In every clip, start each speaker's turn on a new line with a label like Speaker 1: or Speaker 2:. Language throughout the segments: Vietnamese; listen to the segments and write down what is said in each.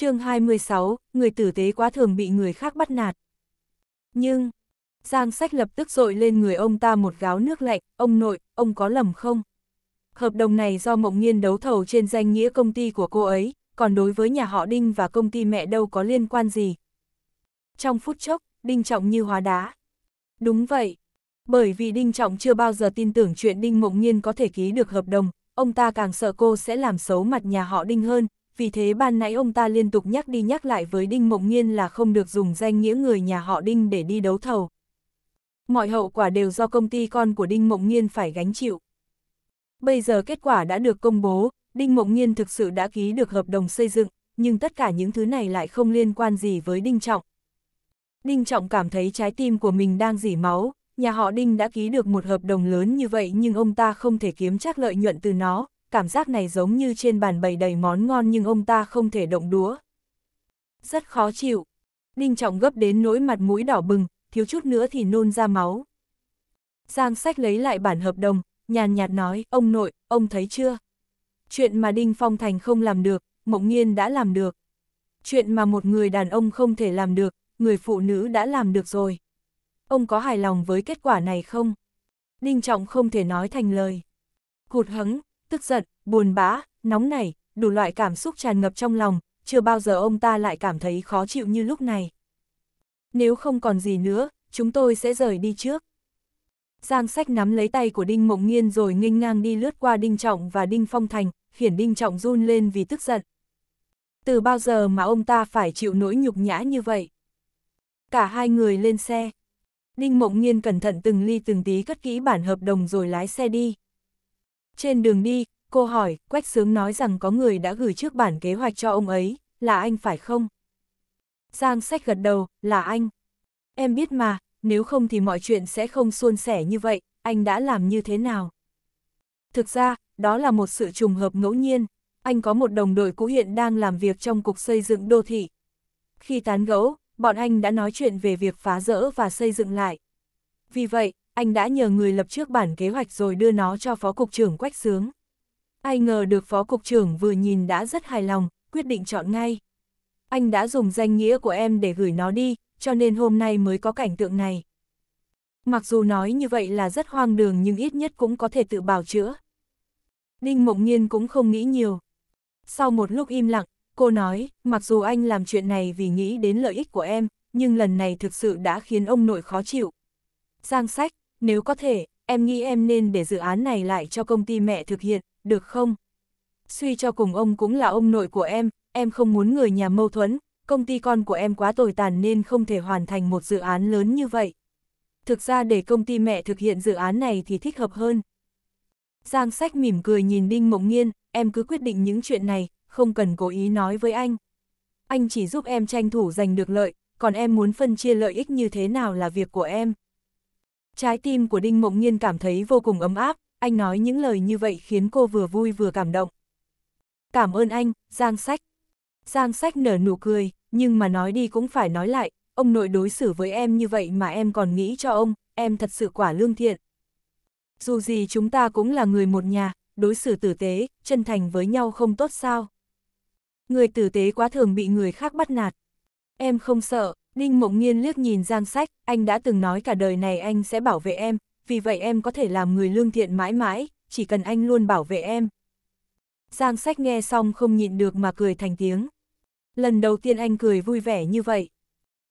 Speaker 1: chương 26, người tử tế quá thường bị người khác bắt nạt. Nhưng, Giang sách lập tức dội lên người ông ta một gáo nước lạnh, ông nội, ông có lầm không? Hợp đồng này do Mộng Nhiên đấu thầu trên danh nghĩa công ty của cô ấy, còn đối với nhà họ Đinh và công ty mẹ đâu có liên quan gì. Trong phút chốc, Đinh Trọng như hóa đá. Đúng vậy. Bởi vì Đinh Trọng chưa bao giờ tin tưởng chuyện Đinh Mộng Nhiên có thể ký được hợp đồng, ông ta càng sợ cô sẽ làm xấu mặt nhà họ Đinh hơn, vì thế ban nãy ông ta liên tục nhắc đi nhắc lại với Đinh Mộng Nghiên là không được dùng danh nghĩa người nhà họ Đinh để đi đấu thầu. Mọi hậu quả đều do công ty con của Đinh Mộng Nghiên phải gánh chịu. Bây giờ kết quả đã được công bố, Đinh Mộng Nghiên thực sự đã ký được hợp đồng xây dựng, nhưng tất cả những thứ này lại không liên quan gì với Đinh Trọng. Đinh Trọng cảm thấy trái tim của mình đang dỉ máu, nhà họ Đinh đã ký được một hợp đồng lớn như vậy nhưng ông ta không thể kiếm chắc lợi nhuận từ nó, cảm giác này giống như trên bàn bày đầy món ngon nhưng ông ta không thể động đúa. Rất khó chịu. Đinh Trọng gấp đến nỗi mặt mũi đỏ bừng, thiếu chút nữa thì nôn ra máu. Giang sách lấy lại bản hợp đồng, nhàn nhạt nói, ông nội, ông thấy chưa? Chuyện mà Đinh Phong Thành không làm được, Mộng Nghiên đã làm được. Chuyện mà một người đàn ông không thể làm được, người phụ nữ đã làm được rồi. Ông có hài lòng với kết quả này không? Đinh Trọng không thể nói thành lời. Hụt hứng tức giận, buồn bã, nóng nảy, đủ loại cảm xúc tràn ngập trong lòng, chưa bao giờ ông ta lại cảm thấy khó chịu như lúc này. Nếu không còn gì nữa, chúng tôi sẽ rời đi trước. Giang sách nắm lấy tay của Đinh Mộng Nghiên rồi nghênh ngang đi lướt qua Đinh Trọng và Đinh Phong Thành, khiến Đinh Trọng run lên vì tức giận. Từ bao giờ mà ông ta phải chịu nỗi nhục nhã như vậy? Cả hai người lên xe. Đinh Mộng Nghiên cẩn thận từng ly từng tí cất kỹ bản hợp đồng rồi lái xe đi. Trên đường đi, cô hỏi, Quách Sướng nói rằng có người đã gửi trước bản kế hoạch cho ông ấy, là anh phải không? Giang sách gật đầu, là anh. Em biết mà, nếu không thì mọi chuyện sẽ không suôn sẻ như vậy, anh đã làm như thế nào? Thực ra, đó là một sự trùng hợp ngẫu nhiên. Anh có một đồng đội cũ hiện đang làm việc trong Cục Xây dựng Đô thị. Khi tán gẫu, bọn anh đã nói chuyện về việc phá rỡ và xây dựng lại. Vì vậy, anh đã nhờ người lập trước bản kế hoạch rồi đưa nó cho Phó Cục trưởng Quách Sướng. Ai ngờ được Phó Cục trưởng vừa nhìn đã rất hài lòng, quyết định chọn ngay. Anh đã dùng danh nghĩa của em để gửi nó đi, cho nên hôm nay mới có cảnh tượng này. Mặc dù nói như vậy là rất hoang đường nhưng ít nhất cũng có thể tự bào chữa. Đinh Mộng Nhiên cũng không nghĩ nhiều. Sau một lúc im lặng, cô nói, mặc dù anh làm chuyện này vì nghĩ đến lợi ích của em, nhưng lần này thực sự đã khiến ông nội khó chịu. Giang sách, nếu có thể, em nghĩ em nên để dự án này lại cho công ty mẹ thực hiện, được không? Suy cho cùng ông cũng là ông nội của em, em không muốn người nhà mâu thuẫn, công ty con của em quá tồi tàn nên không thể hoàn thành một dự án lớn như vậy. Thực ra để công ty mẹ thực hiện dự án này thì thích hợp hơn. Giang sách mỉm cười nhìn Đinh Mộng Nghiên, em cứ quyết định những chuyện này, không cần cố ý nói với anh. Anh chỉ giúp em tranh thủ giành được lợi, còn em muốn phân chia lợi ích như thế nào là việc của em. Trái tim của Đinh Mộng Nhiên cảm thấy vô cùng ấm áp, anh nói những lời như vậy khiến cô vừa vui vừa cảm động. Cảm ơn anh, Giang Sách. Giang Sách nở nụ cười, nhưng mà nói đi cũng phải nói lại, ông nội đối xử với em như vậy mà em còn nghĩ cho ông, em thật sự quả lương thiện. Dù gì chúng ta cũng là người một nhà, đối xử tử tế, chân thành với nhau không tốt sao. Người tử tế quá thường bị người khác bắt nạt. Em không sợ, Ninh Mộng Nhiên liếc nhìn Giang Sách, anh đã từng nói cả đời này anh sẽ bảo vệ em, vì vậy em có thể làm người lương thiện mãi mãi, chỉ cần anh luôn bảo vệ em. Giang Sách nghe xong không nhịn được mà cười thành tiếng. Lần đầu tiên anh cười vui vẻ như vậy.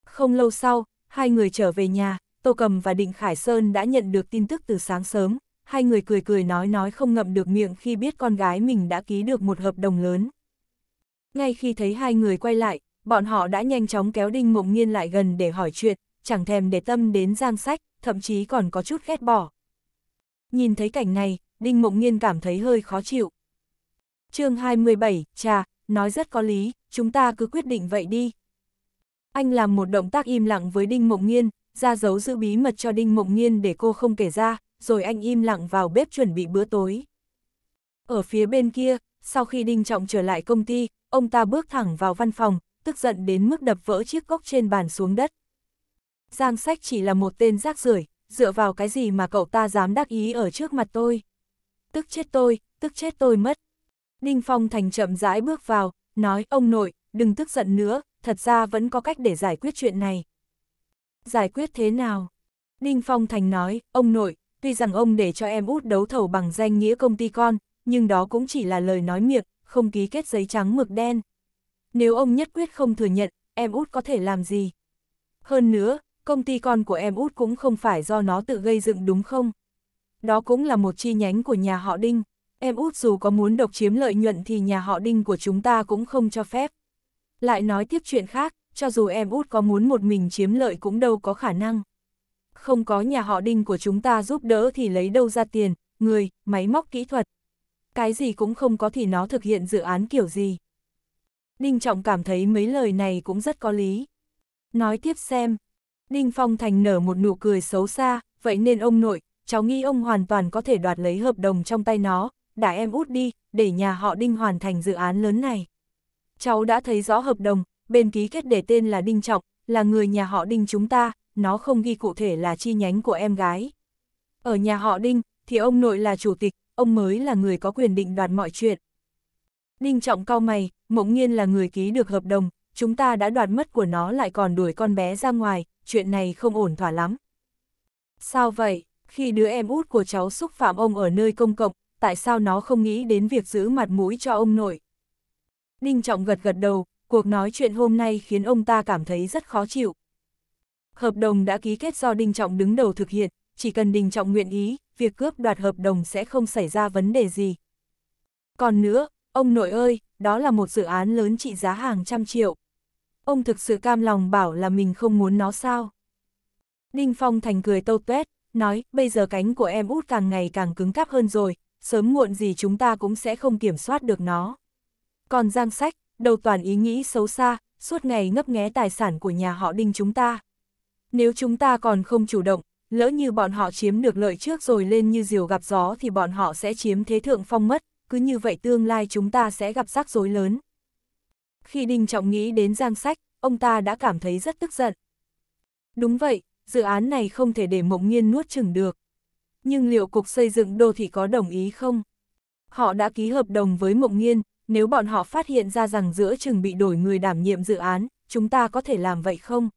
Speaker 1: Không lâu sau, hai người trở về nhà, Tô Cầm và Định Khải Sơn đã nhận được tin tức từ sáng sớm, hai người cười cười nói nói không ngậm được miệng khi biết con gái mình đã ký được một hợp đồng lớn. Ngay khi thấy hai người quay lại, bọn họ đã nhanh chóng kéo Đinh Mộng Nghiên lại gần để hỏi chuyện, chẳng thèm để tâm đến giang sách, thậm chí còn có chút ghét bỏ. Nhìn thấy cảnh này, Đinh Mộng Nghiên cảm thấy hơi khó chịu. chương 27, trà, nói rất có lý, chúng ta cứ quyết định vậy đi. Anh làm một động tác im lặng với Đinh Mộng Nghiên, ra dấu giữ bí mật cho Đinh Mộng Nghiên để cô không kể ra, rồi anh im lặng vào bếp chuẩn bị bữa tối. Ở phía bên kia, sau khi Đinh Trọng trở lại công ty, ông ta bước thẳng vào văn phòng, tức giận đến mức đập vỡ chiếc cốc trên bàn xuống đất. Giang sách chỉ là một tên rác rưởi, dựa vào cái gì mà cậu ta dám đắc ý ở trước mặt tôi. Tức chết tôi, tức chết tôi mất. Ninh Phong Thành chậm rãi bước vào, nói ông nội, đừng tức giận nữa, thật ra vẫn có cách để giải quyết chuyện này. Giải quyết thế nào? Ninh Phong Thành nói, ông nội, tuy rằng ông để cho em út đấu thầu bằng danh nghĩa công ty con, nhưng đó cũng chỉ là lời nói miệng, không ký kết giấy trắng mực đen. Nếu ông nhất quyết không thừa nhận, em út có thể làm gì? Hơn nữa, công ty con của em út cũng không phải do nó tự gây dựng đúng không? Đó cũng là một chi nhánh của nhà họ Đinh. Em út dù có muốn độc chiếm lợi nhuận thì nhà họ Đinh của chúng ta cũng không cho phép. Lại nói tiếp chuyện khác, cho dù em út có muốn một mình chiếm lợi cũng đâu có khả năng. Không có nhà họ Đinh của chúng ta giúp đỡ thì lấy đâu ra tiền, người, máy móc kỹ thuật. Cái gì cũng không có thì nó thực hiện dự án kiểu gì. Đinh Trọng cảm thấy mấy lời này cũng rất có lý. Nói tiếp xem, Đinh Phong Thành nở một nụ cười xấu xa, vậy nên ông nội, cháu nghĩ ông hoàn toàn có thể đoạt lấy hợp đồng trong tay nó, đã em út đi, để nhà họ Đinh hoàn thành dự án lớn này. Cháu đã thấy rõ hợp đồng, bên ký kết để tên là Đinh Trọng, là người nhà họ Đinh chúng ta, nó không ghi cụ thể là chi nhánh của em gái. Ở nhà họ Đinh, thì ông nội là chủ tịch, ông mới là người có quyền định đoạt mọi chuyện. Ninh trọng cao mày, mộng nhiên là người ký được hợp đồng, chúng ta đã đoạt mất của nó lại còn đuổi con bé ra ngoài, chuyện này không ổn thỏa lắm. Sao vậy, khi đứa em út của cháu xúc phạm ông ở nơi công cộng, tại sao nó không nghĩ đến việc giữ mặt mũi cho ông nội? Ninh trọng gật gật đầu, cuộc nói chuyện hôm nay khiến ông ta cảm thấy rất khó chịu. Hợp đồng đã ký kết do Đinh Trọng đứng đầu thực hiện, chỉ cần Đinh Trọng nguyện ý, việc cướp đoạt hợp đồng sẽ không xảy ra vấn đề gì. Còn nữa, Ông nội ơi, đó là một dự án lớn trị giá hàng trăm triệu. Ông thực sự cam lòng bảo là mình không muốn nó sao? Đinh Phong Thành cười tâu tuét, nói, bây giờ cánh của em út càng ngày càng cứng cáp hơn rồi, sớm muộn gì chúng ta cũng sẽ không kiểm soát được nó. Còn Giang Sách, đầu toàn ý nghĩ xấu xa, suốt ngày ngấp nghé tài sản của nhà họ Đinh chúng ta. Nếu chúng ta còn không chủ động, lỡ như bọn họ chiếm được lợi trước rồi lên như diều gặp gió thì bọn họ sẽ chiếm thế thượng phong mất cứ như vậy tương lai chúng ta sẽ gặp rắc rối lớn. Khi Đinh Trọng nghĩ đến Giang Sách, ông ta đã cảm thấy rất tức giận. Đúng vậy, dự án này không thể để mộng nhiên nuốt chừng được. Nhưng liệu Cục Xây dựng Đô thị có đồng ý không? Họ đã ký hợp đồng với mộng nhiên, nếu bọn họ phát hiện ra rằng giữa chừng bị đổi người đảm nhiệm dự án, chúng ta có thể làm vậy không?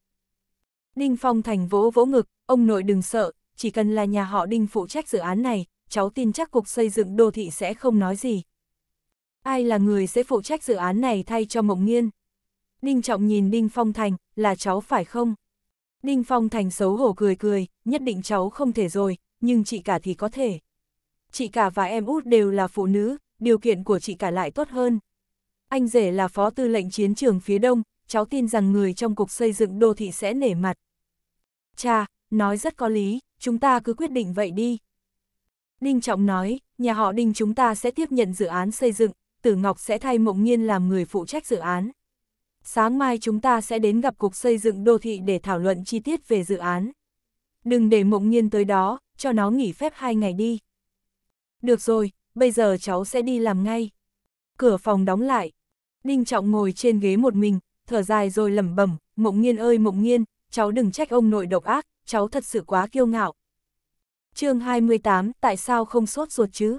Speaker 1: Đinh Phong Thành vỗ vỗ ngực, ông nội đừng sợ, chỉ cần là nhà họ Đinh phụ trách dự án này, cháu tin chắc Cục Xây dựng Đô thị sẽ không nói gì. Ai là người sẽ phụ trách dự án này thay cho Mộng Nghiên? Đinh Trọng nhìn Đinh Phong Thành, là cháu phải không? Đinh Phong Thành xấu hổ cười cười, nhất định cháu không thể rồi, nhưng chị cả thì có thể. Chị cả và em út đều là phụ nữ, điều kiện của chị cả lại tốt hơn. Anh rể là phó tư lệnh chiến trường phía đông, cháu tin rằng người trong cục xây dựng đô thị sẽ nể mặt. Cha, nói rất có lý, chúng ta cứ quyết định vậy đi, Ninh Trọng nói, nhà họ Đinh chúng ta sẽ tiếp nhận dự án xây dựng, Tử Ngọc sẽ thay Mộng Nhiên làm người phụ trách dự án. Sáng mai chúng ta sẽ đến gặp Cục Xây dựng Đô thị để thảo luận chi tiết về dự án. Đừng để Mộng Nhiên tới đó, cho nó nghỉ phép hai ngày đi. Được rồi, bây giờ cháu sẽ đi làm ngay. Cửa phòng đóng lại. Ninh Trọng ngồi trên ghế một mình, thở dài rồi lẩm bẩm, Mộng Nhiên ơi Mộng Nhiên, cháu đừng trách ông nội độc ác, cháu thật sự quá kiêu ngạo chương 28, tại sao không sốt ruột chứ?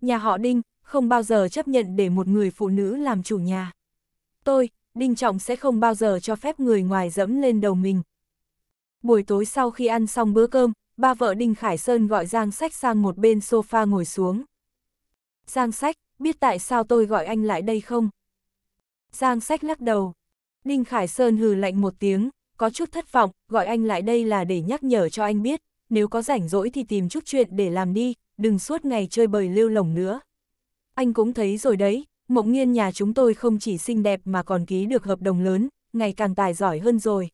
Speaker 1: Nhà họ Đinh, không bao giờ chấp nhận để một người phụ nữ làm chủ nhà. Tôi, Đinh Trọng sẽ không bao giờ cho phép người ngoài dẫm lên đầu mình. Buổi tối sau khi ăn xong bữa cơm, ba vợ Đinh Khải Sơn gọi Giang Sách sang một bên sofa ngồi xuống. Giang Sách, biết tại sao tôi gọi anh lại đây không? Giang Sách lắc đầu. Đinh Khải Sơn hừ lạnh một tiếng, có chút thất vọng, gọi anh lại đây là để nhắc nhở cho anh biết, nếu có rảnh rỗi thì tìm chút chuyện để làm đi, đừng suốt ngày chơi bời lêu lồng nữa. Anh cũng thấy rồi đấy, mộng nghiên nhà chúng tôi không chỉ xinh đẹp mà còn ký được hợp đồng lớn, ngày càng tài giỏi hơn rồi.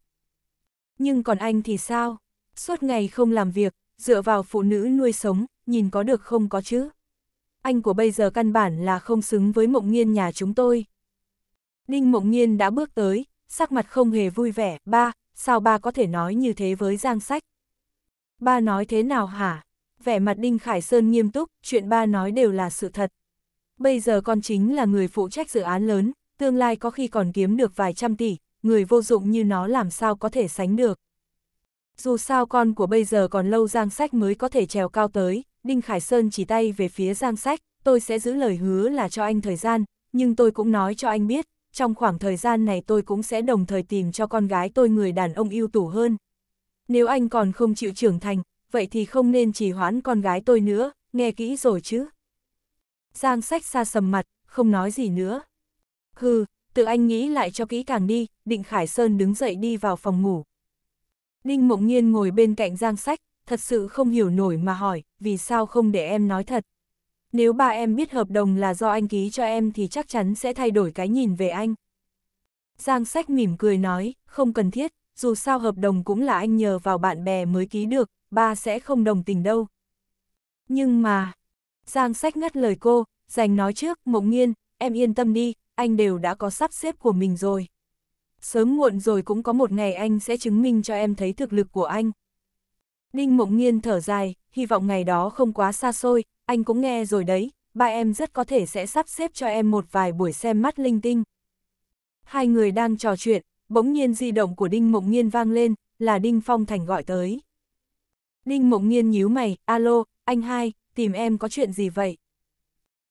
Speaker 1: Nhưng còn anh thì sao? Suốt ngày không làm việc, dựa vào phụ nữ nuôi sống, nhìn có được không có chứ? Anh của bây giờ căn bản là không xứng với mộng nghiên nhà chúng tôi. Đinh mộng nghiên đã bước tới, sắc mặt không hề vui vẻ, ba, sao ba có thể nói như thế với Giang Sách? Ba nói thế nào hả? Vẻ mặt Đinh Khải Sơn nghiêm túc, chuyện ba nói đều là sự thật. Bây giờ con chính là người phụ trách dự án lớn, tương lai có khi còn kiếm được vài trăm tỷ, người vô dụng như nó làm sao có thể sánh được. Dù sao con của bây giờ còn lâu Giang Sách mới có thể trèo cao tới, Đinh Khải Sơn chỉ tay về phía Giang Sách, tôi sẽ giữ lời hứa là cho anh thời gian, nhưng tôi cũng nói cho anh biết, trong khoảng thời gian này tôi cũng sẽ đồng thời tìm cho con gái tôi người đàn ông ưu tủ hơn. Nếu anh còn không chịu trưởng thành, vậy thì không nên chỉ hoãn con gái tôi nữa, nghe kỹ rồi chứ. Giang sách xa sầm mặt, không nói gì nữa. Hừ, tự anh nghĩ lại cho kỹ càng đi, Định Khải Sơn đứng dậy đi vào phòng ngủ. Ninh Mộng Nhiên ngồi bên cạnh Giang Sách, thật sự không hiểu nổi mà hỏi, vì sao không để em nói thật. Nếu ba em biết hợp đồng là do anh ký cho em thì chắc chắn sẽ thay đổi cái nhìn về anh. Giang Sách mỉm cười nói, không cần thiết, dù sao hợp đồng cũng là anh nhờ vào bạn bè mới ký được, ba sẽ không đồng tình đâu. Nhưng mà... Giang sách ngắt lời cô, dành nói trước, mộng nghiên, em yên tâm đi, anh đều đã có sắp xếp của mình rồi. Sớm muộn rồi cũng có một ngày anh sẽ chứng minh cho em thấy thực lực của anh. Đinh mộng nghiên thở dài, hy vọng ngày đó không quá xa xôi, anh cũng nghe rồi đấy, ba em rất có thể sẽ sắp xếp cho em một vài buổi xem mắt linh tinh. Hai người đang trò chuyện, bỗng nhiên di động của Đinh Mộng Nghiên vang lên, là Đinh Phong Thành gọi tới. Đinh Mộng Nghiên nhíu mày, alo, anh hai, tìm em có chuyện gì vậy?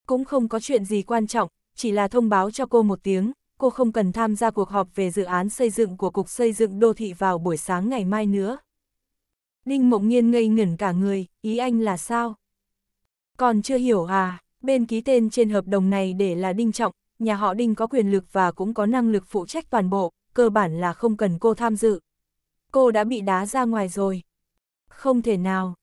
Speaker 1: Cũng không có chuyện gì quan trọng, chỉ là thông báo cho cô một tiếng, cô không cần tham gia cuộc họp về dự án xây dựng của Cục Xây dựng Đô thị vào buổi sáng ngày mai nữa. Đinh Mộng Nghiên ngây ngẩn cả người, ý anh là sao? Còn chưa hiểu à, bên ký tên trên hợp đồng này để là Đinh Trọng, nhà họ Đinh có quyền lực và cũng có năng lực phụ trách toàn bộ, cơ bản là không cần cô tham dự. Cô đã bị đá ra ngoài rồi. Không thể nào.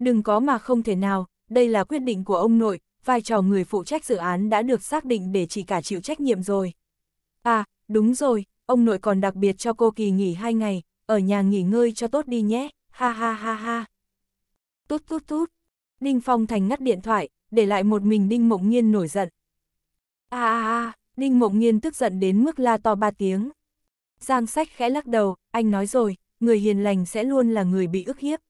Speaker 1: Đừng có mà không thể nào, đây là quyết định của ông nội, vai trò người phụ trách dự án đã được xác định để chỉ cả chịu trách nhiệm rồi. À, đúng rồi, ông nội còn đặc biệt cho cô kỳ nghỉ hai ngày, ở nhà nghỉ ngơi cho tốt đi nhé, ha ha ha ha. Tút tút tút, Đinh Phong Thành ngắt điện thoại, để lại một mình Đinh Mộng nhiên nổi giận. À à à, Đinh Mộng nhiên tức giận đến mức la to ba tiếng. Giang sách khẽ lắc đầu, anh nói rồi, người hiền lành sẽ luôn là người bị ức hiếp.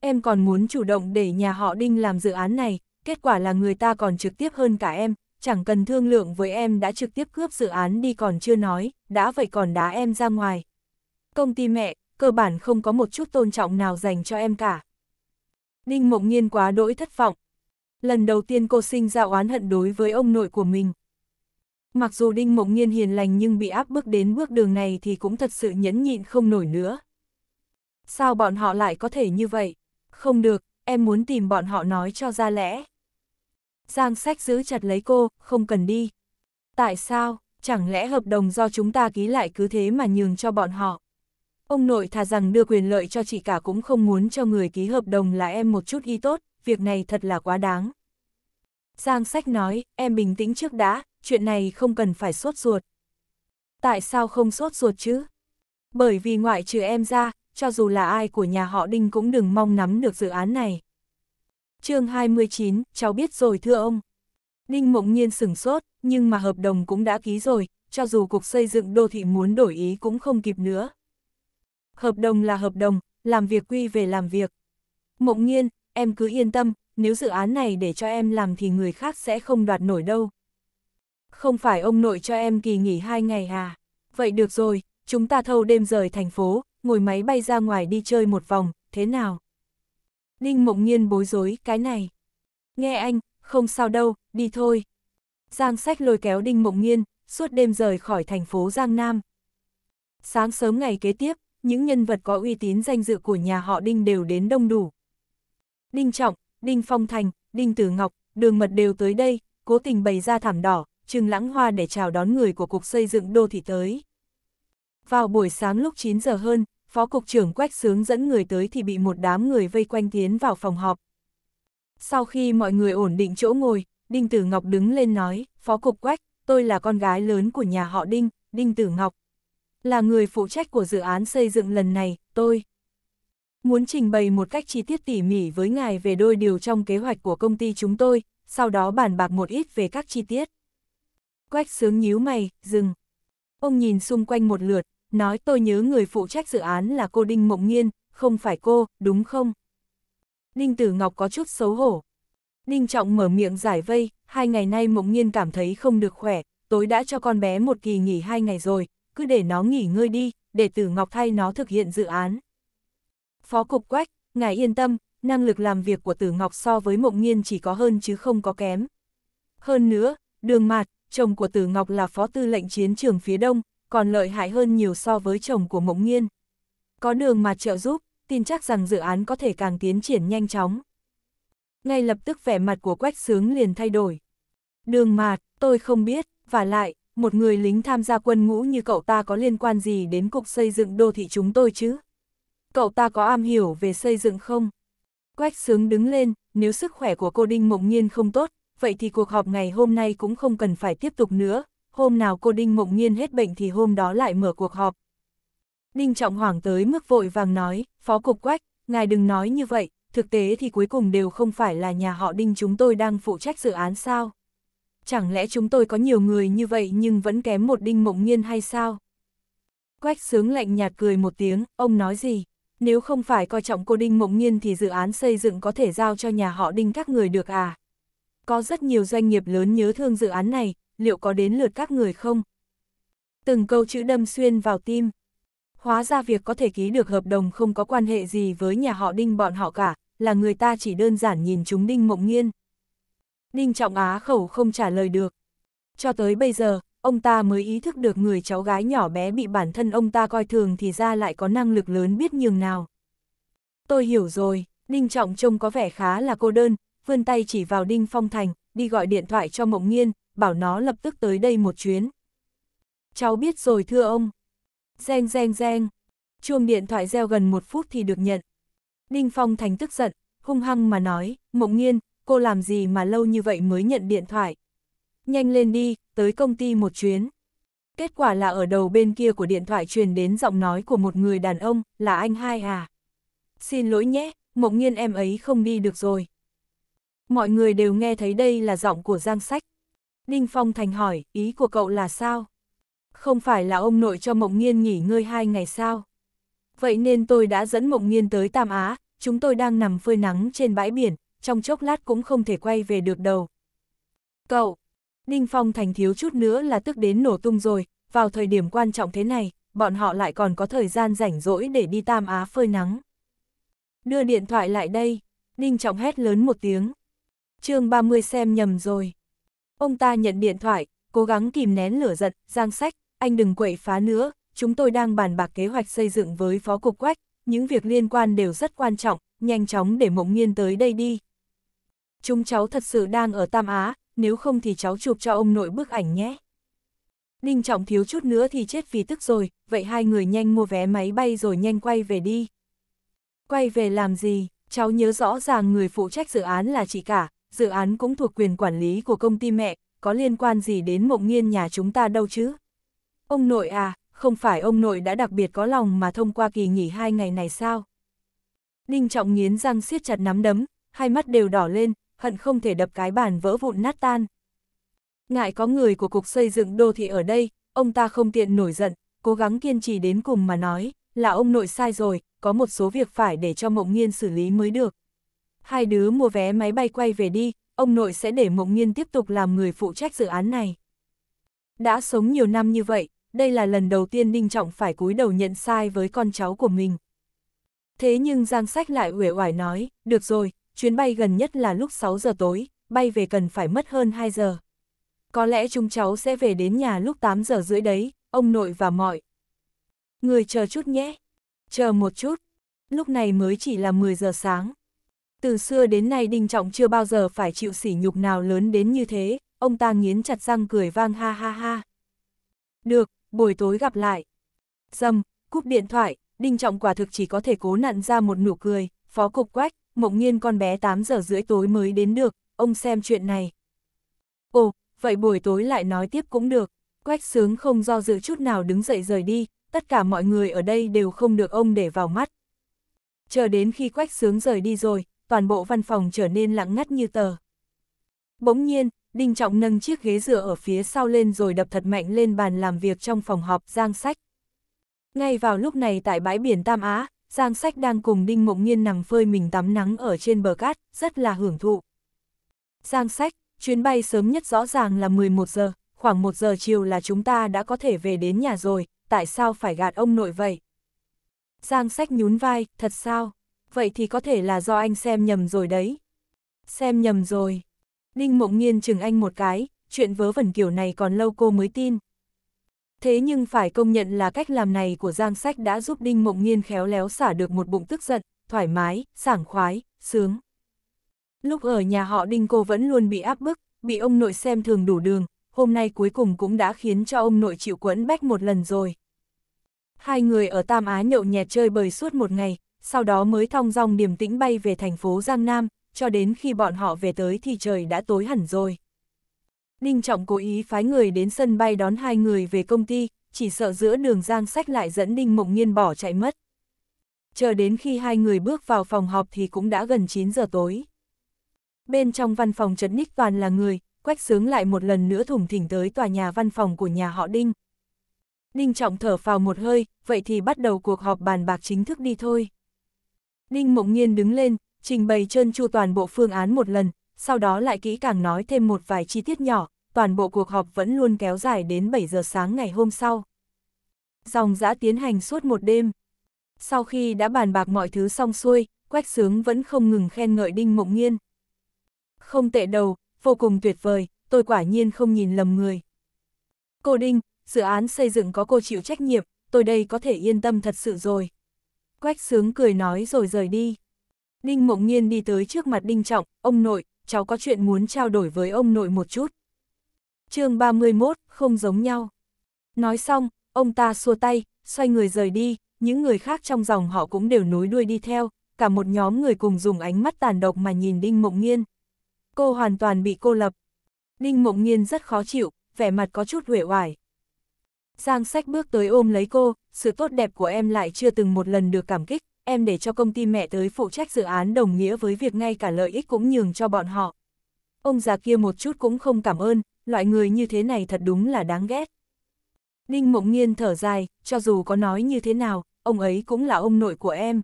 Speaker 1: Em còn muốn chủ động để nhà họ Đinh làm dự án này, kết quả là người ta còn trực tiếp hơn cả em, chẳng cần thương lượng với em đã trực tiếp cướp dự án đi còn chưa nói, đã vậy còn đá em ra ngoài. Công ty mẹ, cơ bản không có một chút tôn trọng nào dành cho em cả. Đinh Mộng Nhiên quá đỗi thất vọng. Lần đầu tiên cô sinh ra oán hận đối với ông nội của mình. Mặc dù Đinh Mộng nhiên hiền lành nhưng bị áp bức đến bước đường này thì cũng thật sự nhẫn nhịn không nổi nữa. Sao bọn họ lại có thể như vậy? Không được, em muốn tìm bọn họ nói cho ra lẽ. Giang sách giữ chặt lấy cô, không cần đi. Tại sao, chẳng lẽ hợp đồng do chúng ta ký lại cứ thế mà nhường cho bọn họ? Ông nội thà rằng đưa quyền lợi cho chị cả cũng không muốn cho người ký hợp đồng là em một chút y tốt, việc này thật là quá đáng. Giang sách nói, em bình tĩnh trước đã, chuyện này không cần phải sốt ruột. Tại sao không sốt ruột chứ? Bởi vì ngoại trừ em ra, cho dù là ai của nhà họ Đinh cũng đừng mong nắm được dự án này. chương 29, cháu biết rồi thưa ông. Đinh mộng nhiên sửng sốt, nhưng mà hợp đồng cũng đã ký rồi, cho dù Cục Xây dựng Đô thị muốn đổi ý cũng không kịp nữa. Hợp đồng là hợp đồng, làm việc quy về làm việc. Mộng nhiên, em cứ yên tâm, nếu dự án này để cho em làm thì người khác sẽ không đoạt nổi đâu không phải ông nội cho em kỳ nghỉ hai ngày à? Vậy được rồi, chúng ta thâu đêm rời thành phố, ngồi máy bay ra ngoài đi chơi một vòng, thế nào? Đinh mộng nhiên bối rối, cái này. Nghe anh, không sao đâu, đi thôi. Giang sách lôi kéo Đinh Mộng Nhiên suốt đêm rời khỏi thành phố Giang Nam. Sáng sớm ngày kế tiếp, những nhân vật có uy tín danh dự của nhà họ Đinh đều đến đông đủ. Đinh Trọng, Đinh Phong Thành, Đinh Tử Ngọc, Đường Mật đều tới đây, cố tình bày ra thảm đỏ, Trừng Lãng Hoa để chào đón người của Cục Xây dựng Đô Thị tới. Vào buổi sáng lúc 9 giờ hơn, Phó Cục trưởng Quách Sướng dẫn người tới thì bị một đám người vây quanh tiến vào phòng họp. Sau khi mọi người ổn định chỗ ngồi, Đinh Tử Ngọc đứng lên nói, Phó Cục Quách, tôi là con gái lớn của nhà họ Đinh, Đinh Tử Ngọc. Là người phụ trách của dự án xây dựng lần này, tôi muốn trình bày một cách chi tiết tỉ mỉ với ngài về đôi điều trong kế hoạch của công ty chúng tôi, sau đó bàn bạc một ít về các chi tiết. Quách sướng nhíu mày, dừng. Ông nhìn xung quanh một lượt, nói tôi nhớ người phụ trách dự án là cô Đinh Mộng Nghiên, không phải cô, đúng không? Đinh Tử Ngọc có chút xấu hổ. Đinh Trọng mở miệng giải vây, hai ngày nay Mộng Nghiên cảm thấy không được khỏe, tối đã cho con bé một kỳ nghỉ hai ngày rồi, cứ để nó nghỉ ngơi đi, để Tử Ngọc thay nó thực hiện dự án. Phó Cục Quách, ngài yên tâm, năng lực làm việc của Tử Ngọc so với Mộng Nghiên chỉ có hơn chứ không có kém. Hơn nữa, đường mạt, chồng của Tử Ngọc là phó tư lệnh chiến trường phía đông, còn lợi hại hơn nhiều so với chồng của Mộng Nghiên. Có đường mà trợ giúp, tin chắc rằng dự án có thể càng tiến triển nhanh chóng. Ngay lập tức vẻ mặt của Quách Sướng liền thay đổi. Đường mà, tôi không biết, và lại, một người lính tham gia quân ngũ như cậu ta có liên quan gì đến cục xây dựng đô thị chúng tôi chứ? Cậu ta có am hiểu về xây dựng không? Quách Sướng đứng lên, nếu sức khỏe của cô Đinh Mộng Nhiên không tốt, vậy thì cuộc họp ngày hôm nay cũng không cần phải tiếp tục nữa, hôm nào cô Đinh Mộng Nhiên hết bệnh thì hôm đó lại mở cuộc họp. Đinh Trọng Hoàng tới mức vội vàng nói, Phó Cục Quách, ngài đừng nói như vậy, thực tế thì cuối cùng đều không phải là nhà họ Đinh chúng tôi đang phụ trách dự án sao. Chẳng lẽ chúng tôi có nhiều người như vậy nhưng vẫn kém một Đinh Mộng Nhiên hay sao? Quách sướng lạnh nhạt cười một tiếng, ông nói gì? Nếu không phải coi trọng cô Đinh Mộng Nhiên thì dự án xây dựng có thể giao cho nhà họ Đinh các người được à? có rất nhiều doanh nghiệp lớn nhớ thương dự án này, liệu có đến lượt các người không? Từng câu chữ đâm xuyên vào tim. Hóa ra việc có thể ký được hợp đồng không có quan hệ gì với nhà họ Đinh bọn họ cả, là người ta chỉ đơn giản nhìn chúng Đinh Mộng Nghiên. Đinh Trọng Á khẩu không trả lời được. Cho tới bây giờ, ông ta mới ý thức được người cháu gái nhỏ bé bị bản thân ông ta coi thường thì ra lại có năng lực lớn biết nhường nào. Tôi hiểu rồi, Đinh Trọng trông có vẻ khá là cô đơn, vươn tay chỉ vào Đinh Phong Thành, đi gọi điện thoại cho Mộng Nghiên, bảo nó lập tức tới đây một chuyến. Cháu biết rồi thưa ông. Reng reng reng. Chuông điện thoại reo gần một phút thì được nhận. Đinh Phong Thành tức giận, hung hăng mà nói, Mộng Nghiên, cô làm gì mà lâu như vậy mới nhận điện thoại. Nhanh lên đi, tới công ty một chuyến. Kết quả là ở đầu bên kia của điện thoại truyền đến giọng nói của một người đàn ông, là anh hai à. Xin lỗi nhé, Mộng Nghiên em ấy không đi được rồi. Mọi người đều nghe thấy đây là giọng của Giang Sách. Đinh Phong Thành hỏi, ý của cậu là sao? Không phải là ông nội cho Mộng Nghiên nghỉ ngơi hai ngày sao? Vậy nên tôi đã dẫn Mộng Nghiên tới Tam Á, chúng tôi đang nằm phơi nắng trên bãi biển, trong chốc lát cũng không thể quay về được đầu. Cậu, Đinh Phong Thành thiếu chút nữa là tức đến nổ tung rồi, vào thời điểm quan trọng thế này, bọn họ lại còn có thời gian rảnh rỗi để đi Tam Á phơi nắng. Đưa điện thoại lại đây, Đinh Trọng hét lớn một tiếng chương 30 xem nhầm rồi. Ông ta nhận điện thoại, cố gắng kìm nén lửa giận, giang sách, anh đừng quậy phá nữa, chúng tôi đang bàn bạc kế hoạch xây dựng với phó cục quách, những việc liên quan đều rất quan trọng, nhanh chóng để mộng nghiên tới đây đi. Chúng cháu thật sự đang ở Tam Á, nếu không thì cháu chụp cho ông nội bức ảnh nhé. Đinh Trọng thiếu chút nữa thì chết vì tức rồi, vậy hai người nhanh mua vé máy bay rồi nhanh quay về đi. Quay về làm gì, cháu nhớ rõ ràng người phụ trách dự án là chị cả, dự án cũng thuộc quyền quản lý của công ty mẹ, có liên quan gì đến mộng nghiên nhà chúng ta đâu chứ? Ông nội à, không phải ông nội đã đặc biệt có lòng mà thông qua kỳ nghỉ hai ngày này sao? Đinh Trọng nghiến răng siết chặt nắm đấm, hai mắt đều đỏ lên, hận không thể đập cái bàn vỡ vụn nát tan. Ngại có người của Cục Xây dựng Đô thị ở đây, ông ta không tiện nổi giận, cố gắng kiên trì đến cùng mà nói, là ông nội sai rồi, có một số việc phải để cho Mộng Nghiên xử lý mới được hai đứa mua vé máy bay quay về đi, ông nội sẽ để Mộng nhiên tiếp tục làm người phụ trách dự án này. Đã sống nhiều năm như vậy, đây là lần đầu tiên Đinh Trọng phải cúi đầu nhận sai với con cháu của mình. Thế nhưng Giang Sách lại uể oải nói, được rồi, chuyến bay gần nhất là lúc 6 giờ tối, bay về cần phải mất hơn 2 giờ. Có lẽ chúng cháu sẽ về đến nhà lúc 8 giờ rưỡi đấy, ông nội và mọi. Người chờ chút nhé, chờ một chút, lúc này mới chỉ là 10 giờ sáng. Từ xưa đến nay Đinh Trọng chưa bao giờ phải chịu sỉ nhục nào lớn đến như thế, ông ta nghiến chặt răng cười vang ha ha ha. Được, buổi tối gặp lại. Dầm, cúp điện thoại, Đinh Trọng quả thực chỉ có thể cố nặn ra một nụ cười, phó cục quách, mộng nhiên con bé 8 giờ rưỡi tối mới đến được, ông xem chuyện này. Ồ, vậy buổi tối lại nói tiếp cũng được, quách sướng không do dự chút nào đứng dậy rời đi, tất cả mọi người ở đây đều không được ông để vào mắt. Chờ đến khi quách sướng rời đi rồi, toàn bộ văn phòng trở nên lặng ngắt như tờ. Bỗng nhiên, Đinh Trọng nâng chiếc ghế dựa ở phía sau lên rồi đập thật mạnh lên bàn làm việc trong phòng họp Giang Sách. Ngay vào lúc này tại bãi biển Tam Á, Giang Sách đang cùng Đinh Mộng Nhiên nằm phơi mình tắm nắng ở trên bờ cát, rất là hưởng thụ. Giang Sách, chuyến bay sớm nhất rõ ràng là 11 giờ, khoảng 1 giờ chiều là chúng ta đã có thể về đến nhà rồi, tại sao phải gạt ông nội vậy? Giang Sách nhún vai, thật sao? vậy thì có thể là do anh xem nhầm rồi đấy. Xem nhầm rồi. Ninh Mộng Nghiên chừng anh một cái, chuyện vớ vẩn kiểu này còn lâu cô mới tin. Thế nhưng phải công nhận là cách làm này của Giang Sách đã giúp Đinh Mộng Nghiên khéo léo xả được một bụng tức giận, thoải mái, sảng khoái, sướng. Lúc ở nhà họ Đinh cô vẫn luôn bị áp bức, bị ông nội xem thường đủ đường, hôm nay cuối cùng cũng đã khiến cho ông nội chịu quẫn bách một lần rồi. Hai người ở Tam Á nhậu nhẹt chơi bời suốt một ngày, sau đó mới thong dong điềm tĩnh bay về thành phố Giang Nam, cho đến khi bọn họ về tới thì trời đã tối hẳn rồi. Đinh Trọng cố ý phái người đến sân bay đón hai người về công ty, chỉ sợ giữa đường Giang Sách lại dẫn Đinh Mộng Nhiên bỏ chạy mất. Chờ đến khi hai người bước vào phòng họp thì cũng đã gần 9 giờ tối. Bên trong văn phòng trấn ních toàn là người, quách sướng lại một lần nữa thủng thỉnh tới tòa nhà văn phòng của nhà họ Đinh. Đinh Trọng thở phào một hơi, vậy thì bắt đầu cuộc họp bàn bạc chính thức đi thôi. Đinh Mộng Nhiên đứng lên, trình bày chân chu toàn bộ phương án một lần, sau đó lại kỹ càng nói thêm một vài chi tiết nhỏ, toàn bộ cuộc họp vẫn luôn kéo dài đến 7 giờ sáng ngày hôm sau. Dòng giã tiến hành suốt một đêm. Sau khi đã bàn bạc mọi thứ xong xuôi, Quách Sướng vẫn không ngừng khen ngợi Đinh Mộng Nhiên. Không tệ đầu, vô cùng tuyệt vời, tôi quả nhiên không nhìn lầm người. Cô Đinh, dự án xây dựng có cô chịu trách nhiệm, tôi đây có thể yên tâm thật sự rồi. Quách sướng cười nói rồi rời đi. Đinh Mộng Nhiên đi tới trước mặt Đinh Trọng, ông nội, cháu có chuyện muốn trao đổi với ông nội một chút. chương 31, không giống nhau. Nói xong, ông ta xua tay, xoay người rời đi, những người khác trong dòng họ cũng đều nối đuôi đi theo, cả một nhóm người cùng dùng ánh mắt tàn độc mà nhìn Đinh Mộng Nhiên. Cô hoàn toàn bị cô lập. Đinh Mộng Nhiên rất khó chịu, vẻ mặt có chút huệ hoài. Giang sách bước tới ôm lấy cô, sự tốt đẹp của em lại chưa từng một lần được cảm kích, em để cho công ty mẹ tới phụ trách dự án đồng nghĩa với việc ngay cả lợi ích cũng nhường cho bọn họ. Ông già kia một chút cũng không cảm ơn, loại người như thế này thật đúng là đáng ghét. đinh Mộng nhiên thở dài, cho dù có nói như thế nào, ông ấy cũng là ông nội của em.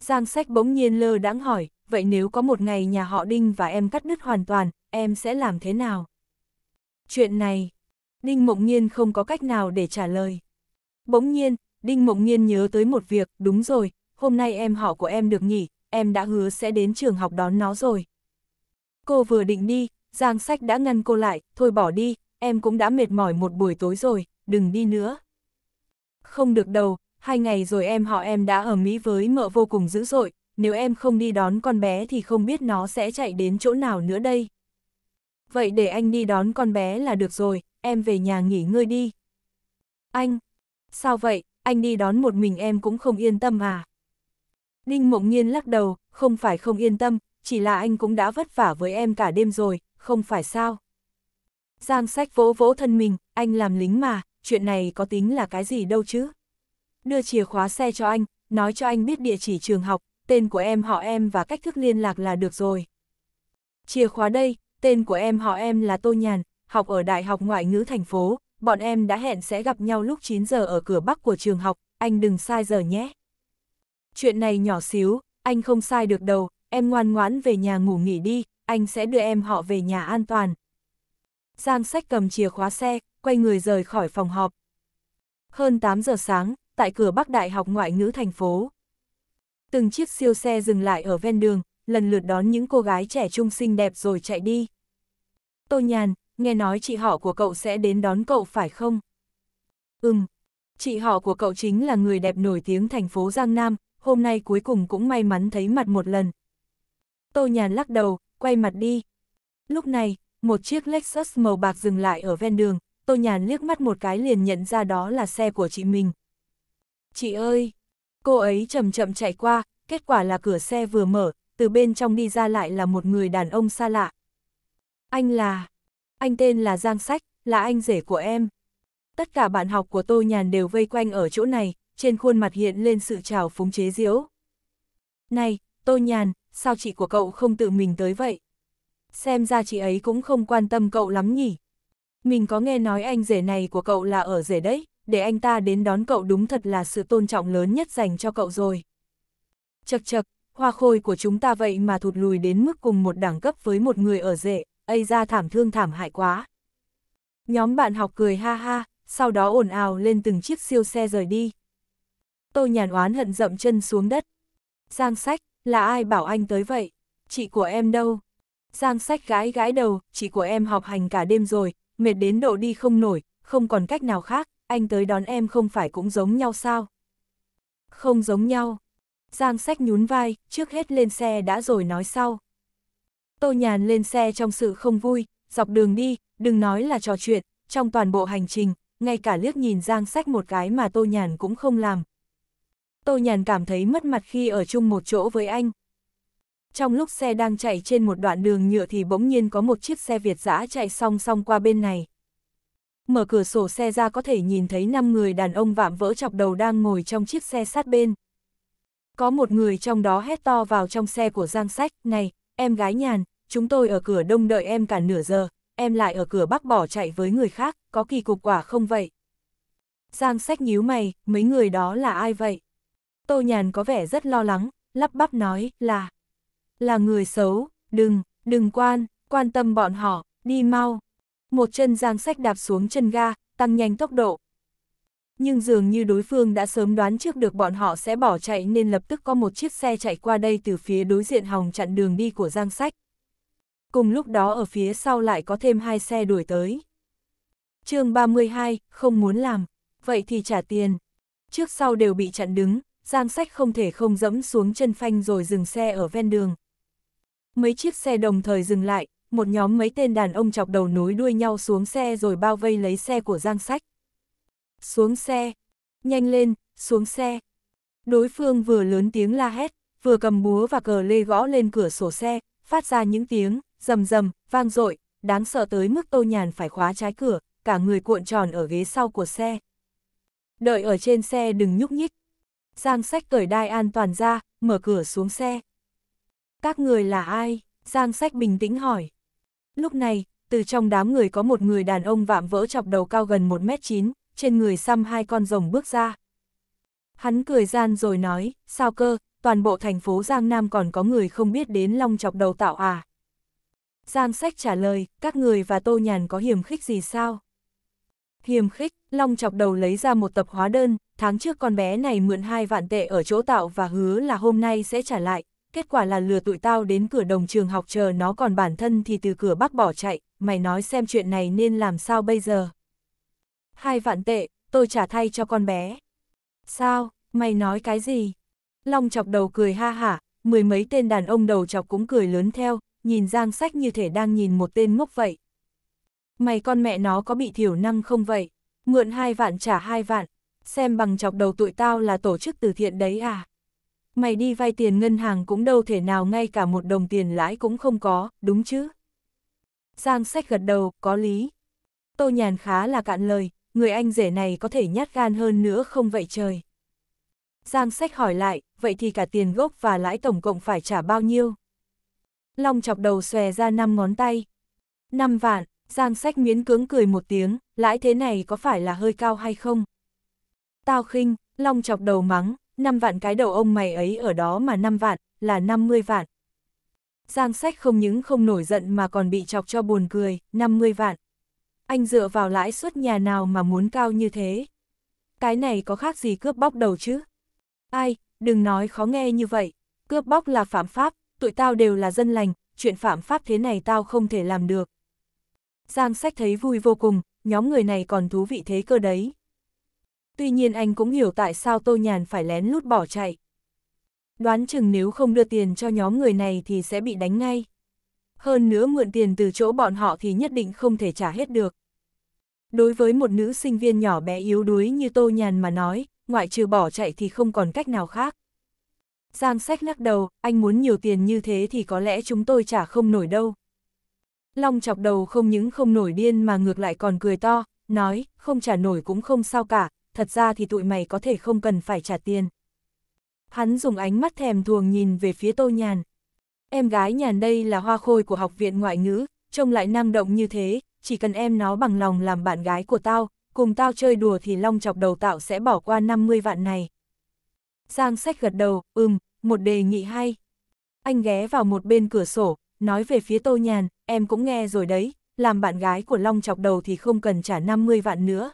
Speaker 1: Giang sách bỗng nhiên lơ đãng hỏi, vậy nếu có một ngày nhà họ Đinh và em cắt đứt hoàn toàn, em sẽ làm thế nào? Chuyện này, Đinh Mộng Nhiên không có cách nào để trả lời. Bỗng nhiên, Đinh Mộng Nhiên nhớ tới một việc, đúng rồi, hôm nay em họ của em được nghỉ, em đã hứa sẽ đến trường học đón nó rồi. Cô vừa định đi, Giang Sách đã ngăn cô lại, thôi bỏ đi, em cũng đã mệt mỏi một buổi tối rồi, đừng đi nữa. Không được đâu, hai ngày rồi em họ em đã ở Mỹ với mợ vô cùng dữ dội, nếu em không đi đón con bé thì không biết nó sẽ chạy đến chỗ nào nữa đây. Vậy để anh đi đón con bé là được rồi, em về nhà nghỉ ngơi đi. Anh, sao vậy, anh đi đón một mình em cũng không yên tâm à? Đinh Mộng Nhiên lắc đầu, không phải không yên tâm, chỉ là anh cũng đã vất vả với em cả đêm rồi, không phải sao? Giang sách vỗ vỗ thân mình, anh làm lính mà, chuyện này có tính là cái gì đâu chứ? Đưa chìa khóa xe cho anh, nói cho anh biết địa chỉ trường học, tên của em họ em và cách thức liên lạc là được rồi. Chìa khóa đây, tên của em họ em là Tô Nhàn, học ở Đại học Ngoại ngữ thành phố, bọn em đã hẹn sẽ gặp nhau lúc 9 giờ ở cửa bắc của trường học, anh đừng sai giờ nhé. Chuyện này nhỏ xíu, anh không sai được đâu, em ngoan ngoãn về nhà ngủ nghỉ đi, anh sẽ đưa em họ về nhà an toàn. Giang sách cầm chìa khóa xe, quay người rời khỏi phòng họp. Hơn 8 giờ sáng, tại cửa Bắc Đại học Ngoại ngữ thành phố. Từng chiếc siêu xe dừng lại ở ven đường, lần lượt đón những cô gái trẻ trung xinh đẹp rồi chạy đi. Tô Nhàn, nghe nói chị họ của cậu sẽ đến đón cậu phải không? Ừm, chị họ của cậu chính là người đẹp nổi tiếng thành phố Giang Nam, hôm nay cuối cùng cũng may mắn thấy mặt một lần. Tô Nhàn lắc đầu, quay mặt đi. Lúc này, một chiếc Lexus màu bạc dừng lại ở ven đường, Tô Nhàn liếc mắt một cái liền nhận ra đó là xe của chị mình. Chị ơi! Cô ấy chậm chậm chạy qua, kết quả là cửa xe vừa mở, từ bên trong đi ra lại là một người đàn ông xa lạ. Anh là anh tên là Giang Sách, là anh rể của em. Tất cả bạn học của Tô Nhàn đều vây quanh ở chỗ này, trên khuôn mặt hiện lên sự trào phúng chế giễu. Này, Tô Nhàn, sao chị của cậu không tự mình tới vậy? Xem ra chị ấy cũng không quan tâm cậu lắm nhỉ. Mình có nghe nói anh rể này của cậu là ở rể đấy, để anh ta đến đón cậu đúng thật là sự tôn trọng lớn nhất dành cho cậu rồi. Chật chật, hoa khôi của chúng ta vậy mà thụt lùi đến mức cùng một đẳng cấp với một người ở rể ây ra thảm thương thảm hại quá. Nhóm bạn học cười ha ha, sau đó ồn ào lên từng chiếc siêu xe rời đi. Tô nhàn oán hận dậm chân xuống đất. Giang sách, là ai bảo anh tới vậy? Chị của em đâu? Giang sách gái gái đầu, chị của em học hành cả đêm rồi, mệt đến độ đi không nổi, không còn cách nào khác, anh tới đón em không phải cũng giống nhau sao? Không giống nhau. Giang sách nhún vai, trước hết lên xe đã rồi nói sau. Tô Nhàn lên xe trong sự không vui, dọc đường đi, đừng nói là trò chuyện, trong toàn bộ hành trình, ngay cả liếc nhìn Giang Sách một cái mà Tô Nhàn cũng không làm. Tô Nhàn cảm thấy mất mặt khi ở chung một chỗ với anh. Trong lúc xe đang chạy trên một đoạn đường nhựa thì bỗng nhiên có một chiếc xe Việt dã chạy song song qua bên này. Mở cửa sổ xe ra có thể nhìn thấy 5 người đàn ông vạm vỡ chọc đầu đang ngồi trong chiếc xe sát bên. Có một người trong đó hét to vào trong xe của Giang Sách, này, em gái nhàn, chúng tôi ở cửa đông đợi em cả nửa giờ, em lại ở cửa bắc bỏ chạy với người khác, có kỳ cục quả không vậy? Giang sách nhíu mày, mấy người đó là ai vậy? Tô nhàn có vẻ rất lo lắng, lắp bắp nói là Là người xấu, đừng, đừng quan, quan tâm bọn họ, đi mau. Một chân giang sách đạp xuống chân ga, tăng nhanh tốc độ, nhưng dường như đối phương đã sớm đoán trước được bọn họ sẽ bỏ chạy nên lập tức có một chiếc xe chạy qua đây từ phía đối diện hòng chặn đường đi của Giang Sách. Cùng lúc đó ở phía sau lại có thêm hai xe đuổi tới. chương 32, không muốn làm, vậy thì trả tiền. Trước sau đều bị chặn đứng, Giang Sách không thể không dẫm xuống chân phanh rồi dừng xe ở ven đường. Mấy chiếc xe đồng thời dừng lại, một nhóm mấy tên đàn ông chọc đầu nối đuôi nhau xuống xe rồi bao vây lấy xe của Giang Sách xuống xe, nhanh lên, xuống xe. Đối phương vừa lớn tiếng la hét, vừa cầm búa và cờ lê gõ lên cửa sổ xe, phát ra những tiếng, rầm rầm, vang dội đáng sợ tới mức tô nhàn phải khóa trái cửa, cả người cuộn tròn ở ghế sau của xe. Đợi ở trên xe đừng nhúc nhích. Giang sách cởi đai an toàn ra, mở cửa xuống xe. Các người là ai? Giang sách bình tĩnh hỏi. Lúc này, từ trong đám người có một người đàn ông vạm vỡ chọc đầu cao gần 1m9, trên người xăm hai con rồng bước ra. Hắn cười gian rồi nói, sao cơ, toàn bộ thành phố Giang Nam còn có người không biết đến long chọc đầu tạo à. Giang sách trả lời, các người và tô nhàn có hiểm khích gì sao? Hiểm khích, long chọc đầu lấy ra một tập hóa đơn, tháng trước con bé này mượn hai vạn tệ ở chỗ tạo và hứa là hôm nay sẽ trả lại, kết quả là lừa tụi tao đến cửa đồng trường học chờ nó còn bản thân thì từ cửa bắc bỏ chạy, mày nói xem chuyện này nên làm sao bây giờ hai vạn tệ, tôi trả thay cho con bé. Sao, mày nói cái gì? Long chọc đầu cười ha hả, mười mấy tên đàn ông đầu chọc cũng cười lớn theo, nhìn giang sách như thể đang nhìn một tên ngốc vậy. Mày con mẹ nó có bị thiểu năng không vậy? Mượn hai vạn trả hai vạn, xem bằng chọc đầu tụi tao là tổ chức từ thiện đấy à? Mày đi vay tiền ngân hàng cũng đâu thể nào ngay cả một đồng tiền lãi cũng không có, đúng chứ? Giang sách gật đầu, có lý. Tô nhàn khá là cạn lời, người anh rể này có thể nhát gan hơn nữa không vậy trời. Giang sách hỏi lại, vậy thì cả tiền gốc và lãi tổng cộng phải trả bao nhiêu? Long chọc đầu xòe ra năm ngón tay. năm vạn, Giang sách miễn cưỡng cười một tiếng, lãi thế này có phải là hơi cao hay không? Tao khinh, Long chọc đầu mắng, năm vạn cái đầu ông mày ấy ở đó mà năm vạn, là 50 vạn. Giang sách không những không nổi giận mà còn bị chọc cho buồn cười, 50 vạn anh dựa vào lãi suất nhà nào mà muốn cao như thế? Cái này có khác gì cướp bóc đầu chứ? Ai, đừng nói khó nghe như vậy, cướp bóc là phạm pháp, tụi tao đều là dân lành, chuyện phạm pháp thế này tao không thể làm được. Giang sách thấy vui vô cùng, nhóm người này còn thú vị thế cơ đấy. Tuy nhiên anh cũng hiểu tại sao Tô Nhàn phải lén lút bỏ chạy. Đoán chừng nếu không đưa tiền cho nhóm người này thì sẽ bị đánh ngay hơn nữa mượn tiền từ chỗ bọn họ thì nhất định không thể trả hết được. Đối với một nữ sinh viên nhỏ bé yếu đuối như Tô Nhàn mà nói, ngoại trừ bỏ chạy thì không còn cách nào khác. Giang sách lắc đầu, anh muốn nhiều tiền như thế thì có lẽ chúng tôi trả không nổi đâu. Long chọc đầu không những không nổi điên mà ngược lại còn cười to, nói, không trả nổi cũng không sao cả, thật ra thì tụi mày có thể không cần phải trả tiền. Hắn dùng ánh mắt thèm thuồng nhìn về phía Tô Nhàn, Em gái nhàn đây là hoa khôi của học viện ngoại ngữ, trông lại năng động như thế, chỉ cần em nó bằng lòng làm bạn gái của tao, cùng tao chơi đùa thì long chọc đầu tạo sẽ bỏ qua 50 vạn này. Giang sách gật đầu, ừm, một đề nghị hay. Anh ghé vào một bên cửa sổ, nói về phía tô nhàn, em cũng nghe rồi đấy, làm bạn gái của long chọc đầu thì không cần trả 50 vạn nữa.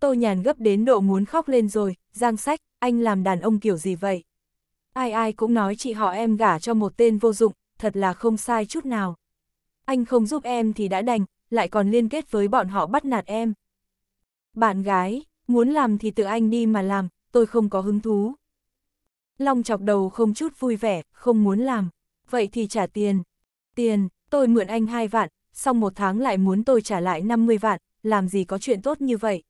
Speaker 1: Tô nhàn gấp đến độ muốn khóc lên rồi, giang sách, anh làm đàn ông kiểu gì vậy? ai ai cũng nói chị họ em gả cho một tên vô dụng, thật là không sai chút nào. Anh không giúp em thì đã đành, lại còn liên kết với bọn họ bắt nạt em. Bạn gái, muốn làm thì tự anh đi mà làm, tôi không có hứng thú. Long chọc đầu không chút vui vẻ, không muốn làm. Vậy thì trả tiền. Tiền, tôi mượn anh hai vạn, xong một tháng lại muốn tôi trả lại 50 vạn, làm gì có chuyện tốt như vậy.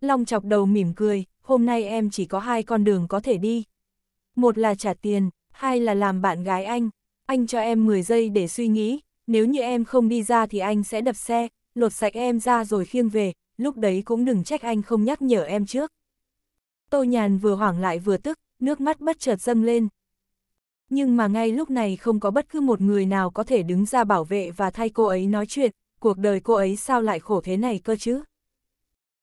Speaker 1: Long chọc đầu mỉm cười, hôm nay em chỉ có hai con đường có thể đi, một là trả tiền, hai là làm bạn gái anh. Anh cho em 10 giây để suy nghĩ, nếu như em không đi ra thì anh sẽ đập xe, lột sạch em ra rồi khiêng về, lúc đấy cũng đừng trách anh không nhắc nhở em trước. Tô Nhàn vừa hoảng lại vừa tức, nước mắt bất chợt dâng lên. Nhưng mà ngay lúc này không có bất cứ một người nào có thể đứng ra bảo vệ và thay cô ấy nói chuyện, cuộc đời cô ấy sao lại khổ thế này cơ chứ?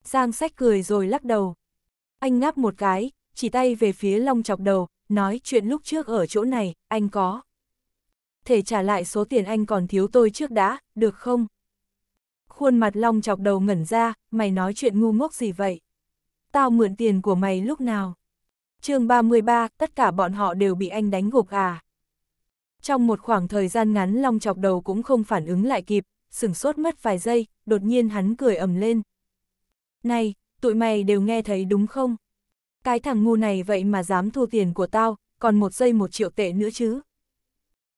Speaker 1: Giang sách cười rồi lắc đầu. Anh ngáp một cái, chỉ tay về phía long chọc đầu, nói chuyện lúc trước ở chỗ này, anh có. Thể trả lại số tiền anh còn thiếu tôi trước đã, được không? Khuôn mặt long chọc đầu ngẩn ra, mày nói chuyện ngu ngốc gì vậy? Tao mượn tiền của mày lúc nào? chương 33, tất cả bọn họ đều bị anh đánh gục à? Trong một khoảng thời gian ngắn long chọc đầu cũng không phản ứng lại kịp, sửng sốt mất vài giây, đột nhiên hắn cười ầm lên. Này, tụi mày đều nghe thấy đúng không? cái thằng ngu này vậy mà dám thu tiền của tao, còn một giây một triệu tệ nữa chứ.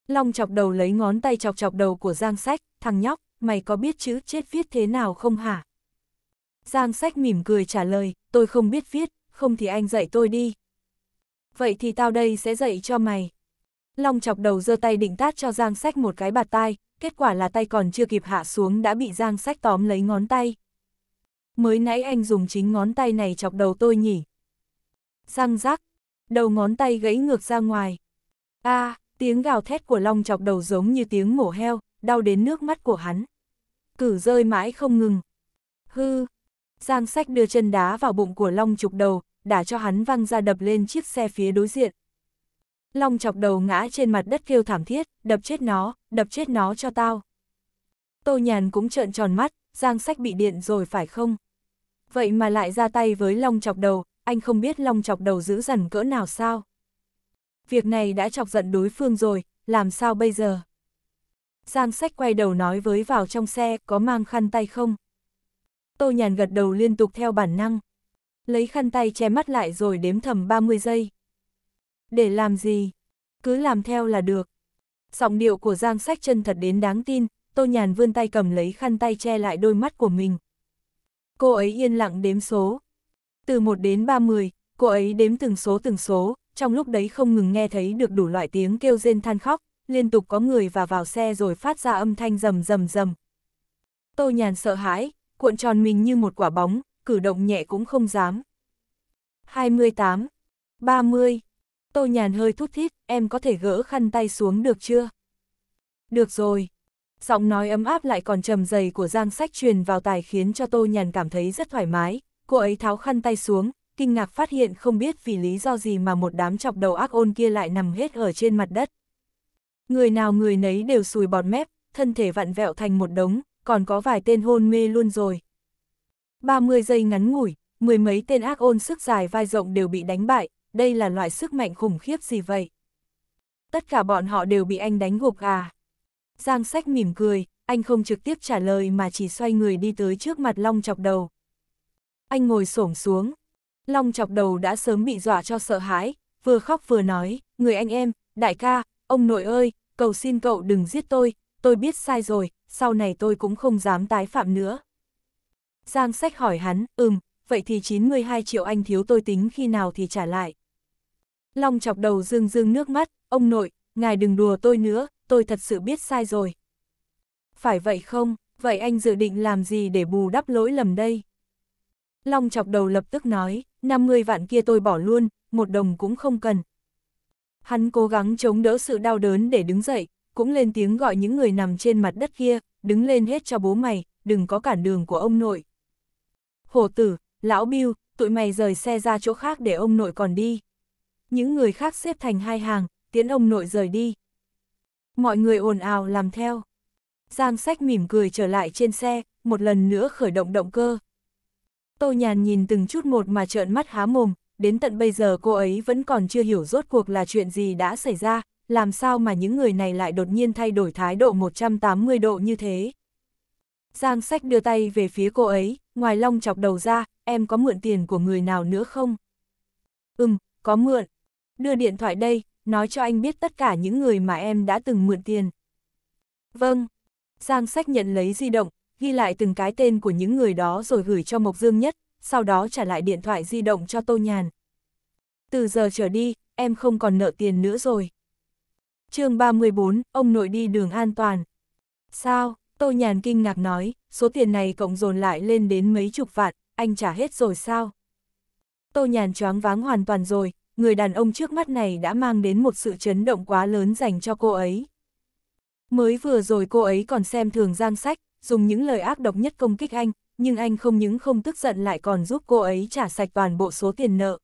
Speaker 1: Long chọc đầu lấy ngón tay chọc chọc đầu của Giang Sách, thằng nhóc, mày có biết chữ chết viết thế nào không hả? Giang Sách mỉm cười trả lời, tôi không biết viết, không thì anh dạy tôi đi. Vậy thì tao đây sẽ dạy cho mày. Long chọc đầu giơ tay định tát cho Giang Sách một cái bạt tai, kết quả là tay còn chưa kịp hạ xuống đã bị Giang Sách tóm lấy ngón tay. Mới nãy anh dùng chính ngón tay này chọc đầu tôi nhỉ, Răng rắc, đầu ngón tay gãy ngược ra ngoài. A, à, tiếng gào thét của long chọc đầu giống như tiếng mổ heo, đau đến nước mắt của hắn. Cử rơi mãi không ngừng. Hư, Giang sách đưa chân đá vào bụng của long chục đầu, đã cho hắn văng ra đập lên chiếc xe phía đối diện. Long chọc đầu ngã trên mặt đất kêu thảm thiết, đập chết nó, đập chết nó cho tao. Tô nhàn cũng trợn tròn mắt, giang sách bị điện rồi phải không? Vậy mà lại ra tay với long chọc đầu, anh không biết long chọc đầu giữ dần cỡ nào sao. Việc này đã chọc giận đối phương rồi, làm sao bây giờ? Giang sách quay đầu nói với vào trong xe, có mang khăn tay không? Tô nhàn gật đầu liên tục theo bản năng. Lấy khăn tay che mắt lại rồi đếm thầm 30 giây. Để làm gì? Cứ làm theo là được. Giọng điệu của Giang sách chân thật đến đáng tin, Tô nhàn vươn tay cầm lấy khăn tay che lại đôi mắt của mình. Cô ấy yên lặng đếm số, từ 1 đến 30, cô ấy đếm từng số từng số, trong lúc đấy không ngừng nghe thấy được đủ loại tiếng kêu rên than khóc, liên tục có người và vào xe rồi phát ra âm thanh rầm rầm rầm. Tô nhàn sợ hãi, cuộn tròn mình như một quả bóng, cử động nhẹ cũng không dám. 28, 30, Tô nhàn hơi thút thít, em có thể gỡ khăn tay xuống được chưa? Được rồi. Giọng nói ấm áp lại còn trầm dày của Giang Sách truyền vào tài khiến cho Tô Nhàn cảm thấy rất thoải mái, cô ấy tháo khăn tay xuống, kinh ngạc phát hiện không biết vì lý do gì mà một đám chọc đầu ác ôn kia lại nằm hết ở trên mặt đất. Người nào người nấy đều sùi bọt mép, thân thể vặn vẹo thành một đống, còn có vài tên hôn mê luôn rồi. 30 giây ngắn ngủi, mười mấy tên ác ôn sức dài vai rộng đều bị đánh bại, đây là loại sức mạnh khủng khiếp gì vậy? Tất cả bọn họ đều bị anh đánh gục à? Giang sách mỉm cười, anh không trực tiếp trả lời mà chỉ xoay người đi tới trước mặt long chọc đầu anh ngồi xổm xuống. Long chọc đầu đã sớm bị dọa cho sợ hãi, vừa khóc vừa nói, người anh em, đại ca, ông nội ơi, cầu xin cậu đừng giết tôi, tôi biết sai rồi, sau này tôi cũng không dám tái phạm nữa. Giang sách hỏi hắn, ừm, vậy thì 92 triệu anh thiếu tôi tính khi nào thì trả lại. Long chọc đầu dương dương nước mắt, ông nội, ngài đừng đùa tôi nữa, tôi thật sự biết sai rồi. Phải vậy không, vậy anh dự định làm gì để bù đắp lỗi lầm đây? Long chọc đầu lập tức nói, 50 vạn kia tôi bỏ luôn, một đồng cũng không cần. Hắn cố gắng chống đỡ sự đau đớn để đứng dậy, cũng lên tiếng gọi những người nằm trên mặt đất kia, đứng lên hết cho bố mày, đừng có cản đường của ông nội. Hồ tử, lão Bill, tụi mày rời xe ra chỗ khác để ông nội còn đi. Những người khác xếp thành hai hàng, tiến ông nội rời đi. Mọi người ồn ào làm theo. Giang sách mỉm cười trở lại trên xe, một lần nữa khởi động động cơ. Tô Nhàn nhìn từng chút một mà trợn mắt há mồm, đến tận bây giờ cô ấy vẫn còn chưa hiểu rốt cuộc là chuyện gì đã xảy ra, làm sao mà những người này lại đột nhiên thay đổi thái độ 180 độ như thế. Giang sách đưa tay về phía cô ấy, ngoài long chọc đầu ra, em có mượn tiền của người nào nữa không? Ừm, có mượn. Đưa điện thoại đây, nói cho anh biết tất cả những người mà em đã từng mượn tiền. Vâng. Giang sách nhận lấy di động, ghi lại từng cái tên của những người đó rồi gửi cho Mộc Dương Nhất, sau đó trả lại điện thoại di động cho Tô Nhàn. Từ giờ trở đi, em không còn nợ tiền nữa rồi. chương 34, ông nội đi đường an toàn. Sao, Tô Nhàn kinh ngạc nói, số tiền này cộng dồn lại lên đến mấy chục vạn, anh trả hết rồi sao? Tô Nhàn choáng váng hoàn toàn rồi, người đàn ông trước mắt này đã mang đến một sự chấn động quá lớn dành cho cô ấy. Mới vừa rồi cô ấy còn xem thường giang sách, dùng những lời ác độc nhất công kích anh, nhưng anh không những không tức giận lại còn giúp cô ấy trả sạch toàn bộ số tiền nợ.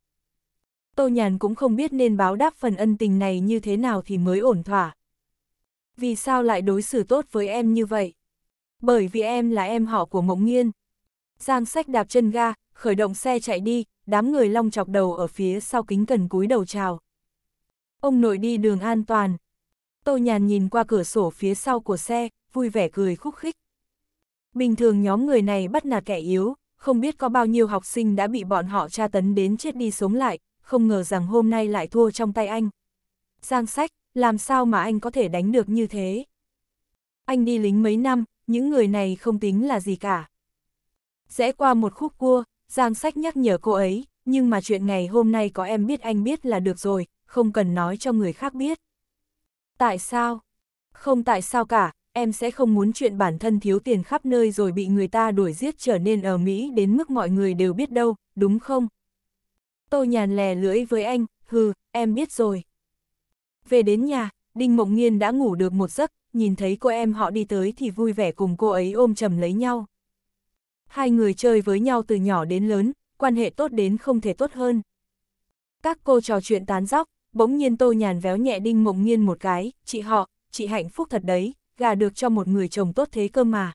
Speaker 1: Tô Nhàn cũng không biết nên báo đáp phần ân tình này như thế nào thì mới ổn thỏa. Vì sao lại đối xử tốt với em như vậy? Bởi vì em là em họ của Mộng Nghiên. Giang sách đạp chân ga, khởi động xe chạy đi, đám người long chọc đầu ở phía sau kính cần cúi đầu chào. Ông nội đi đường an toàn. Tô Nhàn nhìn qua cửa sổ phía sau của xe, vui vẻ cười khúc khích. Bình thường nhóm người này bắt nạt kẻ yếu, không biết có bao nhiêu học sinh đã bị bọn họ tra tấn đến chết đi sống lại, không ngờ rằng hôm nay lại thua trong tay anh. Giang sách, làm sao mà anh có thể đánh được như thế? Anh đi lính mấy năm, những người này không tính là gì cả. Rẽ qua một khúc cua, Giang sách nhắc nhở cô ấy, nhưng mà chuyện ngày hôm nay có em biết anh biết là được rồi, không cần nói cho người khác biết. Tại sao? Không tại sao cả, em sẽ không muốn chuyện bản thân thiếu tiền khắp nơi rồi bị người ta đuổi giết trở nên ở Mỹ đến mức mọi người đều biết đâu, đúng không? Tô nhàn lè lưỡi với anh, hừ, em biết rồi. Về đến nhà, Đinh Mộng Nghiên đã ngủ được một giấc, nhìn thấy cô em họ đi tới thì vui vẻ cùng cô ấy ôm chầm lấy nhau. Hai người chơi với nhau từ nhỏ đến lớn, quan hệ tốt đến không thể tốt hơn. Các cô trò chuyện tán dóc, bỗng nhiên Tô Nhàn véo nhẹ Đinh Mộng Nghiên một cái, chị họ, chị hạnh phúc thật đấy, gả được cho một người chồng tốt thế cơ mà.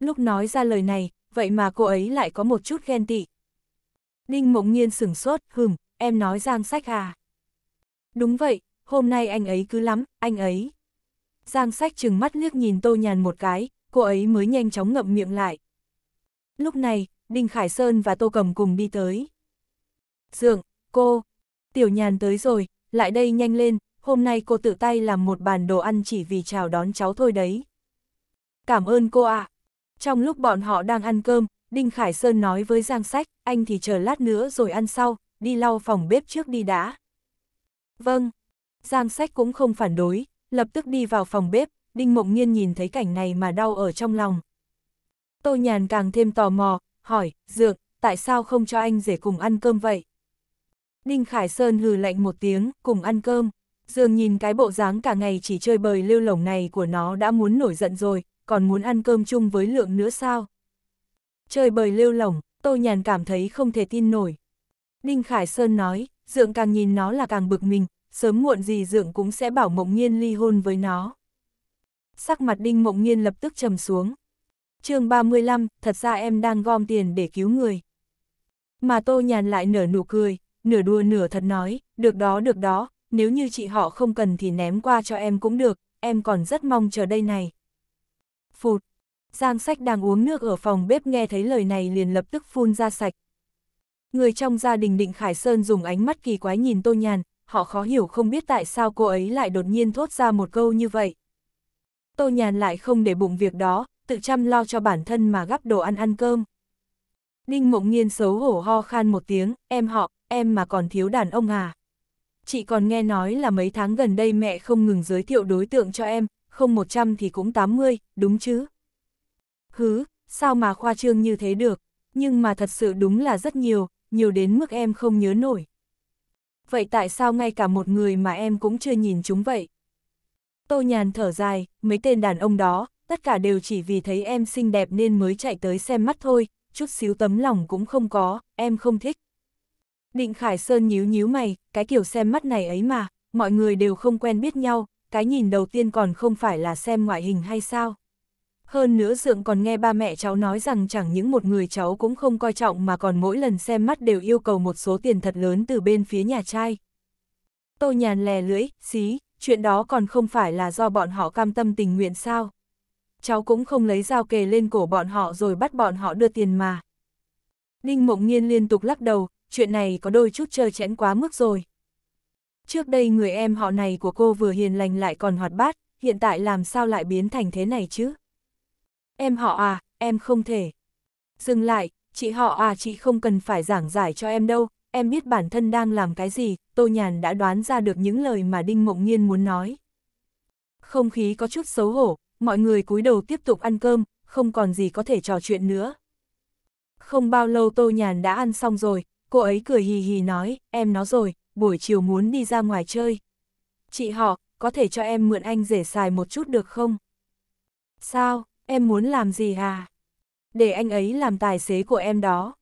Speaker 1: Lúc nói ra lời này, vậy mà cô ấy lại có một chút ghen tị. Đinh Mộng Nhiên sửng sốt, hừm, em nói Giang Sách à? Đúng vậy, hôm nay anh ấy cứ lắm, anh ấy. Giang Sách chừng mắt liếc nhìn Tô Nhàn một cái, cô ấy mới nhanh chóng ngậm miệng lại. Lúc này, Đinh Khải Sơn và Tô Cầm cùng đi tới. Dượng, cô, Tiểu Nhàn tới rồi, lại đây nhanh lên, hôm nay cô tự tay làm một bàn đồ ăn chỉ vì chào đón cháu thôi đấy. Cảm ơn cô ạ. À. Trong lúc bọn họ đang ăn cơm, Đinh Khải Sơn nói với Giang Sách, anh thì chờ lát nữa rồi ăn sau, đi lau phòng bếp trước đi đã. Vâng. Giang Sách cũng không phản đối, lập tức đi vào phòng bếp, Đinh Mộng Nhiên nhìn thấy cảnh này mà đau ở trong lòng. Tô Nhàn càng thêm tò mò, hỏi, Dược, tại sao không cho anh rể cùng ăn cơm vậy? Đinh Khải Sơn hừ lạnh một tiếng, cùng ăn cơm. Dương nhìn cái bộ dáng cả ngày chỉ chơi bời lêu lổng này của nó đã muốn nổi giận rồi, còn muốn ăn cơm chung với lượng nữa sao? Chơi bời lêu lỏng, Tô Nhàn cảm thấy không thể tin nổi. Đinh Khải Sơn nói, Dượng càng nhìn nó là càng bực mình, sớm muộn gì Dượng cũng sẽ bảo Mộng Nhiên ly hôn với nó. Sắc mặt Đinh Mộng Nhiên lập tức trầm xuống. chương 35, thật ra em đang gom tiền để cứu người. Mà Tô Nhàn lại nở nụ cười, nửa đùa nửa thật nói, được đó được đó, nếu như chị họ không cần thì ném qua cho em cũng được, em còn rất mong chờ đây này. Phụt, Giang Sách đang uống nước ở phòng bếp nghe thấy lời này liền lập tức phun ra sạch. Người trong gia đình Định Khải Sơn dùng ánh mắt kỳ quái nhìn Tô Nhàn, họ khó hiểu không biết tại sao cô ấy lại đột nhiên thốt ra một câu như vậy. Tô Nhàn lại không để bụng việc đó, tự chăm lo cho bản thân mà gắp đồ ăn ăn cơm. Đinh Mộng Nhiên xấu hổ ho khan một tiếng, em họ, em mà còn thiếu đàn ông à chị còn nghe nói là mấy tháng gần đây mẹ không ngừng giới thiệu đối tượng cho em, không 100 thì cũng 80, đúng chứ? Hứ, sao mà khoa trương như thế được, nhưng mà thật sự đúng là rất nhiều, nhiều đến mức em không nhớ nổi. Vậy tại sao ngay cả một người mà em cũng chưa nhìn chúng vậy? Tô nhàn thở dài, mấy tên đàn ông đó, tất cả đều chỉ vì thấy em xinh đẹp nên mới chạy tới xem mắt thôi, chút xíu tấm lòng cũng không có, em không thích. Định Khải Sơn nhíu nhíu mày, cái kiểu xem mắt này ấy mà, mọi người đều không quen biết nhau, cái nhìn đầu tiên còn không phải là xem ngoại hình hay sao. Hơn nữa Dượng còn nghe ba mẹ cháu nói rằng chẳng những một người cháu cũng không coi trọng mà còn mỗi lần xem mắt đều yêu cầu một số tiền thật lớn từ bên phía nhà trai. Tô nhàn lè lưỡi, xí, chuyện đó còn không phải là do bọn họ cam tâm tình nguyện sao. Cháu cũng không lấy dao kề lên cổ bọn họ rồi bắt bọn họ đưa tiền mà. Ninh Mộng Nhiên liên tục lắc đầu, chuyện này có đôi chút trơ chẽn quá mức rồi. Trước đây người em họ này của cô vừa hiền lành lại còn hoạt bát, hiện tại làm sao lại biến thành thế này chứ? Em họ à, em không thể. Dừng lại, chị họ à chị không cần phải giảng giải cho em đâu, em biết bản thân đang làm cái gì, Tô Nhàn đã đoán ra được những lời mà Đinh Mộng nhiên muốn nói. Không khí có chút xấu hổ, mọi người cúi đầu tiếp tục ăn cơm, không còn gì có thể trò chuyện nữa. Không bao lâu Tô Nhàn đã ăn xong rồi, cô ấy cười hì hì nói, em nó rồi, buổi chiều muốn đi ra ngoài chơi. Chị họ, có thể cho em mượn anh rể xài một chút được không? Sao, em muốn làm gì à? Để anh ấy làm tài xế của em đó.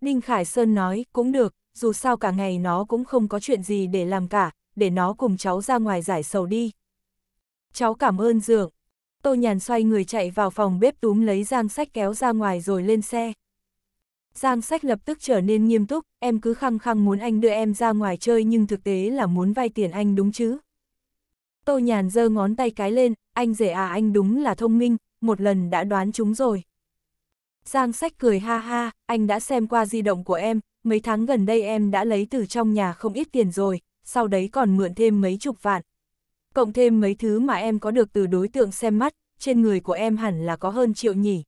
Speaker 1: đinh Khải Sơn nói, cũng được, dù sao cả ngày nó cũng không có chuyện gì để làm cả, để nó cùng cháu ra ngoài giải sầu đi. Cháu cảm ơn dượng. Tô Nhàn xoay người chạy vào phòng bếp túm lấy giang sách kéo ra ngoài rồi lên xe. Giang sách lập tức trở nên nghiêm túc, em cứ khăng khăng muốn anh đưa em ra ngoài chơi nhưng thực tế là muốn vay tiền anh đúng chứ. Tô nhàn giơ ngón tay cái lên, anh rể à anh đúng là thông minh, một lần đã đoán chúng rồi. Giang sách cười ha ha, anh đã xem qua di động của em, mấy tháng gần đây em đã lấy từ trong nhà không ít tiền rồi, sau đấy còn mượn thêm mấy chục vạn. Cộng thêm mấy thứ mà em có được từ đối tượng xem mắt, trên người của em hẳn là có hơn triệu nhỉ.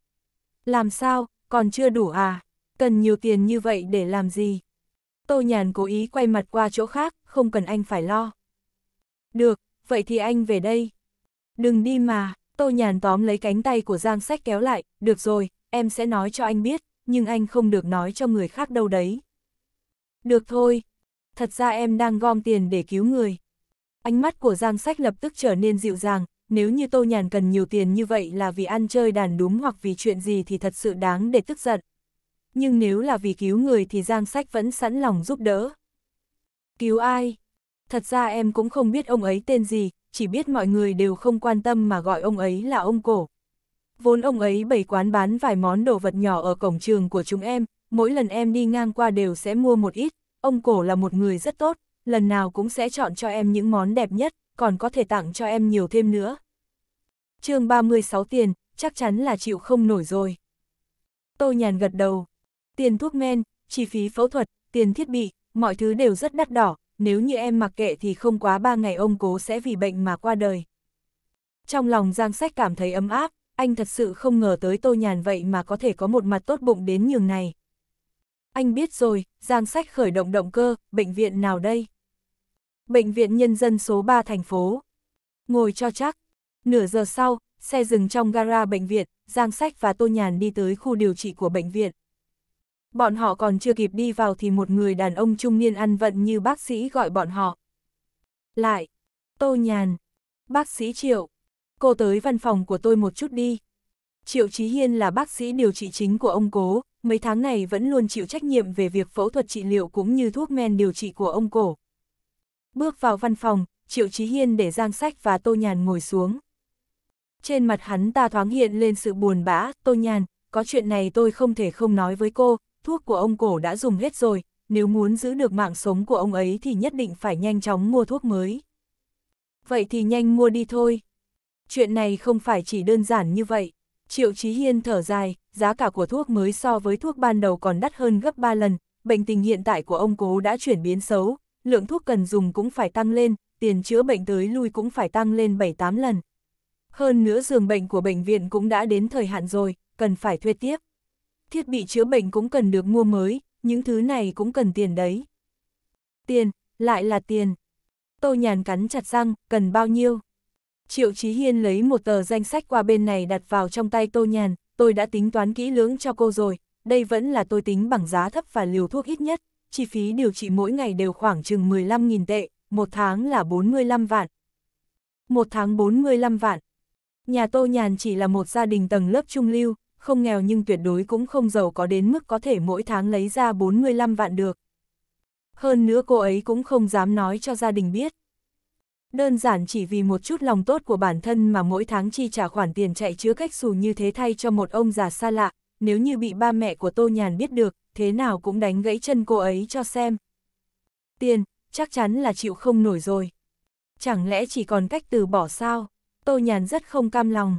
Speaker 1: Làm sao, còn chưa đủ à? cần nhiều tiền như vậy để làm gì? Tô Nhàn cố ý quay mặt qua chỗ khác, không cần anh phải lo. Được, vậy thì anh về đây. Đừng đi mà, Tô Nhàn tóm lấy cánh tay của Giang Sách kéo lại, được rồi, em sẽ nói cho anh biết, nhưng anh không được nói cho người khác đâu đấy. Được thôi, thật ra em đang gom tiền để cứu người. Ánh mắt của Giang Sách lập tức trở nên dịu dàng, nếu như Tô Nhàn cần nhiều tiền như vậy là vì ăn chơi đàn đúng hoặc vì chuyện gì thì thật sự đáng để tức giận nhưng nếu là vì cứu người thì Giang Sách vẫn sẵn lòng giúp đỡ. Cứu ai? Thật ra em cũng không biết ông ấy tên gì, chỉ biết mọi người đều không quan tâm mà gọi ông ấy là ông cổ. Vốn ông ấy bày quán bán vài món đồ vật nhỏ ở cổng trường của chúng em, mỗi lần em đi ngang qua đều sẽ mua một ít, ông cổ là một người rất tốt, lần nào cũng sẽ chọn cho em những món đẹp nhất, còn có thể tặng cho em nhiều thêm nữa. chương 36 tiền, chắc chắn là chịu không nổi rồi. Tô nhàn gật đầu, tiền thuốc men, chi phí phẫu thuật, tiền thiết bị, mọi thứ đều rất đắt đỏ, nếu như em mặc kệ thì không quá 3 ngày ông cố sẽ vì bệnh mà qua đời. Trong lòng Giang Sách cảm thấy ấm áp, anh thật sự không ngờ tới Tô Nhàn vậy mà có thể có một mặt tốt bụng đến nhường này. Anh biết rồi, Giang Sách khởi động động cơ, bệnh viện nào đây? Bệnh viện Nhân dân số 3 thành phố. Ngồi cho chắc. Nửa giờ sau, xe dừng trong gara bệnh viện, Giang Sách và Tô Nhàn đi tới khu điều trị của bệnh viện bọn họ còn chưa kịp đi vào thì một người đàn ông trung niên ăn vận như bác sĩ gọi bọn họ. Lại, Tô Nhàn, bác sĩ Triệu, cô tới văn phòng của tôi một chút đi. Triệu trí Hiên là bác sĩ điều trị chính của ông Cố, mấy tháng này vẫn luôn chịu trách nhiệm về việc phẫu thuật trị liệu cũng như thuốc men điều trị của ông Cổ. Bước vào văn phòng, Triệu trí Hiên để Giang Sách và Tô Nhàn ngồi xuống. Trên mặt hắn ta thoáng hiện lên sự buồn bã, Tô Nhàn, có chuyện này tôi không thể không nói với cô, thuốc của ông cổ đã dùng hết rồi, nếu muốn giữ được mạng sống của ông ấy thì nhất định phải nhanh chóng mua thuốc mới. Vậy thì nhanh mua đi thôi. Chuyện này không phải chỉ đơn giản như vậy. Triệu Chí Hiên thở dài, giá cả của thuốc mới so với thuốc ban đầu còn đắt hơn gấp 3 lần, bệnh tình hiện tại của ông cố đã chuyển biến xấu, lượng thuốc cần dùng cũng phải tăng lên, tiền chữa bệnh tới lui cũng phải tăng lên 7-8 lần. Hơn nữa giường bệnh của bệnh viện cũng đã đến thời hạn rồi, cần phải thuê tiếp thiết bị chữa bệnh cũng cần được mua mới, những thứ này cũng cần tiền đấy. Tiền, lại là tiền. Tô Nhàn cắn chặt răng, cần bao nhiêu? Triệu Chí Hiên lấy một tờ danh sách qua bên này đặt vào trong tay Tô Nhàn, tôi đã tính toán kỹ lưỡng cho cô rồi, đây vẫn là tôi tính bằng giá thấp và liều thuốc ít nhất, chi phí điều trị mỗi ngày đều khoảng chừng 15.000 tệ, một tháng là 45 vạn. Một tháng 45 vạn. Nhà Tô Nhàn chỉ là một gia đình tầng lớp trung lưu, không nghèo nhưng tuyệt đối cũng không giàu có đến mức có thể mỗi tháng lấy ra 45 vạn được. Hơn nữa cô ấy cũng không dám nói cho gia đình biết. Đơn giản chỉ vì một chút lòng tốt của bản thân mà mỗi tháng chi trả khoản tiền chạy chứa cách xù như thế thay cho một ông già xa lạ, nếu như bị ba mẹ của Tô Nhàn biết được, thế nào cũng đánh gãy chân cô ấy cho xem. Tiền, chắc chắn là chịu không nổi rồi. Chẳng lẽ chỉ còn cách từ bỏ sao? Tô Nhàn rất không cam lòng.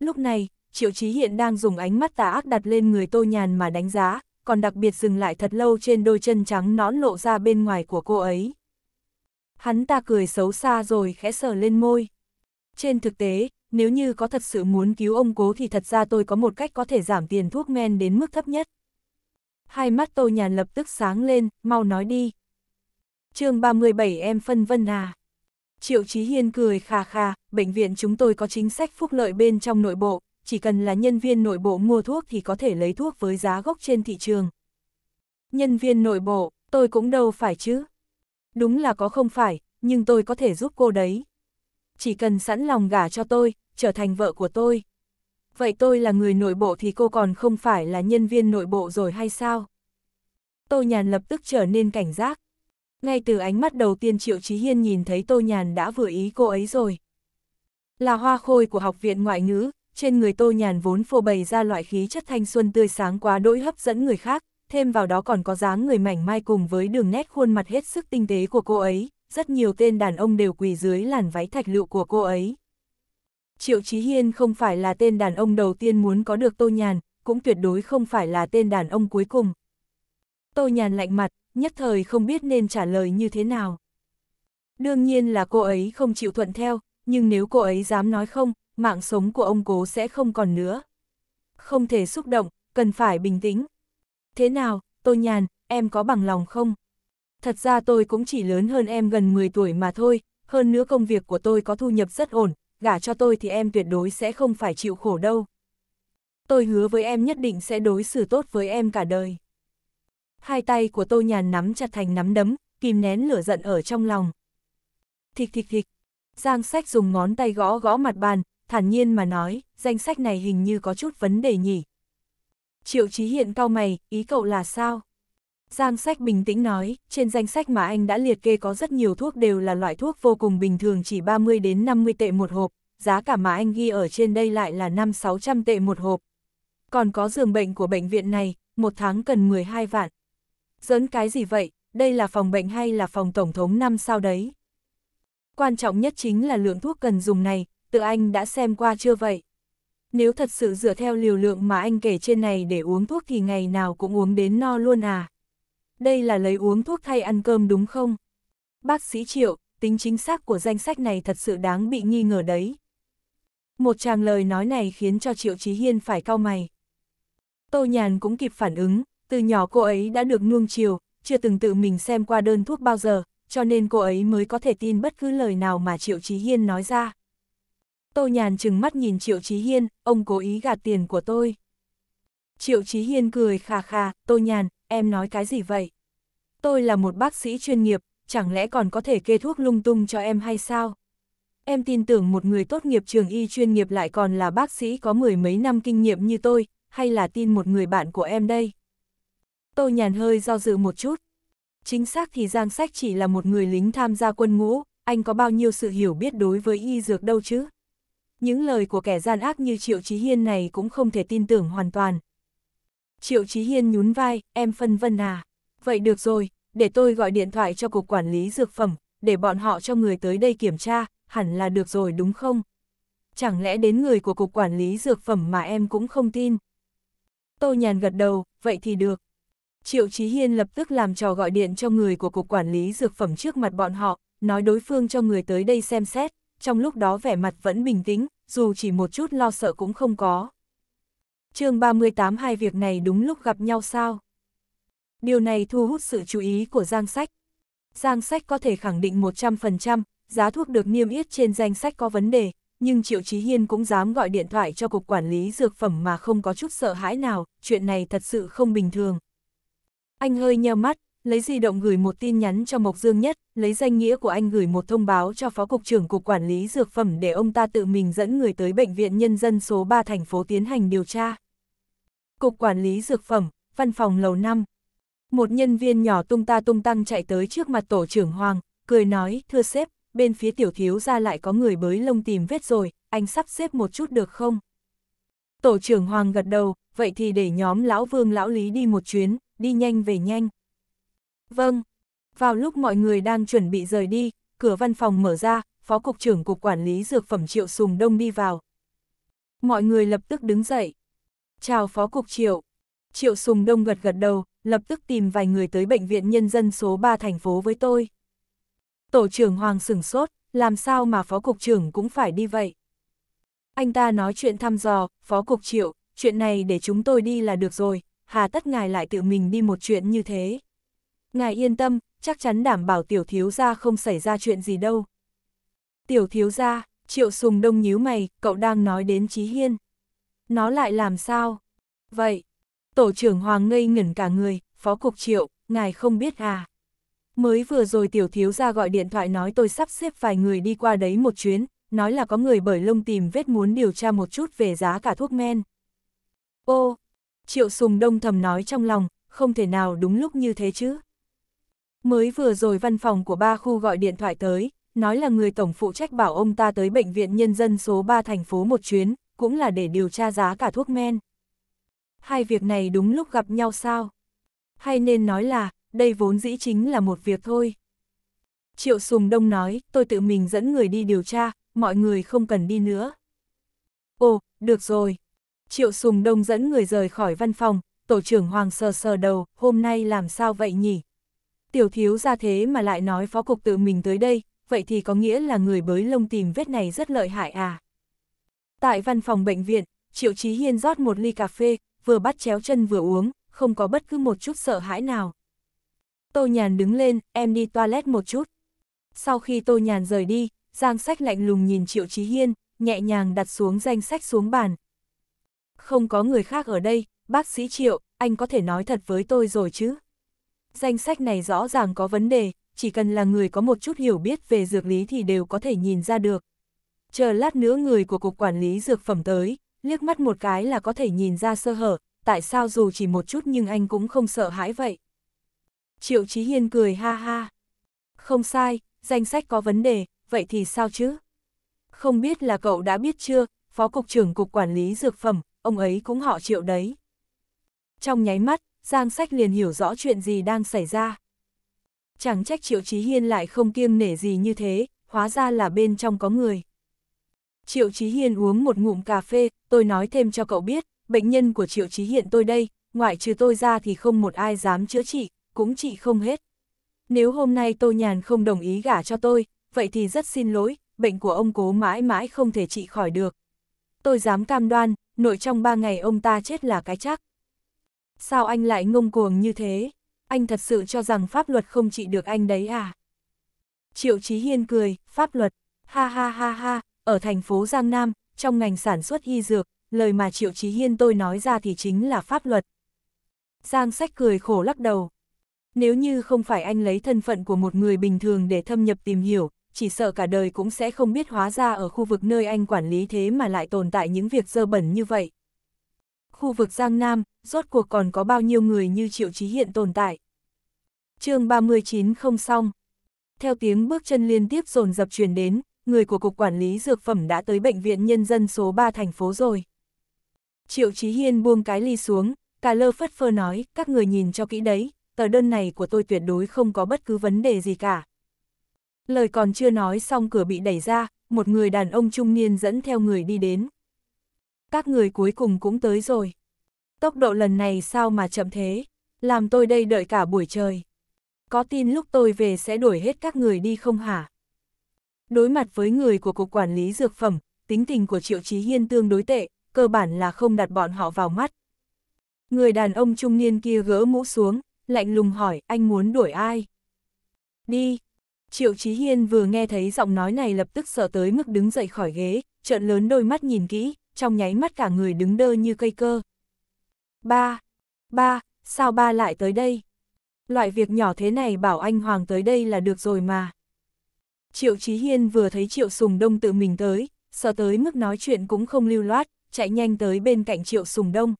Speaker 1: Lúc này, Triệu Chí hiện đang dùng ánh mắt tà ác đặt lên người Tô Nhàn mà đánh giá, còn đặc biệt dừng lại thật lâu trên đôi chân trắng nõn lộ ra bên ngoài của cô ấy. Hắn ta cười xấu xa rồi khẽ sờ lên môi. Trên thực tế, nếu như có thật sự muốn cứu ông cố thì thật ra tôi có một cách có thể giảm tiền thuốc men đến mức thấp nhất. Hai mắt Tô Nhàn lập tức sáng lên, mau nói đi. chương 37 em phân vân à. Triệu Chí Hiên cười khà khà, bệnh viện chúng tôi có chính sách phúc lợi bên trong nội bộ, chỉ cần là nhân viên nội bộ mua thuốc thì có thể lấy thuốc với giá gốc trên thị trường. Nhân viên nội bộ, tôi cũng đâu phải chứ. Đúng là có không phải, nhưng tôi có thể giúp cô đấy. Chỉ cần sẵn lòng gả cho tôi, trở thành vợ của tôi. Vậy tôi là người nội bộ thì cô còn không phải là nhân viên nội bộ rồi hay sao? Tô Nhàn lập tức trở nên cảnh giác. Ngay từ ánh mắt đầu tiên Triệu trí Hiên nhìn thấy Tô Nhàn đã vừa ý cô ấy rồi. Là hoa khôi của học viện ngoại ngữ, trên người Tô Nhàn vốn phô bày ra loại khí chất thanh xuân tươi sáng quá đỗi hấp dẫn người khác, thêm vào đó còn có dáng người mảnh mai cùng với đường nét khuôn mặt hết sức tinh tế của cô ấy, rất nhiều tên đàn ông đều quỳ dưới làn váy thạch lựu của cô ấy. Triệu Chí Hiên không phải là tên đàn ông đầu tiên muốn có được Tô Nhàn, cũng tuyệt đối không phải là tên đàn ông cuối cùng. Tô Nhàn lạnh mặt, nhất thời không biết nên trả lời như thế nào. Đương nhiên là cô ấy không chịu thuận theo, nhưng nếu cô ấy dám nói không, mạng sống của ông cố sẽ không còn nữa. Không thể xúc động, cần phải bình tĩnh. Thế nào, tôi nhàn, em có bằng lòng không? Thật ra tôi cũng chỉ lớn hơn em gần 10 tuổi mà thôi, hơn nữa công việc của tôi có thu nhập rất ổn, gả cho tôi thì em tuyệt đối sẽ không phải chịu khổ đâu. Tôi hứa với em nhất định sẽ đối xử tốt với em cả đời. Hai tay của tôi nhàn nắm chặt thành nắm đấm, kìm nén lửa giận ở trong lòng. Thịch thịch thịch, Giang sách dùng ngón tay gõ gõ mặt bàn, thản nhiên mà nói, danh sách này hình như có chút vấn đề nhỉ. Triệu Chí Hiện cau mày, ý cậu là sao? Giang sách bình tĩnh nói, trên danh sách mà anh đã liệt kê có rất nhiều thuốc đều là loại thuốc vô cùng bình thường chỉ 30 đến 50 tệ một hộp, giá cả mà anh ghi ở trên đây lại là 5-600 tệ một hộp. Còn có giường bệnh của bệnh viện này, một tháng cần 12 vạn. dẫn cái gì vậy, đây là phòng bệnh hay là phòng tổng thống năm sao đấy? Quan trọng nhất chính là lượng thuốc cần dùng này, tự anh đã xem qua chưa vậy? Nếu thật sự dựa theo liều lượng mà anh kể trên này để uống thuốc thì ngày nào cũng uống đến no luôn à? Đây là lấy uống thuốc thay ăn cơm đúng không? Bác sĩ Triệu, tính chính xác của danh sách này thật sự đáng bị nghi ngờ đấy. Một chàng lời nói này khiến cho Triệu Chí Hiên phải cau mày. Tô Nhàn cũng kịp phản ứng, từ nhỏ cô ấy đã được nuông chiều, chưa từng tự mình xem qua đơn thuốc bao giờ, cho nên cô ấy mới có thể tin bất cứ lời nào mà Triệu Chí Hiên nói ra. Tô Nhàn chừng mắt nhìn Triệu Chí Hiên, ông cố ý gạt tiền của tôi. Triệu Chí Hiên cười khà khà, Tô Nhàn, em nói cái gì vậy? Tôi là một bác sĩ chuyên nghiệp, chẳng lẽ còn có thể kê thuốc lung tung cho em hay sao? Em tin tưởng một người tốt nghiệp trường y chuyên nghiệp lại còn là bác sĩ có mười mấy năm kinh nghiệm như tôi, hay là tin một người bạn của em đây? Tô Nhàn hơi do dự một chút. Chính xác thì Giang Sách chỉ là một người lính tham gia quân ngũ, anh có bao nhiêu sự hiểu biết đối với y dược đâu chứ? những lời của kẻ gian ác như Triệu Chí Hiên này cũng không thể tin tưởng hoàn toàn. Triệu Chí Hiên nhún vai, em phân vân à. Vậy được rồi, để tôi gọi điện thoại cho Cục Quản lý Dược Phẩm, để bọn họ cho người tới đây kiểm tra, hẳn là được rồi đúng không? Chẳng lẽ đến người của Cục Quản lý Dược Phẩm mà em cũng không tin? Tô Nhàn gật đầu, vậy thì được. Triệu Chí Hiên lập tức làm trò gọi điện cho người của Cục Quản lý Dược Phẩm trước mặt bọn họ, nói đối phương cho người tới đây xem xét, trong lúc đó vẻ mặt vẫn bình tĩnh, dù chỉ một chút lo sợ cũng không có. chương 38 hai việc này đúng lúc gặp nhau sao? Điều này thu hút sự chú ý của Giang Sách. Giang Sách có thể khẳng định 100%, giá thuốc được niêm yết trên danh sách có vấn đề, nhưng Triệu Chí Hiên cũng dám gọi điện thoại cho Cục Quản lý Dược Phẩm mà không có chút sợ hãi nào, chuyện này thật sự không bình thường. Anh hơi nheo mắt, lấy di động gửi một tin nhắn cho Mộc Dương Nhất, lấy danh nghĩa của anh gửi một thông báo cho Phó Cục trưởng Cục Quản lý Dược phẩm để ông ta tự mình dẫn người tới Bệnh viện Nhân dân số 3 thành phố tiến hành điều tra. Cục Quản lý Dược phẩm, Văn phòng Lầu 5 Một nhân viên nhỏ tung ta tung tăng chạy tới trước mặt Tổ trưởng Hoàng, cười nói, thưa sếp, bên phía tiểu thiếu ra lại có người bới lông tìm vết rồi, anh sắp xếp một chút được không? Tổ trưởng Hoàng gật đầu, vậy thì để nhóm lão vương lão lý đi một chuyến, đi nhanh về nhanh. Vâng. Vào lúc mọi người đang chuẩn bị rời đi, cửa văn phòng mở ra, Phó Cục trưởng Cục Quản lý Dược phẩm Triệu Sùng Đông đi vào. Mọi người lập tức đứng dậy. Chào Phó Cục Triệu. Triệu Sùng Đông gật gật đầu, lập tức tìm vài người tới Bệnh viện Nhân dân số 3 thành phố với tôi. Tổ trưởng Hoàng sửng sốt, làm sao mà Phó Cục trưởng cũng phải đi vậy? Anh ta nói chuyện thăm dò, Phó Cục Triệu, chuyện này để chúng tôi đi là được rồi, hà tất ngài lại tự mình đi một chuyện như thế. Ngài yên tâm, chắc chắn đảm bảo tiểu thiếu gia không xảy ra chuyện gì đâu. Tiểu thiếu gia, triệu sùng đông nhíu mày, cậu đang nói đến trí Hiên. Nó lại làm sao? Vậy, tổ trưởng Hoàng ngây ngẩn cả người, phó cục triệu, ngài không biết à? Mới vừa rồi tiểu thiếu gia gọi điện thoại nói tôi sắp xếp vài người đi qua đấy một chuyến, nói là có người bởi lông tìm vết muốn điều tra một chút về giá cả thuốc men. Ô, triệu sùng đông thầm nói trong lòng, không thể nào đúng lúc như thế chứ. Mới vừa rồi văn phòng của ba khu gọi điện thoại tới, nói là người tổng phụ trách bảo ông ta tới bệnh viện nhân dân số 3 thành phố một chuyến, cũng là để điều tra giá cả thuốc men. Hai việc này đúng lúc gặp nhau sao? Hay nên nói là, đây vốn dĩ chính là một việc thôi. Triệu Sùng Đông nói, tôi tự mình dẫn người đi điều tra, mọi người không cần đi nữa. Ồ, được rồi. Triệu Sùng Đông dẫn người rời khỏi văn phòng, tổ trưởng Hoàng sờ sờ đầu, hôm nay làm sao vậy nhỉ? tiểu thiếu ra thế mà lại nói phó cục tự mình tới đây, vậy thì có nghĩa là người bới lông tìm vết này rất lợi hại à. Tại văn phòng bệnh viện, Triệu Chí Hiên rót một ly cà phê, vừa bắt chéo chân vừa uống, không có bất cứ một chút sợ hãi nào. Tô Nhàn đứng lên, em đi toilet một chút. Sau khi Tô Nhàn rời đi, Giang Sách lạnh lùng nhìn Triệu Chí Hiên, nhẹ nhàng đặt xuống danh sách xuống bàn. Không có người khác ở đây, bác sĩ Triệu, anh có thể nói thật với tôi rồi chứ? Danh sách này rõ ràng có vấn đề, chỉ cần là người có một chút hiểu biết về dược lý thì đều có thể nhìn ra được. Chờ lát nữa người của Cục Quản lý Dược Phẩm tới, liếc mắt một cái là có thể nhìn ra sơ hở, tại sao dù chỉ một chút nhưng anh cũng không sợ hãi vậy. Triệu Chí Hiên cười ha ha. Không sai, danh sách có vấn đề, vậy thì sao chứ? Không biết là cậu đã biết chưa, Phó Cục trưởng Cục Quản lý Dược Phẩm, ông ấy cũng họ triệu đấy. Trong nháy mắt, Giang Sách liền hiểu rõ chuyện gì đang xảy ra. Chẳng trách Triệu Chí Hiên lại không kiêng nể gì như thế, hóa ra là bên trong có người. Triệu Chí Hiên uống một ngụm cà phê, tôi nói thêm cho cậu biết, bệnh nhân của Triệu Chí Hiện tôi đây, ngoại trừ tôi ra thì không một ai dám chữa trị, cũng trị không hết. Nếu hôm nay Tô Nhàn không đồng ý gả cho tôi, vậy thì rất xin lỗi, bệnh của ông cố mãi mãi không thể trị khỏi được. Tôi dám cam đoan, nội trong ba ngày ông ta chết là cái chắc. Sao anh lại ngông cuồng như thế? Anh thật sự cho rằng pháp luật không trị được anh đấy à? Triệu Chí Hiên cười, pháp luật, ha ha ha ha, ở thành phố Giang Nam, trong ngành sản xuất y dược, lời mà Triệu Chí Hiên tôi nói ra thì chính là pháp luật. Giang Sách cười khổ lắc đầu. Nếu như không phải anh lấy thân phận của một người bình thường để thâm nhập tìm hiểu, chỉ sợ cả đời cũng sẽ không biết hóa ra ở khu vực nơi anh quản lý thế mà lại tồn tại những việc dơ bẩn như vậy. Khu vực Giang Nam, rốt cuộc còn có bao nhiêu người như Triệu Chí Hiện tồn tại. chương 39 không xong. Theo tiếng bước chân liên tiếp dồn dập truyền đến, người của Cục Quản lý Dược Phẩm đã tới Bệnh viện Nhân dân số 3 thành phố rồi. Triệu Chí Hiên buông cái ly xuống, cả lơ phất phơ nói, các người nhìn cho kỹ đấy, tờ đơn này của tôi tuyệt đối không có bất cứ vấn đề gì cả. Lời còn chưa nói xong cửa bị đẩy ra, một người đàn ông trung niên dẫn theo người đi đến. Các người cuối cùng cũng tới rồi tốc độ lần này sao mà chậm thế, làm tôi đây đợi cả buổi trời. Có tin lúc tôi về sẽ đuổi hết các người đi không hả? Đối mặt với người của Cục Quản lý Dược Phẩm, tính tình của Triệu Chí Hiên tương đối tệ, cơ bản là không đặt bọn họ vào mắt. Người đàn ông trung niên kia gỡ mũ xuống, lạnh lùng hỏi anh muốn đuổi ai? Đi! Triệu Chí Hiên vừa nghe thấy giọng nói này lập tức sợ tới mức đứng dậy khỏi ghế, trợn lớn đôi mắt nhìn kỹ, trong nháy mắt cả người đứng đơ như cây cơ. Ba, ba, sao ba lại tới đây? Loại việc nhỏ thế này bảo anh Hoàng tới đây là được rồi mà. Triệu Chí Hiên vừa thấy Triệu Sùng Đông tự mình tới, sợ tới mức nói chuyện cũng không lưu loát, chạy nhanh tới bên cạnh Triệu Sùng Đông.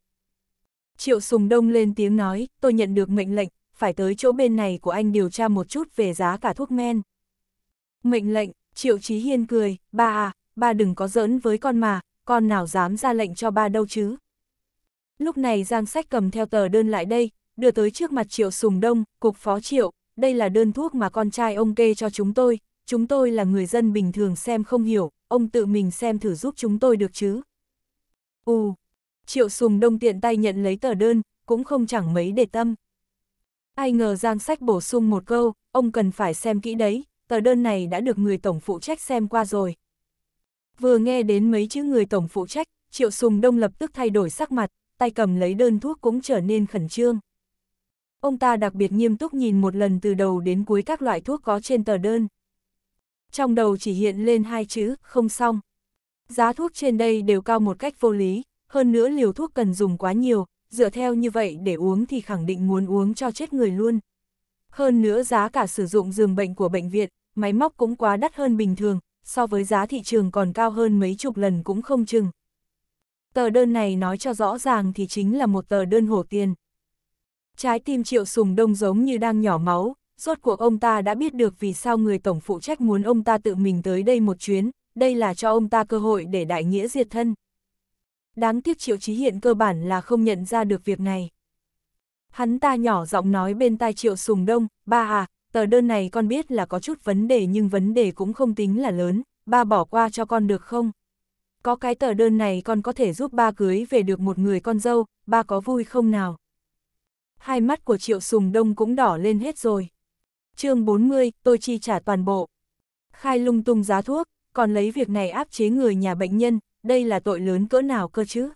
Speaker 1: Triệu Sùng Đông lên tiếng nói, tôi nhận được mệnh lệnh, phải tới chỗ bên này của anh điều tra một chút về giá cả thuốc men. Mệnh lệnh, Triệu Chí Hiên cười, ba à, ba đừng có giỡn với con mà, con nào dám ra lệnh cho ba đâu chứ. Lúc này Giang Sách cầm theo tờ đơn lại đây, đưa tới trước mặt Triệu Sùng Đông, cục phó Triệu, đây là đơn thuốc mà con trai ông kê cho chúng tôi, chúng tôi là người dân bình thường xem không hiểu, ông tự mình xem thử giúp chúng tôi được chứ. u Triệu Sùng Đông tiện tay nhận lấy tờ đơn, cũng không chẳng mấy để tâm. Ai ngờ Giang Sách bổ sung một câu, ông cần phải xem kỹ đấy, tờ đơn này đã được người tổng phụ trách xem qua rồi. Vừa nghe đến mấy chữ người tổng phụ trách, Triệu Sùng Đông lập tức thay đổi sắc mặt, tay cầm lấy đơn thuốc cũng trở nên khẩn trương. Ông ta đặc biệt nghiêm túc nhìn một lần từ đầu đến cuối các loại thuốc có trên tờ đơn. Trong đầu chỉ hiện lên hai chữ, không xong. Giá thuốc trên đây đều cao một cách vô lý, hơn nữa liều thuốc cần dùng quá nhiều, dựa theo như vậy để uống thì khẳng định muốn uống cho chết người luôn. Hơn nữa giá cả sử dụng giường bệnh của bệnh viện, máy móc cũng quá đắt hơn bình thường, so với giá thị trường còn cao hơn mấy chục lần cũng không chừng, Tờ đơn này nói cho rõ ràng thì chính là một tờ đơn hổ tiền. Trái tim triệu sùng đông giống như đang nhỏ máu, rốt cuộc ông ta đã biết được vì sao người tổng phụ trách muốn ông ta tự mình tới đây một chuyến, đây là cho ông ta cơ hội để đại nghĩa diệt thân. Đáng tiếc triệu trí hiện cơ bản là không nhận ra được việc này. Hắn ta nhỏ giọng nói bên tai triệu sùng đông, ba à, tờ đơn này con biết là có chút vấn đề nhưng vấn đề cũng không tính là lớn, ba bỏ qua cho con được không? có cái tờ đơn này con có thể giúp ba cưới về được một người con dâu, ba có vui không nào? Hai mắt của Triệu Sùng Đông cũng đỏ lên hết rồi. chương 40, tôi chi trả toàn bộ. Khai lung tung giá thuốc, còn lấy việc này áp chế người nhà bệnh nhân, đây là tội lớn cỡ nào cơ chứ?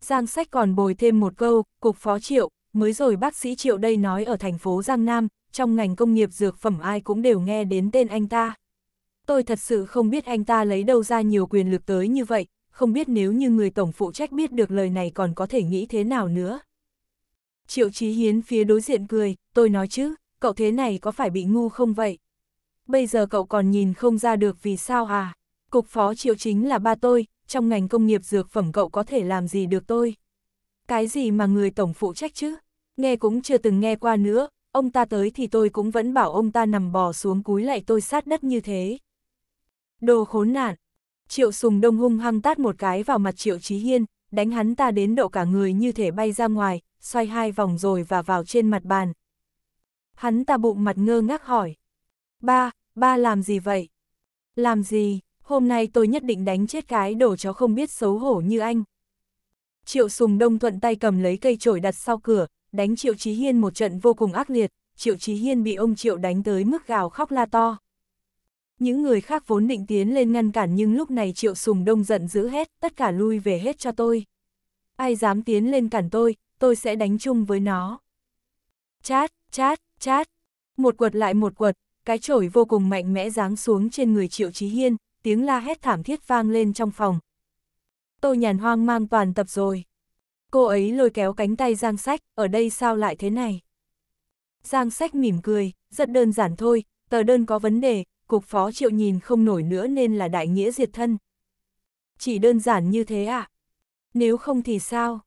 Speaker 1: Giang sách còn bồi thêm một câu, cục phó Triệu, mới rồi bác sĩ Triệu đây nói ở thành phố Giang Nam, trong ngành công nghiệp dược phẩm ai cũng đều nghe đến tên anh ta tôi thật sự không biết anh ta lấy đâu ra nhiều quyền lực tới như vậy, không biết nếu như người tổng phụ trách biết được lời này còn có thể nghĩ thế nào nữa. Triệu Chí Hiến phía đối diện cười, tôi nói chứ, cậu thế này có phải bị ngu không vậy? Bây giờ cậu còn nhìn không ra được vì sao à? Cục phó triệu chính là ba tôi, trong ngành công nghiệp dược phẩm cậu có thể làm gì được tôi? Cái gì mà người tổng phụ trách chứ? Nghe cũng chưa từng nghe qua nữa, ông ta tới thì tôi cũng vẫn bảo ông ta nằm bò xuống cúi lại tôi sát đất như thế. Đồ khốn nạn! Triệu Sùng Đông hung hăng tát một cái vào mặt Triệu Chí Hiên, đánh hắn ta đến độ cả người như thể bay ra ngoài, xoay hai vòng rồi và vào trên mặt bàn. Hắn ta bụng mặt ngơ ngác hỏi. Ba, ba làm gì vậy? Làm gì? Hôm nay tôi nhất định đánh chết cái đồ chó không biết xấu hổ như anh. Triệu Sùng Đông thuận tay cầm lấy cây chổi đặt sau cửa, đánh Triệu Chí Hiên một trận vô cùng ác liệt, Triệu Chí Hiên bị ông Triệu đánh tới mức gào khóc la to. Những người khác vốn định tiến lên ngăn cản nhưng lúc này triệu sùng đông giận dữ hết, tất cả lui về hết cho tôi. Ai dám tiến lên cản tôi, tôi sẽ đánh chung với nó. Chát, chát, chát. Một quật lại một quật, cái chổi vô cùng mạnh mẽ giáng xuống trên người triệu trí hiên, tiếng la hét thảm thiết vang lên trong phòng. Tô nhàn hoang mang toàn tập rồi. Cô ấy lôi kéo cánh tay Giang Sách, ở đây sao lại thế này? Giang Sách mỉm cười, rất đơn giản thôi, tờ đơn có vấn đề, cục phó triệu nhìn không nổi nữa nên là đại nghĩa diệt thân. Chỉ đơn giản như thế à? Nếu không thì sao?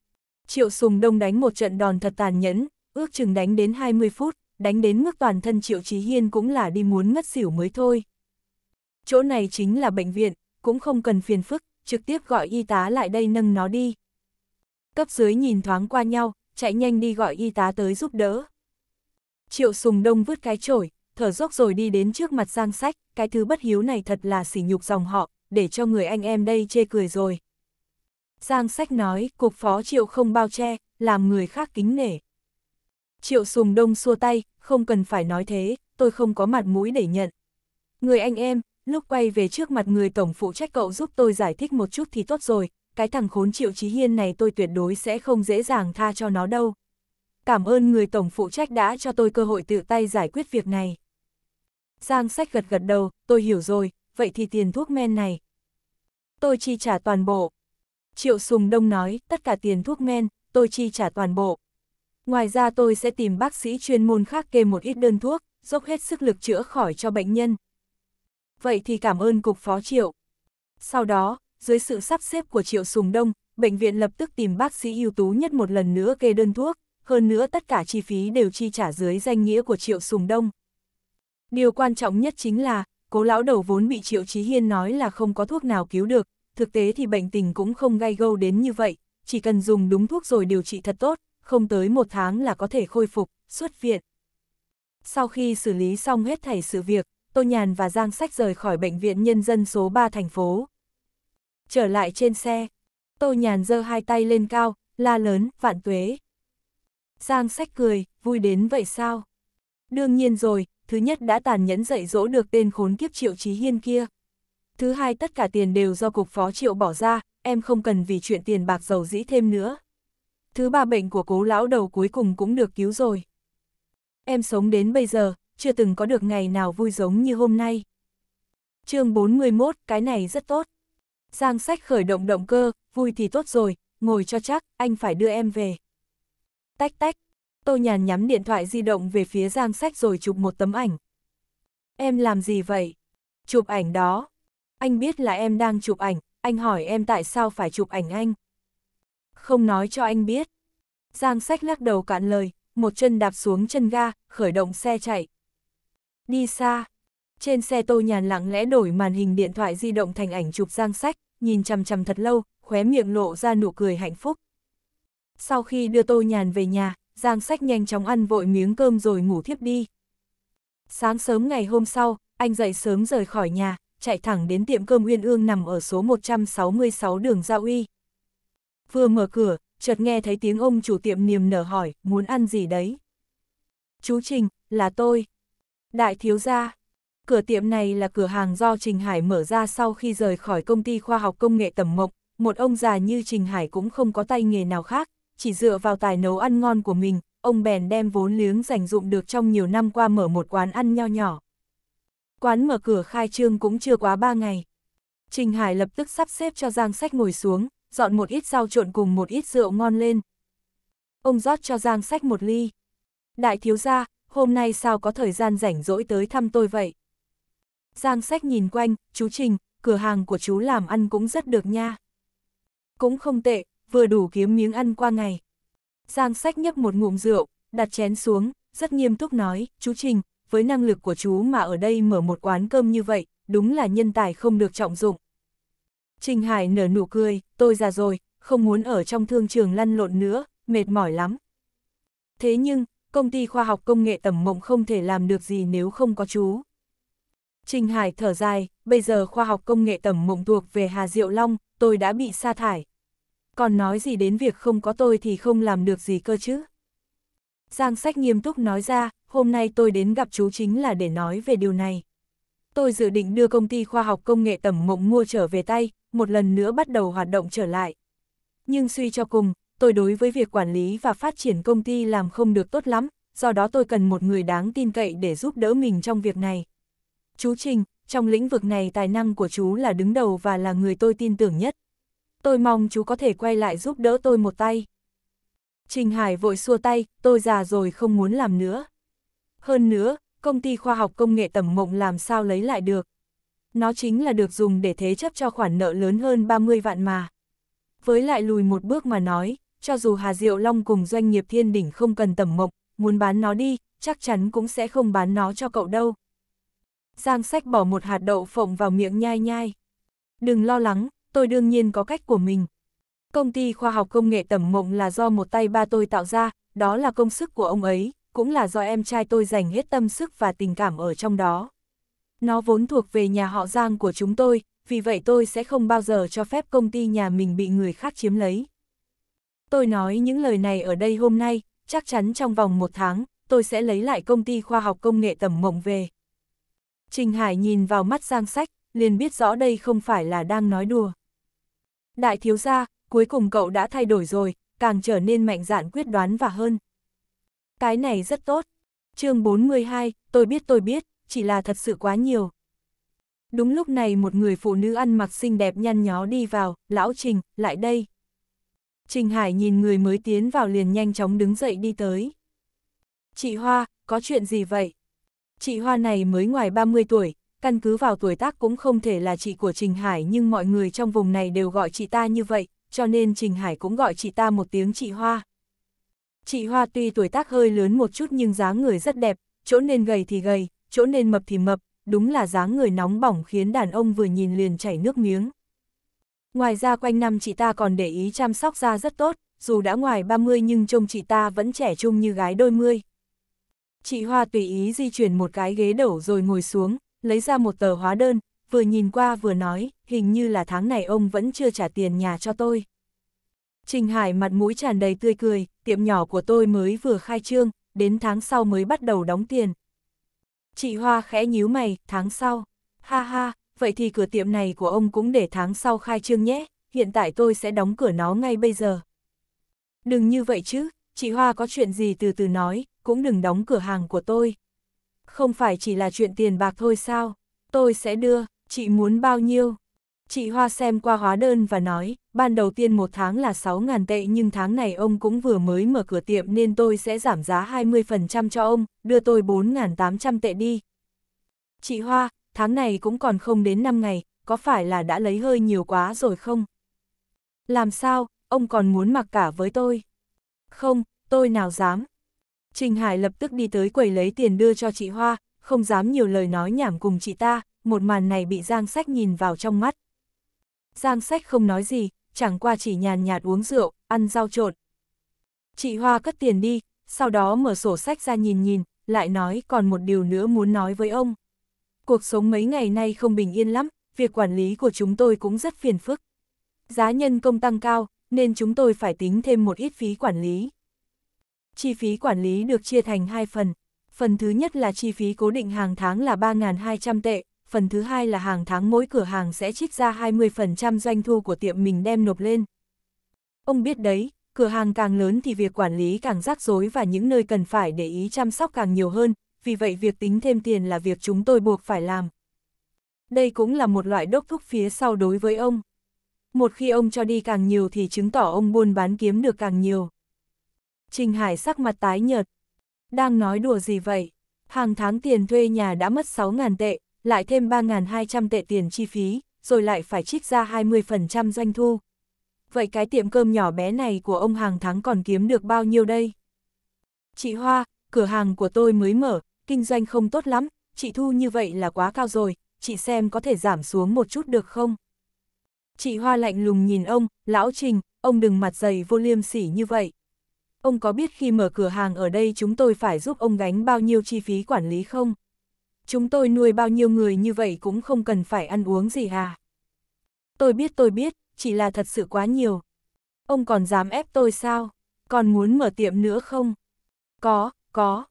Speaker 1: Triệu Sùng Đông đánh một trận đòn thật tàn nhẫn, ước chừng đánh đến 20 phút, đánh đến mức toàn thân Triệu trí Hiên cũng là đi muốn ngất xỉu mới thôi. Chỗ này chính là bệnh viện, cũng không cần phiền phức, trực tiếp gọi y tá lại đây nâng nó đi. Cấp dưới nhìn thoáng qua nhau, chạy nhanh đi gọi y tá tới giúp đỡ. Triệu Sùng Đông vứt cái chổi, thở dốc rồi đi đến trước mặt Giang Sách, cái thứ bất hiếu này thật là sỉ nhục dòng họ, để cho người anh em đây chê cười rồi. Giang Sách nói, cục phó triệu không bao che, làm người khác kính nể. Triệu Sùng Đông xua tay, không cần phải nói thế, tôi không có mặt mũi để nhận. Người anh em, lúc quay về trước mặt người tổng phụ trách cậu giúp tôi giải thích một chút thì tốt rồi, cái thằng khốn Triệu trí Hiên này tôi tuyệt đối sẽ không dễ dàng tha cho nó đâu. Cảm ơn người tổng phụ trách đã cho tôi cơ hội tự tay giải quyết việc này. Giang sách gật gật đầu, tôi hiểu rồi, vậy thì tiền thuốc men này. Tôi chi trả toàn bộ. Triệu Sùng Đông nói, tất cả tiền thuốc men, tôi chi trả toàn bộ. Ngoài ra tôi sẽ tìm bác sĩ chuyên môn khác kê một ít đơn thuốc, dốc hết sức lực chữa khỏi cho bệnh nhân. Vậy thì cảm ơn Cục Phó Triệu. Sau đó, dưới sự sắp xếp của Triệu Sùng Đông, bệnh viện lập tức tìm bác sĩ ưu tú nhất một lần nữa kê đơn thuốc, hơn nữa tất cả chi phí đều chi trả dưới danh nghĩa của Triệu Sùng Đông. Điều quan trọng nhất chính là, cố lão đầu vốn bị Triệu Chí Hiên nói là không có thuốc nào cứu được, thực tế thì bệnh tình cũng không gai gâu đến như vậy, chỉ cần dùng đúng thuốc rồi điều trị thật tốt, không tới một tháng là có thể khôi phục, xuất viện. Sau khi xử lý xong hết thảy sự việc, Tô Nhàn và Giang Sách rời khỏi Bệnh viện Nhân dân số 3 thành phố. Trở lại trên xe, Tô Nhàn giơ hai tay lên cao, la lớn, vạn tuế. Giang Sách cười, vui đến vậy sao? Đương nhiên rồi, thứ nhất đã tàn nhẫn dạy dỗ được tên khốn kiếp triệu trí hiên kia. Thứ hai tất cả tiền đều do cục phó triệu bỏ ra, em không cần vì chuyện tiền bạc giàu dĩ thêm nữa. Thứ ba bệnh của cố lão đầu cuối cùng cũng được cứu rồi. Em sống đến bây giờ, chưa từng có được ngày nào vui giống như hôm nay. chương 41, cái này rất tốt. Giang sách khởi động động cơ, vui thì tốt rồi, ngồi cho chắc, anh phải đưa em về. Tách tách, Tô Nhàn nhắm điện thoại di động về phía Giang Sách rồi chụp một tấm ảnh. Em làm gì vậy? Chụp ảnh đó. Anh biết là em đang chụp ảnh, anh hỏi em tại sao phải chụp ảnh anh. Không nói cho anh biết. Giang Sách lắc đầu cạn lời, một chân đạp xuống chân ga, khởi động xe chạy. Đi xa. Trên xe Tô Nhàn lặng lẽ đổi màn hình điện thoại di động thành ảnh chụp Giang Sách, nhìn chằm chằm thật lâu, khóe miệng lộ ra nụ cười hạnh phúc. Sau khi đưa Tô Nhàn về nhà, Giang sách nhanh chóng ăn vội miếng cơm rồi ngủ thiếp đi. Sáng sớm ngày hôm sau, anh dậy sớm rời khỏi nhà, chạy thẳng đến tiệm cơm Uyên Ương nằm ở số 166 đường Gia Uy. Vừa mở cửa, chợt nghe thấy tiếng ông chủ tiệm niềm nở hỏi, muốn ăn gì đấy? Chú Trình, là tôi. Đại thiếu gia. Cửa tiệm này là cửa hàng do Trình Hải mở ra sau khi rời khỏi công ty khoa học công nghệ tầm mộc, một ông già như Trình Hải cũng không có tay nghề nào khác, chỉ dựa vào tài nấu ăn ngon của mình, ông bèn đem vốn liếng dành dụng được trong nhiều năm qua mở một quán ăn nho nhỏ. Quán mở cửa khai trương cũng chưa quá ba ngày. Trình Hải lập tức sắp xếp cho Giang Sách ngồi xuống, dọn một ít rau trộn cùng một ít rượu ngon lên. Ông rót cho Giang Sách một ly. Đại thiếu gia, hôm nay sao có thời gian rảnh rỗi tới thăm tôi vậy? Giang Sách nhìn quanh, chú Trình, cửa hàng của chú làm ăn cũng rất được nha. Cũng không tệ, vừa đủ kiếm miếng ăn qua ngày. Giang sách nhấp một ngụm rượu, đặt chén xuống, rất nghiêm túc nói, chú Trình, với năng lực của chú mà ở đây mở một quán cơm như vậy, đúng là nhân tài không được trọng dụng. Trình Hải nở nụ cười, tôi già rồi, không muốn ở trong thương trường lăn lộn nữa, mệt mỏi lắm. Thế nhưng, công ty khoa học công nghệ tầm mộng không thể làm được gì nếu không có chú. Trình Hải thở dài, bây giờ khoa học công nghệ tầm mộng thuộc về Hà Diệu Long, tôi đã bị sa thải còn nói gì đến việc không có tôi thì không làm được gì cơ chứ. Giang sách nghiêm túc nói ra, hôm nay tôi đến gặp chú chính là để nói về điều này. Tôi dự định đưa công ty khoa học công nghệ tầm mộng mua trở về tay, một lần nữa bắt đầu hoạt động trở lại. Nhưng suy cho cùng, tôi đối với việc quản lý và phát triển công ty làm không được tốt lắm, do đó tôi cần một người đáng tin cậy để giúp đỡ mình trong việc này. Chú Trình, trong lĩnh vực này tài năng của chú là đứng đầu và là người tôi tin tưởng nhất tôi mong chú có thể quay lại giúp đỡ tôi một tay. Trình Hải vội xua tay, tôi già rồi không muốn làm nữa. Hơn nữa, công ty khoa học công nghệ tầm mộng làm sao lấy lại được. Nó chính là được dùng để thế chấp cho khoản nợ lớn hơn 30 vạn mà. Với lại lùi một bước mà nói, cho dù Hà Diệu Long cùng doanh nghiệp thiên đỉnh không cần tầm mộng, muốn bán nó đi, chắc chắn cũng sẽ không bán nó cho cậu đâu. Giang sách bỏ một hạt đậu phộng vào miệng nhai nhai. Đừng lo lắng, tôi đương nhiên có cách của mình. Công ty khoa học công nghệ tầm mộng là do một tay ba tôi tạo ra, đó là công sức của ông ấy, cũng là do em trai tôi dành hết tâm sức và tình cảm ở trong đó. Nó vốn thuộc về nhà họ Giang của chúng tôi, vì vậy tôi sẽ không bao giờ cho phép công ty nhà mình bị người khác chiếm lấy. Tôi nói những lời này ở đây hôm nay, chắc chắn trong vòng một tháng, tôi sẽ lấy lại công ty khoa học công nghệ tầm mộng về. Trình Hải nhìn vào mắt Giang Sách, liền biết rõ đây không phải là đang nói đùa. Đại thiếu gia, cuối cùng cậu đã thay đổi rồi, càng trở nên mạnh dạn quyết đoán và hơn. Cái này rất tốt. chương 42, tôi biết tôi biết, chỉ là thật sự quá nhiều. Đúng lúc này một người phụ nữ ăn mặc xinh đẹp nhăn nhó đi vào, lão Trình, lại đây. Trình Hải nhìn người mới tiến vào liền nhanh chóng đứng dậy đi tới. Chị Hoa, có chuyện gì vậy? Chị Hoa này mới ngoài 30 tuổi, căn cứ vào tuổi tác cũng không thể là chị của Trình Hải nhưng mọi người trong vùng này đều gọi chị ta như vậy, cho nên Trình Hải cũng gọi chị ta một tiếng chị Hoa. Chị Hoa tuy tuổi tác hơi lớn một chút nhưng dáng người rất đẹp, chỗ nên gầy thì gầy, chỗ nên mập thì mập, đúng là dáng người nóng bỏng khiến đàn ông vừa nhìn liền chảy nước miếng. Ngoài ra quanh năm chị ta còn để ý chăm sóc da rất tốt, dù đã ngoài 30 nhưng trông chị ta vẫn trẻ trung như gái đôi mươi. Chị Hoa tùy ý di chuyển một cái ghế đổ rồi ngồi xuống, lấy ra một tờ hóa đơn, vừa nhìn qua vừa nói, hình như là tháng này ông vẫn chưa trả tiền nhà cho tôi. Trình Hải mặt mũi tràn đầy tươi cười, tiệm nhỏ của tôi mới vừa khai trương, đến tháng sau mới bắt đầu đóng tiền. Chị Hoa khẽ nhíu mày, tháng sau. Ha ha, vậy thì cửa tiệm này của ông cũng để tháng sau khai trương nhé, hiện tại tôi sẽ đóng cửa nó ngay bây giờ. Đừng như vậy chứ, chị Hoa có chuyện gì từ từ nói, cũng đừng đóng cửa hàng của tôi không phải chỉ là chuyện tiền bạc thôi sao, tôi sẽ đưa, chị muốn bao nhiêu. Chị Hoa xem qua hóa đơn và nói, ban đầu tiên một tháng là 6.000 tệ nhưng tháng này ông cũng vừa mới mở cửa tiệm nên tôi sẽ giảm giá 20% cho ông, đưa tôi 4.800 tệ đi. Chị Hoa, tháng này cũng còn không đến 5 ngày, có phải là đã lấy hơi nhiều quá rồi không? Làm sao, ông còn muốn mặc cả với tôi? Không, tôi nào dám, Trình Hải lập tức đi tới quầy lấy tiền đưa cho chị Hoa, không dám nhiều lời nói nhảm cùng chị ta, một màn này bị Giang Sách nhìn vào trong mắt. Giang Sách không nói gì, chẳng qua chỉ nhàn nhạt uống rượu, ăn rau trộn. Chị Hoa cất tiền đi, sau đó mở sổ sách ra nhìn nhìn, lại nói còn một điều nữa muốn nói với ông. Cuộc sống mấy ngày nay không bình yên lắm, việc quản lý của chúng tôi cũng rất phiền phức. Giá nhân công tăng cao, nên chúng tôi phải tính thêm một ít phí quản lý chi phí quản lý được chia thành hai phần. Phần thứ nhất là chi phí cố định hàng tháng là 3.200 tệ, phần thứ hai là hàng tháng mỗi cửa hàng sẽ trích ra 20% doanh thu của tiệm mình đem nộp lên. Ông biết đấy, cửa hàng càng lớn thì việc quản lý càng rắc rối và những nơi cần phải để ý chăm sóc càng nhiều hơn, vì vậy việc tính thêm tiền là việc chúng tôi buộc phải làm. Đây cũng là một loại đốc thúc phía sau đối với ông. Một khi ông cho đi càng nhiều thì chứng tỏ ông buôn bán kiếm được càng nhiều. Trình Hải sắc mặt tái nhợt. Đang nói đùa gì vậy? Hàng tháng tiền thuê nhà đã mất 6.000 tệ, lại thêm 3.200 tệ tiền chi phí, rồi lại phải trích ra 20% doanh thu. Vậy cái tiệm cơm nhỏ bé này của ông hàng tháng còn kiếm được bao nhiêu đây? Chị Hoa, cửa hàng của tôi mới mở, kinh doanh không tốt lắm, chị thu như vậy là quá cao rồi, chị xem có thể giảm xuống một chút được không? Chị Hoa lạnh lùng nhìn ông, lão Trình, ông đừng mặt dày vô liêm sỉ như vậy ông có biết khi mở cửa hàng ở đây chúng tôi phải giúp ông gánh bao nhiêu chi phí quản lý không? Chúng tôi nuôi bao nhiêu người như vậy cũng không cần phải ăn uống gì à? Tôi biết tôi biết, chỉ là thật sự quá nhiều. Ông còn dám ép tôi sao? Còn muốn mở tiệm nữa không? Có, có.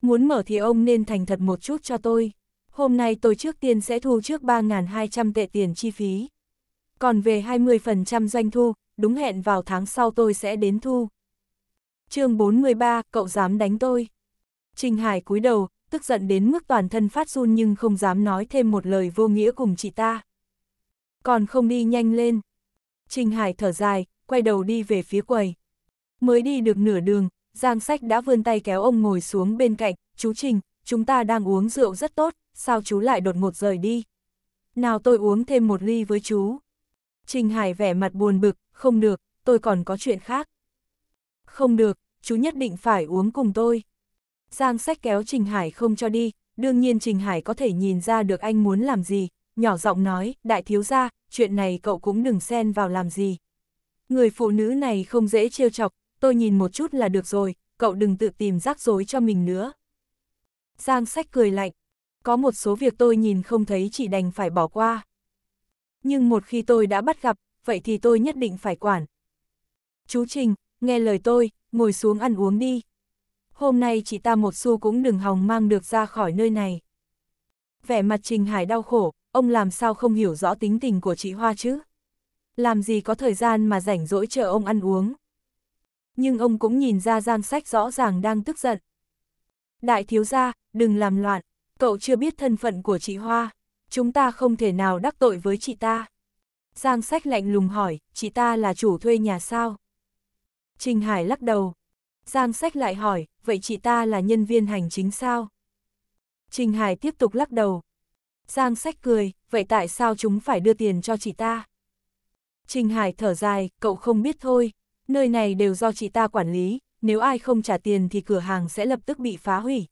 Speaker 1: Muốn mở thì ông nên thành thật một chút cho tôi. Hôm nay tôi trước tiên sẽ thu trước 3.200 tệ tiền chi phí. Còn về 20% doanh thu, đúng hẹn vào tháng sau tôi sẽ đến thu chương 43, cậu dám đánh tôi. Trình Hải cúi đầu, tức giận đến mức toàn thân phát run nhưng không dám nói thêm một lời vô nghĩa cùng chị ta. Còn không đi nhanh lên. Trình Hải thở dài, quay đầu đi về phía quầy. Mới đi được nửa đường, Giang Sách đã vươn tay kéo ông ngồi xuống bên cạnh, chú Trình, chúng ta đang uống rượu rất tốt, sao chú lại đột ngột rời đi? Nào tôi uống thêm một ly với chú. Trình Hải vẻ mặt buồn bực, không được, tôi còn có chuyện khác không được, chú nhất định phải uống cùng tôi. Giang sách kéo Trình Hải không cho đi, đương nhiên Trình Hải có thể nhìn ra được anh muốn làm gì, nhỏ giọng nói, đại thiếu gia, chuyện này cậu cũng đừng xen vào làm gì. Người phụ nữ này không dễ trêu chọc, tôi nhìn một chút là được rồi, cậu đừng tự tìm rắc rối cho mình nữa. Giang sách cười lạnh, có một số việc tôi nhìn không thấy chỉ đành phải bỏ qua. Nhưng một khi tôi đã bắt gặp, vậy thì tôi nhất định phải quản. Chú Trình, nghe lời tôi, ngồi xuống ăn uống đi. Hôm nay chị ta một xu cũng đừng hòng mang được ra khỏi nơi này. Vẻ mặt Trình Hải đau khổ, ông làm sao không hiểu rõ tính tình của chị Hoa chứ? Làm gì có thời gian mà rảnh rỗi chờ ông ăn uống? Nhưng ông cũng nhìn ra Giang Sách rõ ràng đang tức giận. Đại thiếu gia, đừng làm loạn, cậu chưa biết thân phận của chị Hoa, chúng ta không thể nào đắc tội với chị ta. Giang Sách lạnh lùng hỏi, chị ta là chủ thuê nhà sao? Trình Hải lắc đầu. Giang sách lại hỏi, vậy chị ta là nhân viên hành chính sao? Trình Hải tiếp tục lắc đầu. Giang sách cười, vậy tại sao chúng phải đưa tiền cho chị ta? Trình Hải thở dài, cậu không biết thôi, nơi này đều do chị ta quản lý, nếu ai không trả tiền thì cửa hàng sẽ lập tức bị phá hủy.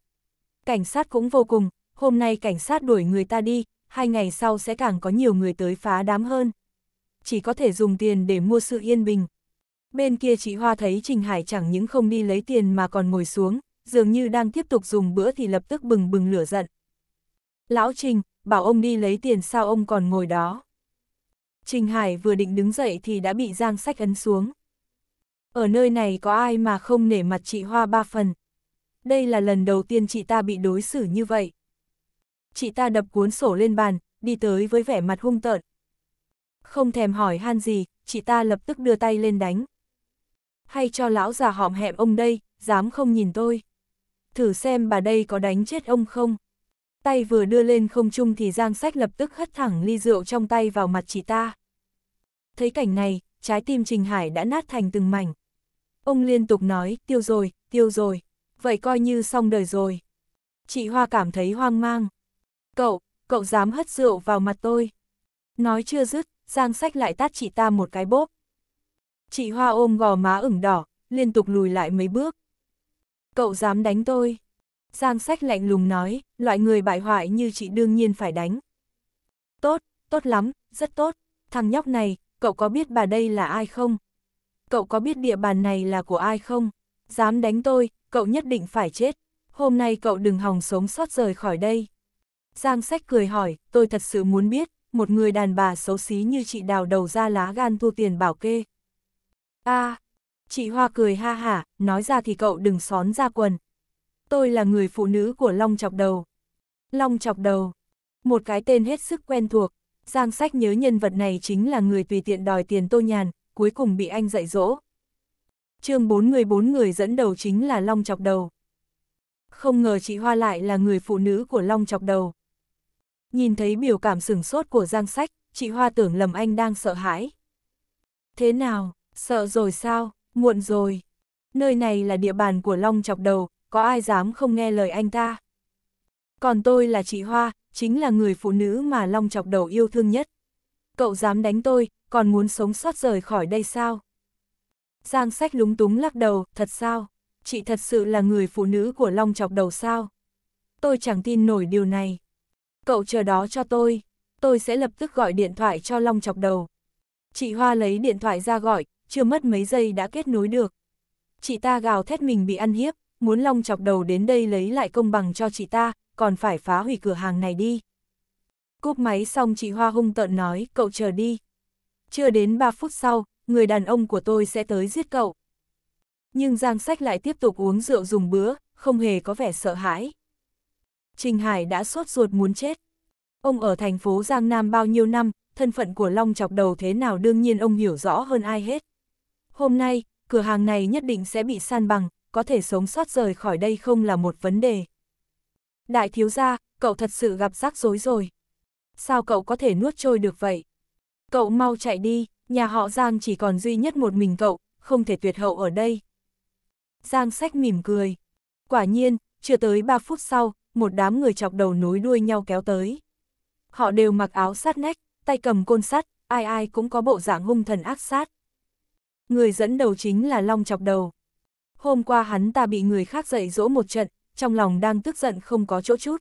Speaker 1: Cảnh sát cũng vô cùng, hôm nay cảnh sát đuổi người ta đi, hai ngày sau sẽ càng có nhiều người tới phá đám hơn. Chỉ có thể dùng tiền để mua sự yên bình, Bên kia chị Hoa thấy Trình Hải chẳng những không đi lấy tiền mà còn ngồi xuống, dường như đang tiếp tục dùng bữa thì lập tức bừng bừng lửa giận. Lão Trình, bảo ông đi lấy tiền sao ông còn ngồi đó. Trình Hải vừa định đứng dậy thì đã bị Giang Sách ấn xuống. Ở nơi này có ai mà không nể mặt chị Hoa ba phần. Đây là lần đầu tiên chị ta bị đối xử như vậy. Chị ta đập cuốn sổ lên bàn, đi tới với vẻ mặt hung tợn. Không thèm hỏi han gì, chị ta lập tức đưa tay lên đánh hay cho lão già hòm hẹm ông đây, dám không nhìn tôi. Thử xem bà đây có đánh chết ông không. Tay vừa đưa lên không trung thì Giang Sách lập tức hất thẳng ly rượu trong tay vào mặt chị ta. Thấy cảnh này, trái tim Trình Hải đã nát thành từng mảnh. Ông liên tục nói, tiêu rồi, tiêu rồi, vậy coi như xong đời rồi. Chị Hoa cảm thấy hoang mang. Cậu, cậu dám hất rượu vào mặt tôi. Nói chưa dứt, Giang Sách lại tát chị ta một cái bốp. Chị Hoa ôm gò má ửng đỏ, liên tục lùi lại mấy bước. Cậu dám đánh tôi. Giang sách lạnh lùng nói, loại người bại hoại như chị đương nhiên phải đánh. Tốt, tốt lắm, rất tốt. Thằng nhóc này, cậu có biết bà đây là ai không? Cậu có biết địa bàn này là của ai không? Dám đánh tôi, cậu nhất định phải chết. Hôm nay cậu đừng hòng sống sót rời khỏi đây. Giang sách cười hỏi, tôi thật sự muốn biết, một người đàn bà xấu xí như chị đào đầu ra lá gan thu tiền bảo kê a à, chị Hoa cười ha hả, nói ra thì cậu đừng xón ra quần. Tôi là người phụ nữ của Long Chọc Đầu. Long Chọc Đầu, một cái tên hết sức quen thuộc, Giang Sách nhớ nhân vật này chính là người tùy tiện đòi tiền Tô Nhàn, cuối cùng bị anh dạy dỗ. chương 414 người dẫn đầu chính là Long Chọc Đầu. Không ngờ chị Hoa lại là người phụ nữ của Long Chọc Đầu. Nhìn thấy biểu cảm sửng sốt của Giang Sách, chị Hoa tưởng lầm anh đang sợ hãi. Thế nào, Sợ rồi sao, muộn rồi. Nơi này là địa bàn của Long chọc đầu, có ai dám không nghe lời anh ta. Còn tôi là chị Hoa, chính là người phụ nữ mà Long chọc đầu yêu thương nhất. Cậu dám đánh tôi, còn muốn sống sót rời khỏi đây sao? Giang sách lúng túng lắc đầu, thật sao? Chị thật sự là người phụ nữ của Long chọc đầu sao? Tôi chẳng tin nổi điều này. Cậu chờ đó cho tôi, tôi sẽ lập tức gọi điện thoại cho Long chọc đầu. Chị Hoa lấy điện thoại ra gọi, chưa mất mấy giây đã kết nối được. Chị ta gào thét mình bị ăn hiếp, muốn long chọc đầu đến đây lấy lại công bằng cho chị ta, còn phải phá hủy cửa hàng này đi. Cúp máy xong chị Hoa hung tợn nói, cậu chờ đi. Chưa đến 3 phút sau, người đàn ông của tôi sẽ tới giết cậu. Nhưng Giang Sách lại tiếp tục uống rượu dùng bữa, không hề có vẻ sợ hãi. Trình Hải đã sốt ruột muốn chết. Ông ở thành phố Giang Nam bao nhiêu năm, thân phận của Long chọc đầu thế nào đương nhiên ông hiểu rõ hơn ai hết. Hôm nay, cửa hàng này nhất định sẽ bị san bằng, có thể sống sót rời khỏi đây không là một vấn đề. Đại thiếu gia, cậu thật sự gặp rắc rối rồi. Sao cậu có thể nuốt trôi được vậy? Cậu mau chạy đi, nhà họ Giang chỉ còn duy nhất một mình cậu, không thể tuyệt hậu ở đây. Giang sách mỉm cười. Quả nhiên, chưa tới 3 phút sau, một đám người chọc đầu nối đuôi nhau kéo tới. Họ đều mặc áo sát nách, tay cầm côn sắt, ai ai cũng có bộ dạng hung thần ác sát. Người dẫn đầu chính là Long chọc đầu. Hôm qua hắn ta bị người khác dạy dỗ một trận, trong lòng đang tức giận không có chỗ chút.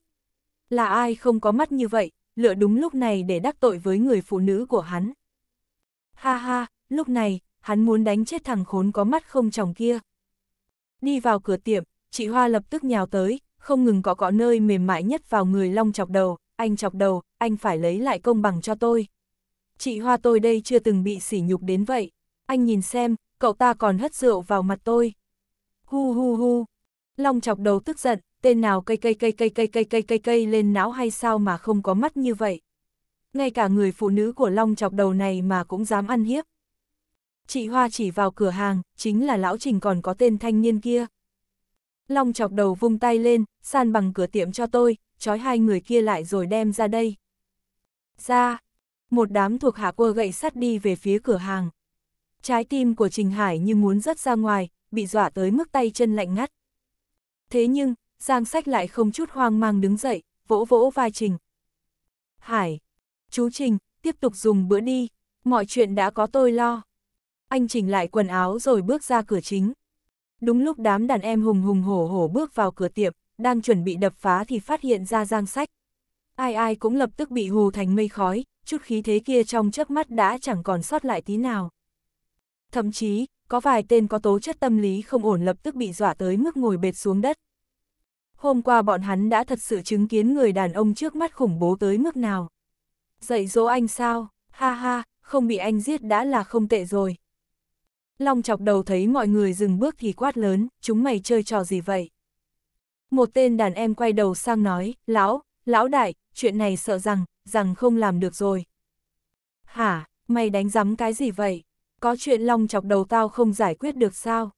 Speaker 1: Là ai không có mắt như vậy, lựa đúng lúc này để đắc tội với người phụ nữ của hắn. Ha ha, lúc này, hắn muốn đánh chết thằng khốn có mắt không chồng kia. Đi vào cửa tiệm, chị Hoa lập tức nhào tới, không ngừng cọ cọ nơi mềm mại nhất vào người Long chọc đầu, anh chọc đầu, anh phải lấy lại công bằng cho tôi. Chị Hoa tôi đây chưa từng bị sỉ nhục đến vậy anh nhìn xem, cậu ta còn hất rượu vào mặt tôi. Hu hu hu. Long chọc đầu tức giận, tên nào cây cây cây cây cây cây cây cây cây lên não hay sao mà không có mắt như vậy. Ngay cả người phụ nữ của Long chọc đầu này mà cũng dám ăn hiếp. Chị Hoa chỉ vào cửa hàng, chính là lão trình còn có tên thanh niên kia. Long chọc đầu vung tay lên, san bằng cửa tiệm cho tôi, trói hai người kia lại rồi đem ra đây. Ra, một đám thuộc hạ quơ gậy sắt đi về phía cửa hàng. Trái tim của Trình Hải như muốn rớt ra ngoài, bị dọa tới mức tay chân lạnh ngắt. Thế nhưng, Giang Sách lại không chút hoang mang đứng dậy, vỗ vỗ vai Trình. Hải, chú Trình, tiếp tục dùng bữa đi, mọi chuyện đã có tôi lo. Anh trình lại quần áo rồi bước ra cửa chính. Đúng lúc đám đàn em hùng hùng hổ hổ bước vào cửa tiệm, đang chuẩn bị đập phá thì phát hiện ra Giang Sách. Ai ai cũng lập tức bị hù thành mây khói, chút khí thế kia trong chớp mắt đã chẳng còn sót lại tí nào. Thậm chí, có vài tên có tố chất tâm lý không ổn lập tức bị dọa tới mức ngồi bệt xuống đất. Hôm qua bọn hắn đã thật sự chứng kiến người đàn ông trước mắt khủng bố tới mức nào. Dạy dỗ anh sao, ha ha, không bị anh giết đã là không tệ rồi. Long chọc đầu thấy mọi người dừng bước thì quát lớn, chúng mày chơi trò gì vậy? Một tên đàn em quay đầu sang nói, lão, lão đại, chuyện này sợ rằng, rằng không làm được rồi. Hả, mày đánh giấm cái gì vậy? có chuyện long chọc đầu tao không giải quyết được sao?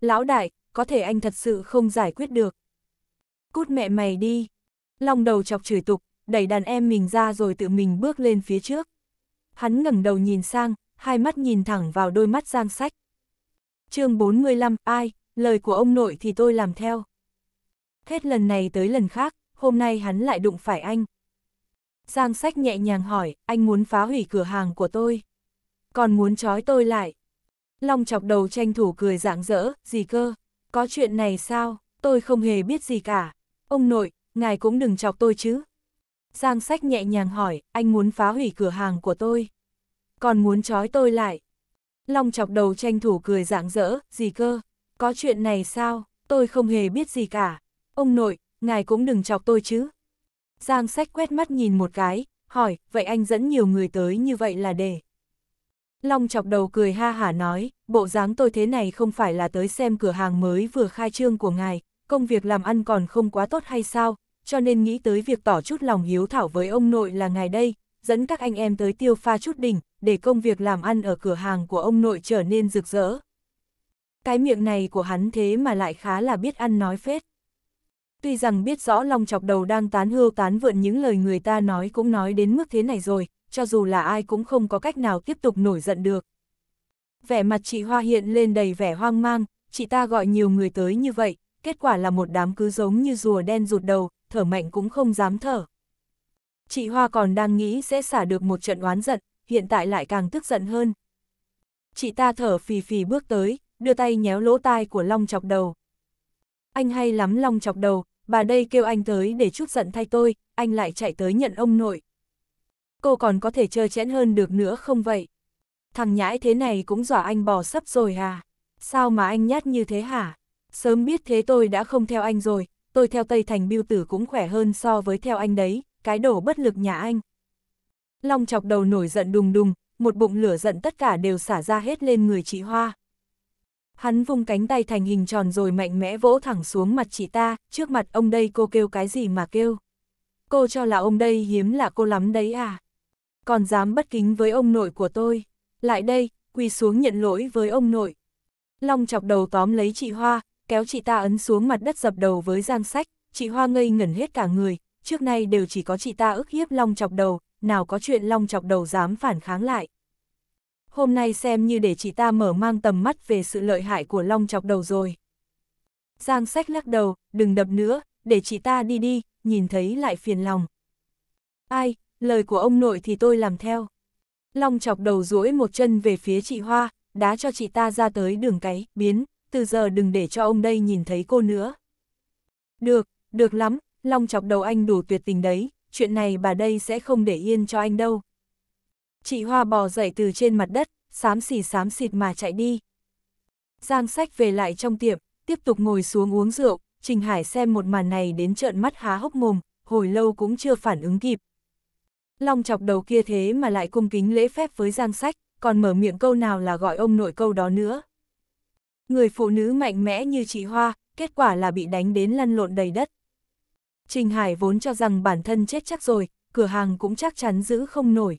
Speaker 1: Lão đại, có thể anh thật sự không giải quyết được. Cút mẹ mày đi. Long đầu chọc chửi tục, đẩy đàn em mình ra rồi tự mình bước lên phía trước. Hắn ngẩng đầu nhìn sang, hai mắt nhìn thẳng vào đôi mắt giang sách. chương 45, ai, lời của ông nội thì tôi làm theo. Hết lần này tới lần khác, hôm nay hắn lại đụng phải anh. Giang sách nhẹ nhàng hỏi, anh muốn phá hủy cửa hàng của tôi còn muốn trói tôi lại. Long chọc đầu tranh thủ cười rạng rỡ, gì cơ, có chuyện này sao, tôi không hề biết gì cả. Ông nội, ngài cũng đừng chọc tôi chứ. Giang sách nhẹ nhàng hỏi, anh muốn phá hủy cửa hàng của tôi. Còn muốn trói tôi lại. Long chọc đầu tranh thủ cười rạng rỡ, gì cơ, có chuyện này sao, tôi không hề biết gì cả. Ông nội, ngài cũng đừng chọc tôi chứ. Giang sách quét mắt nhìn một cái, hỏi, vậy anh dẫn nhiều người tới như vậy là để. Long chọc đầu cười ha hả nói, bộ dáng tôi thế này không phải là tới xem cửa hàng mới vừa khai trương của ngài, công việc làm ăn còn không quá tốt hay sao, cho nên nghĩ tới việc tỏ chút lòng hiếu thảo với ông nội là ngài đây, dẫn các anh em tới tiêu pha chút đỉnh, để công việc làm ăn ở cửa hàng của ông nội trở nên rực rỡ. Cái miệng này của hắn thế mà lại khá là biết ăn nói phết. Tuy rằng biết rõ Long chọc đầu đang tán hưu tán vượn những lời người ta nói cũng nói đến mức thế này rồi, cho dù là ai cũng không có cách nào tiếp tục nổi giận được. Vẻ mặt chị Hoa hiện lên đầy vẻ hoang mang, chị ta gọi nhiều người tới như vậy, kết quả là một đám cứ giống như rùa đen rụt đầu, thở mạnh cũng không dám thở. Chị Hoa còn đang nghĩ sẽ xả được một trận oán giận, hiện tại lại càng tức giận hơn. Chị ta thở phì phì bước tới, đưa tay nhéo lỗ tai của Long chọc đầu. Anh hay lắm Long chọc đầu, bà đây kêu anh tới để chút giận thay tôi, anh lại chạy tới nhận ông nội cô còn có thể chơi chẽn hơn được nữa không vậy? Thằng nhãi thế này cũng dọa anh bỏ sắp rồi à? Sao mà anh nhát như thế hả? Sớm biết thế tôi đã không theo anh rồi, tôi theo Tây Thành Biêu Tử cũng khỏe hơn so với theo anh đấy, cái đổ bất lực nhà anh. Long chọc đầu nổi giận đùng đùng, một bụng lửa giận tất cả đều xả ra hết lên người chị Hoa. Hắn vung cánh tay thành hình tròn rồi mạnh mẽ vỗ thẳng xuống mặt chị ta, trước mặt ông đây cô kêu cái gì mà kêu. Cô cho là ông đây hiếm là cô lắm đấy à còn dám bất kính với ông nội của tôi, lại đây, quỳ xuống nhận lỗi với ông nội. Long chọc đầu tóm lấy chị Hoa, kéo chị ta ấn xuống mặt đất dập đầu với giang sách, chị Hoa ngây ngẩn hết cả người, trước nay đều chỉ có chị ta ức hiếp Long chọc đầu, nào có chuyện Long chọc đầu dám phản kháng lại. Hôm nay xem như để chị ta mở mang tầm mắt về sự lợi hại của Long chọc đầu rồi. Giang sách lắc đầu, đừng đập nữa, để chị ta đi đi, nhìn thấy lại phiền lòng. Ai, lời của ông nội thì tôi làm theo. Long chọc đầu duỗi một chân về phía chị Hoa, đá cho chị ta ra tới đường cái, biến, từ giờ đừng để cho ông đây nhìn thấy cô nữa. Được, được lắm, Long chọc đầu anh đủ tuyệt tình đấy, chuyện này bà đây sẽ không để yên cho anh đâu. Chị Hoa bò dậy từ trên mặt đất, xám xì xám xịt mà chạy đi. Giang sách về lại trong tiệm, tiếp tục ngồi xuống uống rượu, Trình Hải xem một màn này đến trợn mắt há hốc mồm, hồi lâu cũng chưa phản ứng kịp, Long chọc đầu kia thế mà lại cung kính lễ phép với Giang Sách, còn mở miệng câu nào là gọi ông nội câu đó nữa. Người phụ nữ mạnh mẽ như chị Hoa, kết quả là bị đánh đến lăn lộn đầy đất. Trình Hải vốn cho rằng bản thân chết chắc rồi, cửa hàng cũng chắc chắn giữ không nổi.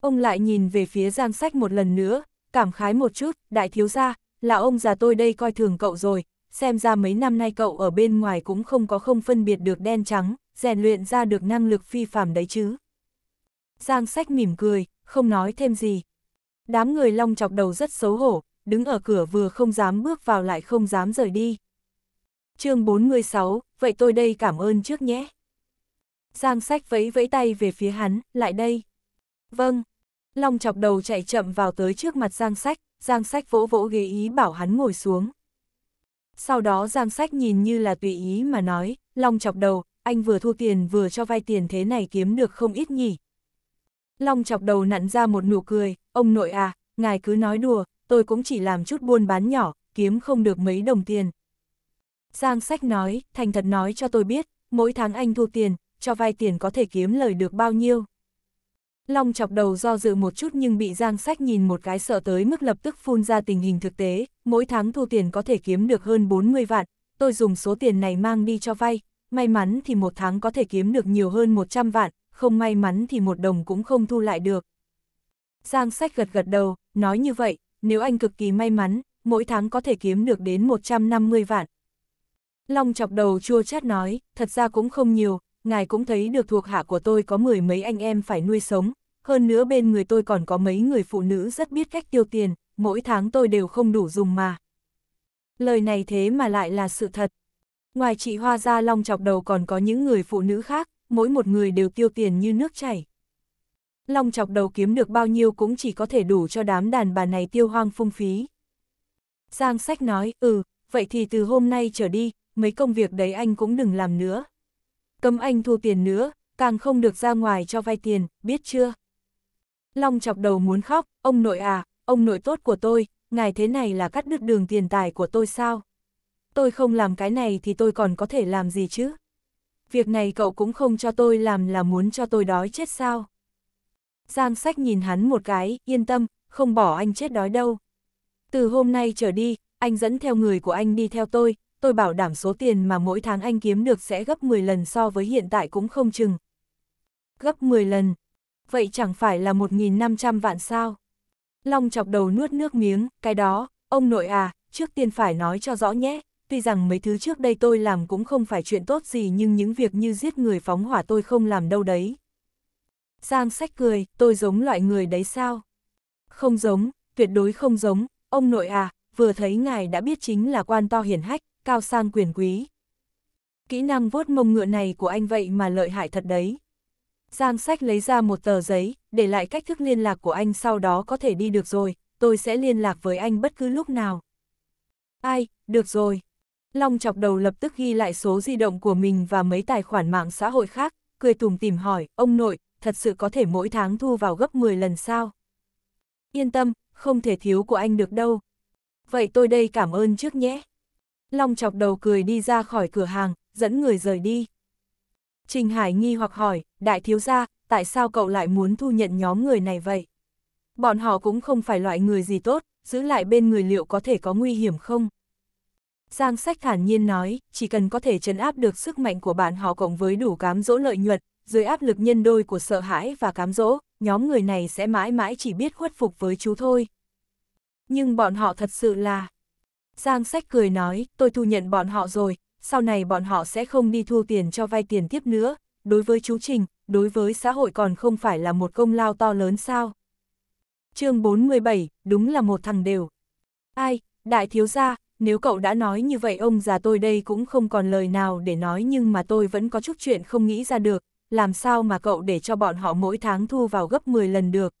Speaker 1: Ông lại nhìn về phía Giang Sách một lần nữa, cảm khái một chút, đại thiếu gia, là ông già tôi đây coi thường cậu rồi, xem ra mấy năm nay cậu ở bên ngoài cũng không có không phân biệt được đen trắng, rèn luyện ra được năng lực phi phàm đấy chứ. Giang sách mỉm cười, không nói thêm gì. Đám người long chọc đầu rất xấu hổ, đứng ở cửa vừa không dám bước vào lại không dám rời đi. chương 46, vậy tôi đây cảm ơn trước nhé. Giang sách vẫy vẫy tay về phía hắn, lại đây. Vâng. Long chọc đầu chạy chậm vào tới trước mặt Giang sách, Giang sách vỗ vỗ ghế ý bảo hắn ngồi xuống. Sau đó Giang sách nhìn như là tùy ý mà nói, Long chọc đầu, anh vừa thu tiền vừa cho vay tiền thế này kiếm được không ít nhỉ, Long chọc đầu nặn ra một nụ cười, ông nội à, ngài cứ nói đùa, tôi cũng chỉ làm chút buôn bán nhỏ, kiếm không được mấy đồng tiền. Giang sách nói, thành thật nói cho tôi biết, mỗi tháng anh thu tiền, cho vay tiền có thể kiếm lời được bao nhiêu. Long chọc đầu do dự một chút nhưng bị Giang Sách nhìn một cái sợ tới mức lập tức phun ra tình hình thực tế, mỗi tháng thu tiền có thể kiếm được hơn 40 vạn, tôi dùng số tiền này mang đi cho vay, may mắn thì một tháng có thể kiếm được nhiều hơn 100 vạn, không may mắn thì một đồng cũng không thu lại được. Giang sách gật gật đầu, nói như vậy, nếu anh cực kỳ may mắn, mỗi tháng có thể kiếm được đến 150 vạn. Long chọc đầu chua chát nói, thật ra cũng không nhiều, ngài cũng thấy được thuộc hạ của tôi có mười mấy anh em phải nuôi sống, hơn nữa bên người tôi còn có mấy người phụ nữ rất biết cách tiêu tiền, mỗi tháng tôi đều không đủ dùng mà. Lời này thế mà lại là sự thật. Ngoài chị Hoa ra Long chọc đầu còn có những người phụ nữ khác, mỗi một người đều tiêu tiền như nước chảy. Long chọc đầu kiếm được bao nhiêu cũng chỉ có thể đủ cho đám đàn bà này tiêu hoang phung phí. Giang sách nói, ừ, vậy thì từ hôm nay trở đi, mấy công việc đấy anh cũng đừng làm nữa. Cấm anh thu tiền nữa, càng không được ra ngoài cho vay tiền, biết chưa? Long chọc đầu muốn khóc, ông nội à, ông nội tốt của tôi, ngài thế này là cắt đứt đường tiền tài của tôi sao? Tôi không làm cái này thì tôi còn có thể làm gì chứ? việc này cậu cũng không cho tôi làm là muốn cho tôi đói chết sao. Giang sách nhìn hắn một cái, yên tâm, không bỏ anh chết đói đâu. Từ hôm nay trở đi, anh dẫn theo người của anh đi theo tôi, tôi bảo đảm số tiền mà mỗi tháng anh kiếm được sẽ gấp 10 lần so với hiện tại cũng không chừng. Gấp 10 lần, vậy chẳng phải là 1.500 vạn sao? Long chọc đầu nuốt nước miếng, cái đó, ông nội à, trước tiên phải nói cho rõ nhé, tuy rằng mấy thứ trước đây tôi làm cũng không phải chuyện tốt gì nhưng những việc như giết người phóng hỏa tôi không làm đâu đấy. Giang sách cười, tôi giống loại người đấy sao? Không giống, tuyệt đối không giống, ông nội à, vừa thấy ngài đã biết chính là quan to hiển hách, cao sang quyền quý. Kỹ năng vuốt mông ngựa này của anh vậy mà lợi hại thật đấy. Giang sách lấy ra một tờ giấy, để lại cách thức liên lạc của anh sau đó có thể đi được rồi, tôi sẽ liên lạc với anh bất cứ lúc nào. Ai, được rồi, Long chọc đầu lập tức ghi lại số di động của mình và mấy tài khoản mạng xã hội khác, cười tùm tìm hỏi, ông nội, thật sự có thể mỗi tháng thu vào gấp 10 lần sao? Yên tâm, không thể thiếu của anh được đâu. Vậy tôi đây cảm ơn trước nhé. Long chọc đầu cười đi ra khỏi cửa hàng, dẫn người rời đi. Trình Hải nghi hoặc hỏi, đại thiếu gia, tại sao cậu lại muốn thu nhận nhóm người này vậy? Bọn họ cũng không phải loại người gì tốt, giữ lại bên người liệu có thể có nguy hiểm không? Giang Sách thản nhiên nói, chỉ cần có thể chấn áp được sức mạnh của bạn họ cộng với đủ cám dỗ lợi nhuận, dưới áp lực nhân đôi của sợ hãi và cám dỗ, nhóm người này sẽ mãi mãi chỉ biết khuất phục với chú thôi. Nhưng bọn họ thật sự là... Giang Sách cười nói, tôi thu nhận bọn họ rồi, sau này bọn họ sẽ không đi thu tiền cho vay tiền tiếp nữa, đối với chú Trình, đối với xã hội còn không phải là một công lao to lớn sao. chương 47, đúng là một thằng đều. Ai, đại thiếu gia, nếu cậu đã nói như vậy ông già tôi đây cũng không còn lời nào để nói nhưng mà tôi vẫn có chút chuyện không nghĩ ra được, làm sao mà cậu để cho bọn họ mỗi tháng thu vào gấp 10 lần được.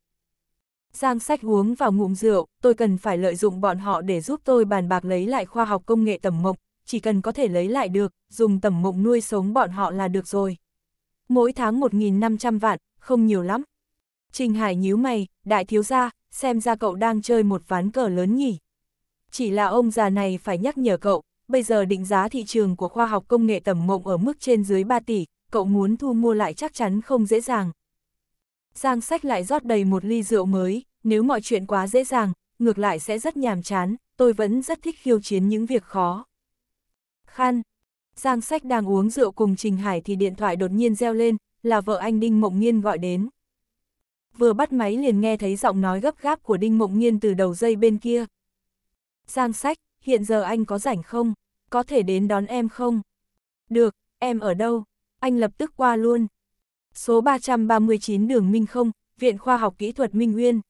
Speaker 1: Giang sách uống vào ngụm rượu, tôi cần phải lợi dụng bọn họ để giúp tôi bàn bạc lấy lại khoa học công nghệ tầm mộng, chỉ cần có thể lấy lại được, dùng tầm mộng nuôi sống bọn họ là được rồi. Mỗi tháng 1.500 vạn, không nhiều lắm. Trình Hải nhíu mày, đại thiếu gia, xem ra cậu đang chơi một ván cờ lớn nhỉ chỉ là ông già này phải nhắc nhở cậu, bây giờ định giá thị trường của khoa học công nghệ tầm mộng ở mức trên dưới 3 tỷ, cậu muốn thu mua lại chắc chắn không dễ dàng. Giang sách lại rót đầy một ly rượu mới, nếu mọi chuyện quá dễ dàng, ngược lại sẽ rất nhàm chán, tôi vẫn rất thích khiêu chiến những việc khó. Khan, Giang sách đang uống rượu cùng Trình Hải thì điện thoại đột nhiên reo lên, là vợ anh Đinh Mộng Nhiên gọi đến. Vừa bắt máy liền nghe thấy giọng nói gấp gáp của Đinh Mộng Nhiên từ đầu dây bên kia, Giang sách, hiện giờ anh có rảnh không? Có thể đến đón em không? Được, em ở đâu? Anh lập tức qua luôn. Số 339 đường Minh Không, Viện Khoa học Kỹ thuật Minh Nguyên.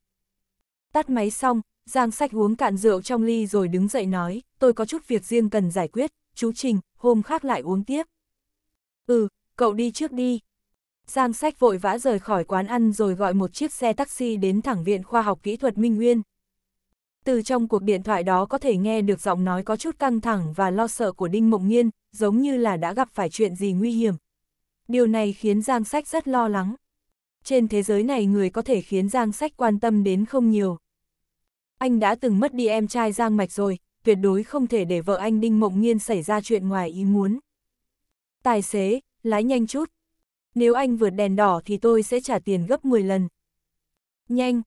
Speaker 1: Tắt máy xong, Giang sách uống cạn rượu trong ly rồi đứng dậy nói, tôi có chút việc riêng cần giải quyết, chú Trình, hôm khác lại uống tiếp. Ừ, cậu đi trước đi. Giang sách vội vã rời khỏi quán ăn rồi gọi một chiếc xe taxi đến thẳng Viện Khoa học Kỹ thuật Minh Nguyên. Từ trong cuộc điện thoại đó có thể nghe được giọng nói có chút căng thẳng và lo sợ của Đinh Mộng nhiên giống như là đã gặp phải chuyện gì nguy hiểm. Điều này khiến Giang Sách rất lo lắng. Trên thế giới này người có thể khiến Giang Sách quan tâm đến không nhiều. Anh đã từng mất đi em trai Giang Mạch rồi, tuyệt đối không thể để vợ anh Đinh Mộng nhiên xảy ra chuyện ngoài ý muốn. Tài xế, lái nhanh chút. Nếu anh vượt đèn đỏ thì tôi sẽ trả tiền gấp 10 lần. Nhanh,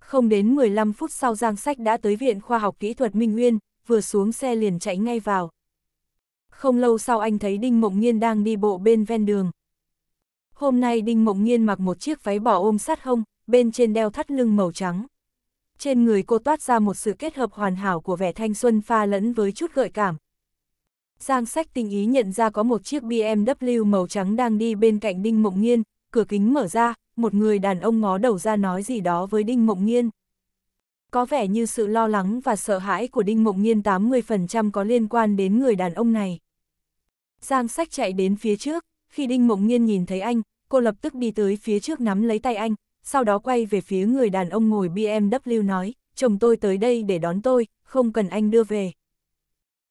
Speaker 1: không đến 15 phút sau Giang Sách đã tới Viện Khoa học Kỹ thuật Minh Nguyên, vừa xuống xe liền chạy ngay vào. Không lâu sau anh thấy Đinh Mộng Nhiên đang đi bộ bên ven đường. Hôm nay Đinh Mộng Nhiên mặc một chiếc váy bỏ ôm sát hông, bên trên đeo thắt lưng màu trắng. Trên người cô toát ra một sự kết hợp hoàn hảo của vẻ thanh xuân pha lẫn với chút gợi cảm. Giang sách tình ý nhận ra có một chiếc BMW màu trắng đang đi bên cạnh Đinh Mộng Nhiên, cửa kính mở ra, một người đàn ông ngó đầu ra nói gì đó với Đinh Mộng nhiên. Có vẻ như sự lo lắng và sợ hãi của Đinh Mộng Nghiên 80% có liên quan đến người đàn ông này. Giang sách chạy đến phía trước, khi Đinh Mộng nhiên nhìn thấy anh, cô lập tức đi tới phía trước nắm lấy tay anh, sau đó quay về phía người đàn ông ngồi BMW nói, chồng tôi tới đây để đón tôi, không cần anh đưa về.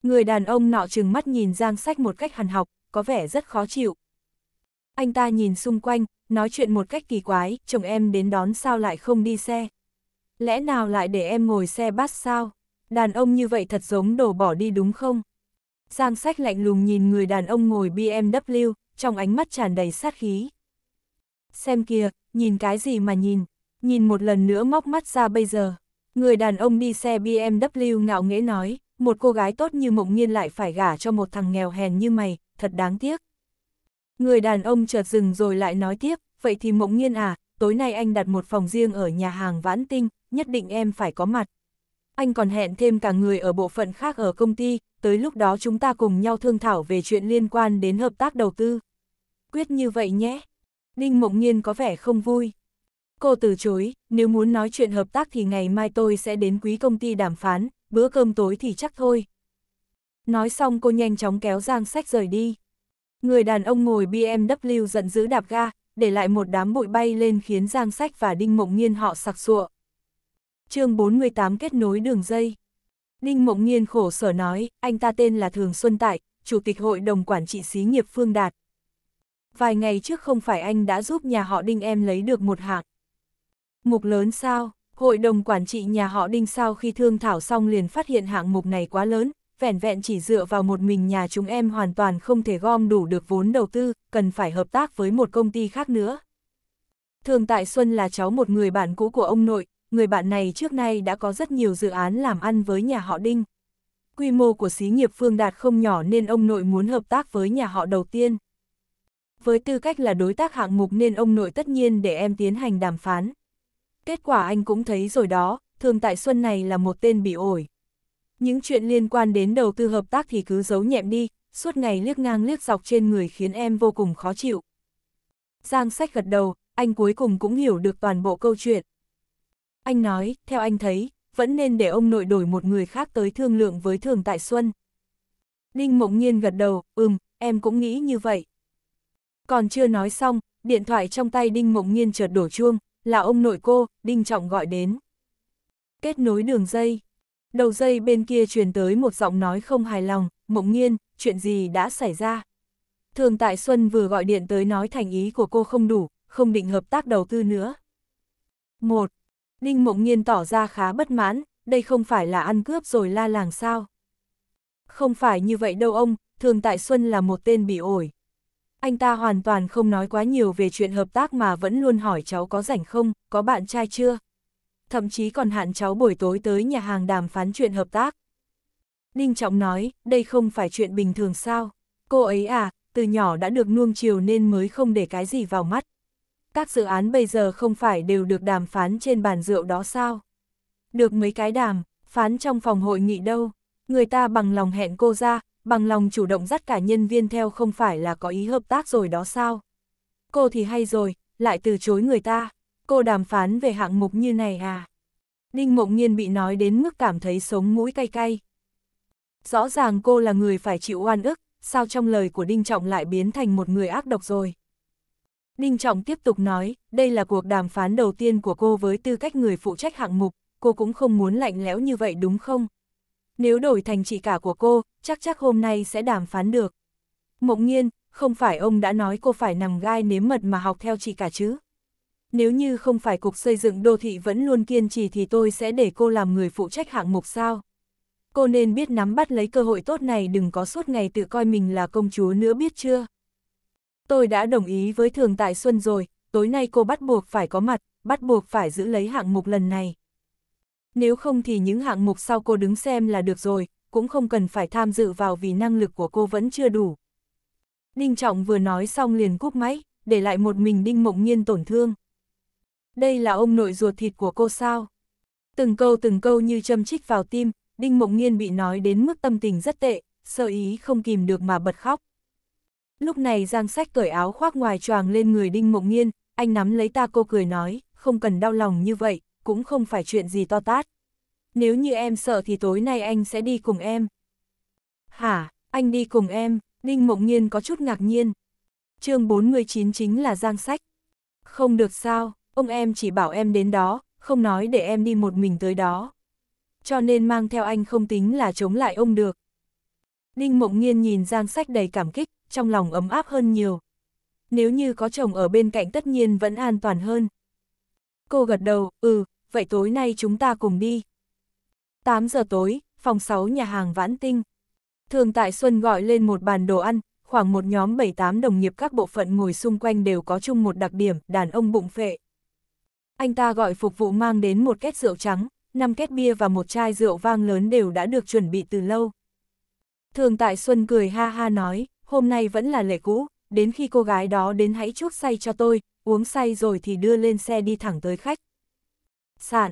Speaker 1: Người đàn ông nọ trừng mắt nhìn Giang sách một cách hằn học, có vẻ rất khó chịu. Anh ta nhìn xung quanh, nói chuyện một cách kỳ quái, chồng em đến đón sao lại không đi xe. Lẽ nào lại để em ngồi xe bát sao? Đàn ông như vậy thật giống đổ bỏ đi đúng không? Giang sách lạnh lùng nhìn người đàn ông ngồi BMW, trong ánh mắt tràn đầy sát khí. Xem kìa, nhìn cái gì mà nhìn, nhìn một lần nữa móc mắt ra bây giờ. Người đàn ông đi xe BMW ngạo nghễ nói, một cô gái tốt như mộng Nhiên lại phải gả cho một thằng nghèo hèn như mày, thật đáng tiếc. Người đàn ông chợt dừng rồi lại nói tiếp, vậy thì mộng Nhiên à, tối nay anh đặt một phòng riêng ở nhà hàng Vãn Tinh, nhất định em phải có mặt. Anh còn hẹn thêm cả người ở bộ phận khác ở công ty, tới lúc đó chúng ta cùng nhau thương thảo về chuyện liên quan đến hợp tác đầu tư. Quyết như vậy nhé. Đinh Mộng Nhiên có vẻ không vui. Cô từ chối, nếu muốn nói chuyện hợp tác thì ngày mai tôi sẽ đến quý công ty đàm phán, bữa cơm tối thì chắc thôi. Nói xong cô nhanh chóng kéo Giang Sách rời đi. Người đàn ông ngồi BMW giận dữ đạp ga, để lại một đám bụi bay lên khiến Giang Sách và Đinh Mộng Nghiên họ sặc sụa. chương 48 kết nối đường dây. Đinh Mộng Nghiên khổ sở nói, anh ta tên là Thường Xuân Tại, Chủ tịch Hội đồng Quản trị Xí nghiệp Phương Đạt. Vài ngày trước không phải anh đã giúp nhà họ Đinh em lấy được một hạng. Mục lớn sao, Hội đồng Quản trị nhà họ Đinh sau khi thương thảo xong liền phát hiện hạng mục này quá lớn, vẻn vẹn chỉ dựa vào một mình nhà chúng em hoàn toàn không thể gom đủ được vốn đầu tư, cần phải hợp tác với một công ty khác nữa. Thường Tại Xuân là cháu một người bạn cũ của ông nội, người bạn này trước nay đã có rất nhiều dự án làm ăn với nhà họ Đinh. Quy mô của xí nghiệp Phương Đạt không nhỏ nên ông nội muốn hợp tác với nhà họ đầu tiên. Với tư cách là đối tác hạng mục nên ông nội tất nhiên để em tiến hành đàm phán. Kết quả anh cũng thấy rồi đó, Thường Tại Xuân này là một tên bị ổi những chuyện liên quan đến đầu tư hợp tác thì cứ giấu nhẹm đi, suốt ngày liếc ngang liếc dọc trên người khiến em vô cùng khó chịu. Giang sách gật đầu, anh cuối cùng cũng hiểu được toàn bộ câu chuyện. Anh nói, theo anh thấy, vẫn nên để ông nội đổi một người khác tới thương lượng với Thường Tại Xuân. Đinh Mộng Nhiên gật đầu, ừm, em cũng nghĩ như vậy. Còn chưa nói xong, điện thoại trong tay Đinh Mộng Nhiên chợt đổ chuông, là ông nội cô, Đinh Trọng gọi đến. Kết nối đường dây. Đầu dây bên kia truyền tới một giọng nói không hài lòng, mộng nghiên, chuyện gì đã xảy ra. Thường Tại Xuân vừa gọi điện tới nói thành ý của cô không đủ, không định hợp tác đầu tư nữa. một Đinh Mộng Nghiên tỏ ra khá bất mãn, đây không phải là ăn cướp rồi la làng sao. Không phải như vậy đâu ông, Thường Tại Xuân là một tên bị ổi. Anh ta hoàn toàn không nói quá nhiều về chuyện hợp tác mà vẫn luôn hỏi cháu có rảnh không, có bạn trai chưa thậm chí còn hạn cháu buổi tối tới nhà hàng đàm phán chuyện hợp tác. Đinh Trọng nói, đây không phải chuyện bình thường sao, cô ấy à, từ nhỏ đã được nuông chiều nên mới không để cái gì vào mắt. Các dự án bây giờ không phải đều được đàm phán trên bàn rượu đó sao? Được mấy cái đàm, phán trong phòng hội nghị đâu, người ta bằng lòng hẹn cô ra, bằng lòng chủ động dắt cả nhân viên theo không phải là có ý hợp tác rồi đó sao? Cô thì hay rồi, lại từ chối người ta cô đàm phán về hạng mục như này à? Đinh Mộng Nhiên bị nói đến mức cảm thấy sống mũi cay cay. Rõ ràng cô là người phải chịu oan ức, sao trong lời của Đinh Trọng lại biến thành một người ác độc rồi? Đinh Trọng tiếp tục nói, đây là cuộc đàm phán đầu tiên của cô với tư cách người phụ trách hạng mục, cô cũng không muốn lạnh lẽo như vậy đúng không? Nếu đổi thành chị cả của cô, chắc chắc hôm nay sẽ đàm phán được. Mộng Nhiên, không phải ông đã nói cô phải nằm gai nếm mật mà học theo chị cả chứ? nếu như không phải Cục Xây dựng Đô thị vẫn luôn kiên trì thì tôi sẽ để cô làm người phụ trách hạng mục sao. Cô nên biết nắm bắt lấy cơ hội tốt này đừng có suốt ngày tự coi mình là công chúa nữa biết chưa. Tôi đã đồng ý với Thường Tại Xuân rồi, tối nay cô bắt buộc phải có mặt, bắt buộc phải giữ lấy hạng mục lần này. Nếu không thì những hạng mục sau cô đứng xem là được rồi, cũng không cần phải tham dự vào vì năng lực của cô vẫn chưa đủ. Đinh Trọng vừa nói xong liền cúp máy, để lại một mình Đinh Mộng Nhiên tổn thương đây là ông nội ruột thịt của cô sao? Từng câu từng câu như châm chích vào tim, Đinh Mộng Nghiên bị nói đến mức tâm tình rất tệ, sơ ý không kìm được mà bật khóc. Lúc này Giang Sách cởi áo khoác ngoài choàng lên người Đinh Mộng Nghiên, anh nắm lấy ta cô cười nói, không cần đau lòng như vậy, cũng không phải chuyện gì to tát. Nếu như em sợ thì tối nay anh sẽ đi cùng em. Hả, anh đi cùng em, Đinh Mộng Nghiên có chút ngạc nhiên. chương 49 chính là Giang Sách. Không được sao, ông em chỉ bảo em đến đó, không nói để em đi một mình tới đó. Cho nên mang theo anh không tính là chống lại ông được. Đinh Mộng Nghiên nhìn Giang Sách đầy cảm kích, trong lòng ấm áp hơn nhiều. Nếu như có chồng ở bên cạnh tất nhiên vẫn an toàn hơn. Cô gật đầu, ừ, vậy tối nay chúng ta cùng đi. 8 giờ tối, phòng 6 nhà hàng Vãn Tinh. Thường Tại Xuân gọi lên một bàn đồ ăn, khoảng một nhóm 7-8 đồng nghiệp các bộ phận ngồi xung quanh đều có chung một đặc điểm, đàn ông bụng phệ anh ta gọi phục vụ mang đến một két rượu trắng, năm két bia và một chai rượu vang lớn đều đã được chuẩn bị từ lâu. Thường Tại Xuân cười ha ha nói, hôm nay vẫn là lệ cũ, đến khi cô gái đó đến hãy chuốc say cho tôi, uống say rồi thì đưa lên xe đi thẳng tới khách. Sạn,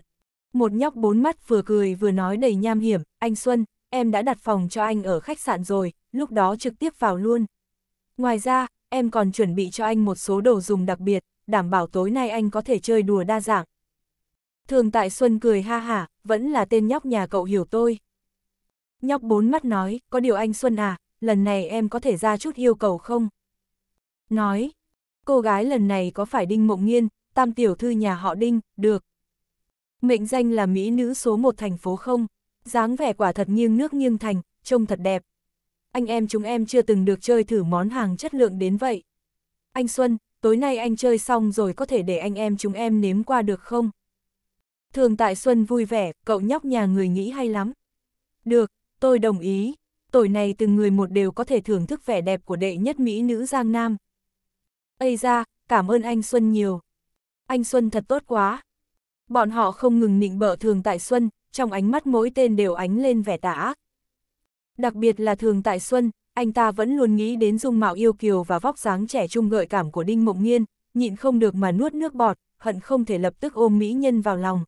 Speaker 1: một nhóc bốn mắt vừa cười vừa nói đầy nham hiểm, anh Xuân, em đã đặt phòng cho anh ở khách sạn rồi, lúc đó trực tiếp vào luôn. Ngoài ra, em còn chuẩn bị cho anh một số đồ dùng đặc biệt, đảm bảo tối nay anh có thể chơi đùa đa dạng. Thường tại Xuân cười ha hả, vẫn là tên nhóc nhà cậu hiểu tôi. Nhóc bốn mắt nói, có điều anh Xuân à, lần này em có thể ra chút yêu cầu không? Nói, cô gái lần này có phải Đinh Mộng Nghiên, tam tiểu thư nhà họ Đinh, được. Mệnh danh là Mỹ nữ số một thành phố không? dáng vẻ quả thật nghiêng nước nghiêng thành, trông thật đẹp. Anh em chúng em chưa từng được chơi thử món hàng chất lượng đến vậy. Anh Xuân, tối nay anh chơi xong rồi có thể để anh em chúng em nếm qua được không? Thường Tại Xuân vui vẻ, cậu nhóc nhà người nghĩ hay lắm. Được, tôi đồng ý, tuổi này từng người một đều có thể thưởng thức vẻ đẹp của đệ nhất mỹ nữ Giang Nam. Ây ra, cảm ơn anh Xuân nhiều. Anh Xuân thật tốt quá. Bọn họ không ngừng nịnh bợ Thường Tại Xuân, trong ánh mắt mỗi tên đều ánh lên vẻ tà ác. Đặc biệt là Thường Tại Xuân, anh ta vẫn luôn nghĩ đến dung mạo yêu kiều và vóc dáng trẻ trung gợi cảm của Đinh Mộng Nghiên, nhịn không được mà nuốt nước bọt, hận không thể lập tức ôm mỹ nhân vào lòng.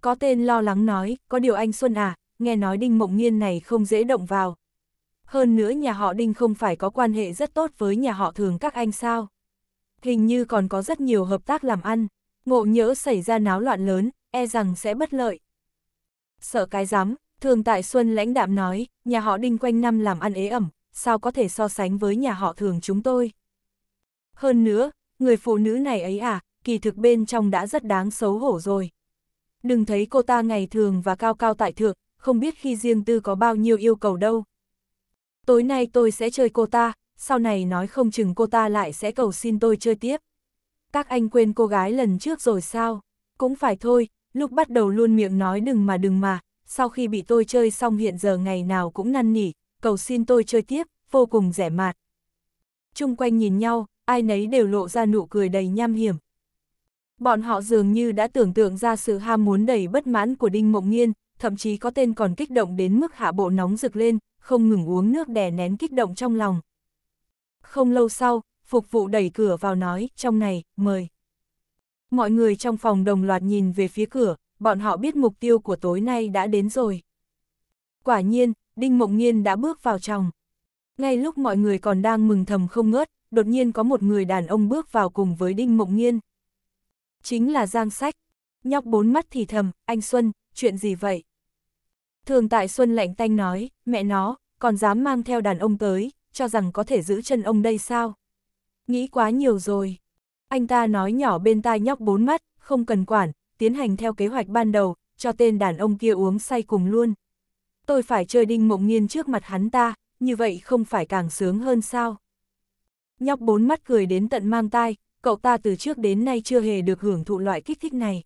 Speaker 1: Có tên lo lắng nói, có điều anh Xuân à, nghe nói Đinh Mộng Nghiên này không dễ động vào. Hơn nữa nhà họ Đinh không phải có quan hệ rất tốt với nhà họ thường các anh sao. Hình như còn có rất nhiều hợp tác làm ăn, ngộ nhỡ xảy ra náo loạn lớn, e rằng sẽ bất lợi. Sợ cái rắm Thường Tại Xuân lãnh đạm nói, nhà họ Đinh quanh năm làm ăn ế ẩm, sao có thể so sánh với nhà họ thường chúng tôi. Hơn nữa, người phụ nữ này ấy à, kỳ thực bên trong đã rất đáng xấu hổ rồi. Đừng thấy cô ta ngày thường và cao cao tại thượng, không biết khi riêng tư có bao nhiêu yêu cầu đâu. Tối nay tôi sẽ chơi cô ta, sau này nói không chừng cô ta lại sẽ cầu xin tôi chơi tiếp. Các anh quên cô gái lần trước rồi sao? Cũng phải thôi, lúc bắt đầu luôn miệng nói đừng mà đừng mà, sau khi bị tôi chơi xong hiện giờ ngày nào cũng năn nỉ, cầu xin tôi chơi tiếp, vô cùng rẻ mạt. Trung quanh nhìn nhau, ai nấy đều lộ ra nụ cười đầy nham hiểm. Bọn họ dường như đã tưởng tượng ra sự ham muốn đầy bất mãn của Đinh Mộng Nghiên, thậm chí có tên còn kích động đến mức hạ bộ nóng rực lên, không ngừng uống nước đè nén kích động trong lòng. Không lâu sau, phục vụ đẩy cửa vào nói, trong này, mời. Mọi người trong phòng đồng loạt nhìn về phía cửa, bọn họ biết mục tiêu của tối nay đã đến rồi. Quả nhiên, Đinh Mộng Nhiên đã bước vào trong. Ngay lúc mọi người còn đang mừng thầm không ngớt, đột nhiên có một người đàn ông bước vào cùng với Đinh Mộng Nhiên. Chính là Giang Sách. Nhóc bốn mắt thì thầm, anh Xuân, chuyện gì vậy? Thường tại Xuân lạnh tanh nói, mẹ nó, còn dám mang theo đàn ông tới, cho rằng có thể giữ chân ông đây sao? Nghĩ quá nhiều rồi. Anh ta nói nhỏ bên tai nhóc bốn mắt, không cần quản, tiến hành theo kế hoạch ban đầu, cho tên đàn ông kia uống say cùng luôn. Tôi phải chơi đinh mộng nghiên trước mặt hắn ta, như vậy không phải càng sướng hơn sao? Nhóc bốn mắt cười đến tận mang tai, cậu ta từ trước đến nay chưa hề được hưởng thụ loại kích thích này.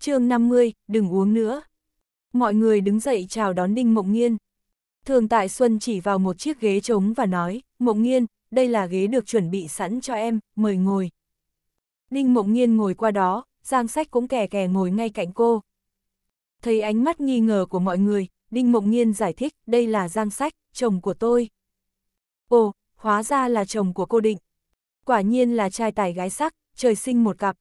Speaker 1: chương 50, đừng uống nữa. Mọi người đứng dậy chào đón Đinh Mộng Nghiên. Thường Tại Xuân chỉ vào một chiếc ghế trống và nói, Mộng Nghiên, đây là ghế được chuẩn bị sẵn cho em, mời ngồi. Đinh Mộng Nghiên ngồi qua đó, Giang Sách cũng kè kè ngồi ngay cạnh cô. Thấy ánh mắt nghi ngờ của mọi người, Đinh Mộng Nhiên giải thích, đây là Giang Sách, chồng của tôi. Ồ, hóa ra là chồng của cô định. Quả nhiên là trai tài gái sắc, trời sinh một cặp.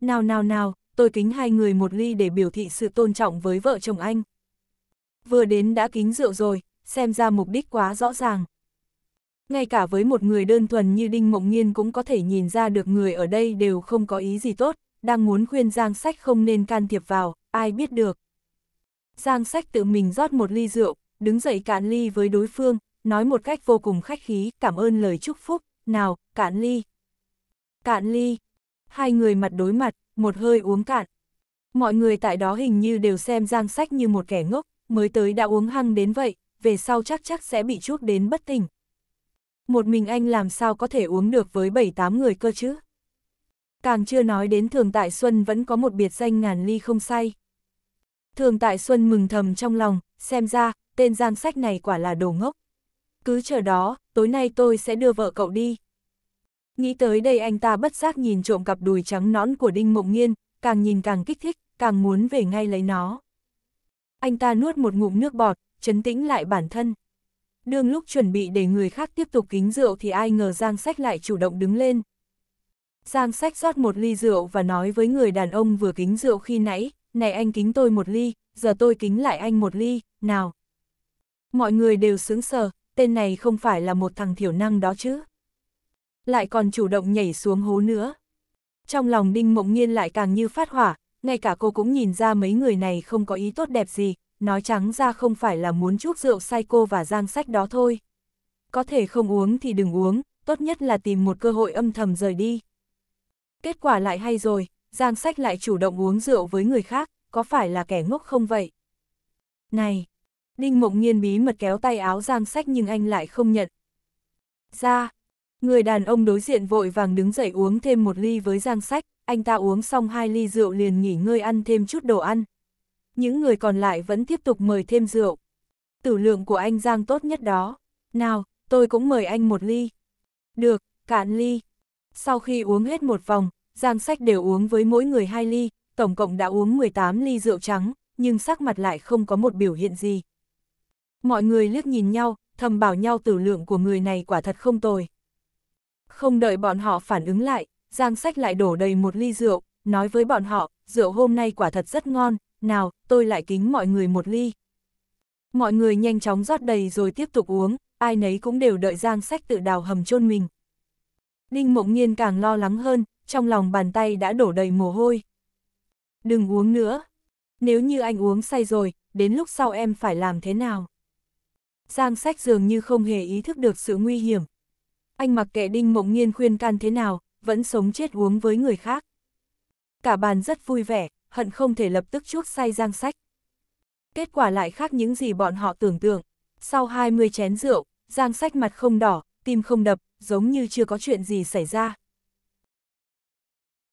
Speaker 1: Nào nào nào, tôi kính hai người một ly để biểu thị sự tôn trọng với vợ chồng anh. Vừa đến đã kính rượu rồi, xem ra mục đích quá rõ ràng. Ngay cả với một người đơn thuần như Đinh Mộng Nhiên cũng có thể nhìn ra được người ở đây đều không có ý gì tốt, đang muốn khuyên Giang Sách không nên can thiệp vào, ai biết được. Giang Sách tự mình rót một ly rượu, đứng dậy cạn ly với đối phương, nói một cách vô cùng khách khí, cảm ơn lời chúc phúc, nào, cạn ly. Cạn ly. Hai người mặt đối mặt, một hơi uống cạn. Mọi người tại đó hình như đều xem Giang Sách như một kẻ ngốc, mới tới đã uống hăng đến vậy, về sau chắc chắc sẽ bị chuốc đến bất tỉnh. Một mình anh làm sao có thể uống được với 7-8 người cơ chứ? càng chưa nói đến Thường Tại Xuân vẫn có một biệt danh ngàn ly không say. Thường Tại Xuân mừng thầm trong lòng, xem ra, tên giang sách này quả là đồ ngốc. Cứ chờ đó, tối nay tôi sẽ đưa vợ cậu đi. Nghĩ tới đây anh ta bất giác nhìn trộm cặp đùi trắng nõn của Đinh Mộng Nghiên, càng nhìn càng kích thích, càng muốn về ngay lấy nó. Anh ta nuốt một ngụm nước bọt, chấn tĩnh lại bản thân. Đương lúc chuẩn bị để người khác tiếp tục kính rượu thì ai ngờ Giang Sách lại chủ động đứng lên. Giang sách rót một ly rượu và nói với người đàn ông vừa kính rượu khi nãy, này anh kính tôi một ly, giờ tôi kính lại anh một ly, nào. Mọi người đều sướng sờ, tên này không phải là một thằng thiểu năng đó chứ. Lại còn chủ động nhảy xuống hố nữa. Trong lòng Đinh Mộng Nhiên lại càng như phát hỏa, ngay cả cô cũng nhìn ra mấy người này không có ý tốt đẹp gì, nói trắng ra không phải là muốn chúc rượu say cô và giang sách đó thôi. Có thể không uống thì đừng uống, tốt nhất là tìm một cơ hội âm thầm rời đi. Kết quả lại hay rồi, Giang Sách lại chủ động uống rượu với người khác, có phải là kẻ ngốc không vậy? Này! Đinh Mộng Nhiên bí mật kéo tay áo Giang Sách nhưng anh lại không nhận. Ra! Người đàn ông đối diện vội vàng đứng dậy uống thêm một ly với Giang Sách, anh ta uống xong hai ly rượu liền nghỉ ngơi ăn thêm chút đồ ăn. Những người còn lại vẫn tiếp tục mời thêm rượu. Tử lượng của anh Giang tốt nhất đó. Nào, tôi cũng mời anh một ly. Được, cạn ly. Sau khi uống hết một vòng, Giang Sách đều uống với mỗi người hai ly, tổng cộng đã uống 18 ly rượu trắng, nhưng sắc mặt lại không có một biểu hiện gì. Mọi người liếc nhìn nhau, thầm bảo nhau tử lượng của người này quả thật không tồi. Không đợi bọn họ phản ứng lại, Giang Sách lại đổ đầy một ly rượu, nói với bọn họ, rượu hôm nay quả thật rất ngon, nào, tôi lại kính mọi người một ly. Mọi người nhanh chóng rót đầy rồi tiếp tục uống, ai nấy cũng đều đợi Giang Sách tự đào hầm chôn mình. Ninh Mộng Nhiên càng lo lắng hơn, trong lòng bàn tay đã đổ đầy mồ hôi. Đừng uống nữa. Nếu như anh uống say rồi, đến lúc sau em phải làm thế nào? Giang sách dường như không hề ý thức được sự nguy hiểm. Anh mặc kệ Đinh Mộng Nhiên khuyên can thế nào, vẫn sống chết uống với người khác. Cả bàn rất vui vẻ, hận không thể lập tức chuốc say Giang sách. Kết quả lại khác những gì bọn họ tưởng tượng. Sau 20 chén rượu, Giang sách mặt không đỏ, tim không đập, giống như chưa có chuyện gì xảy ra.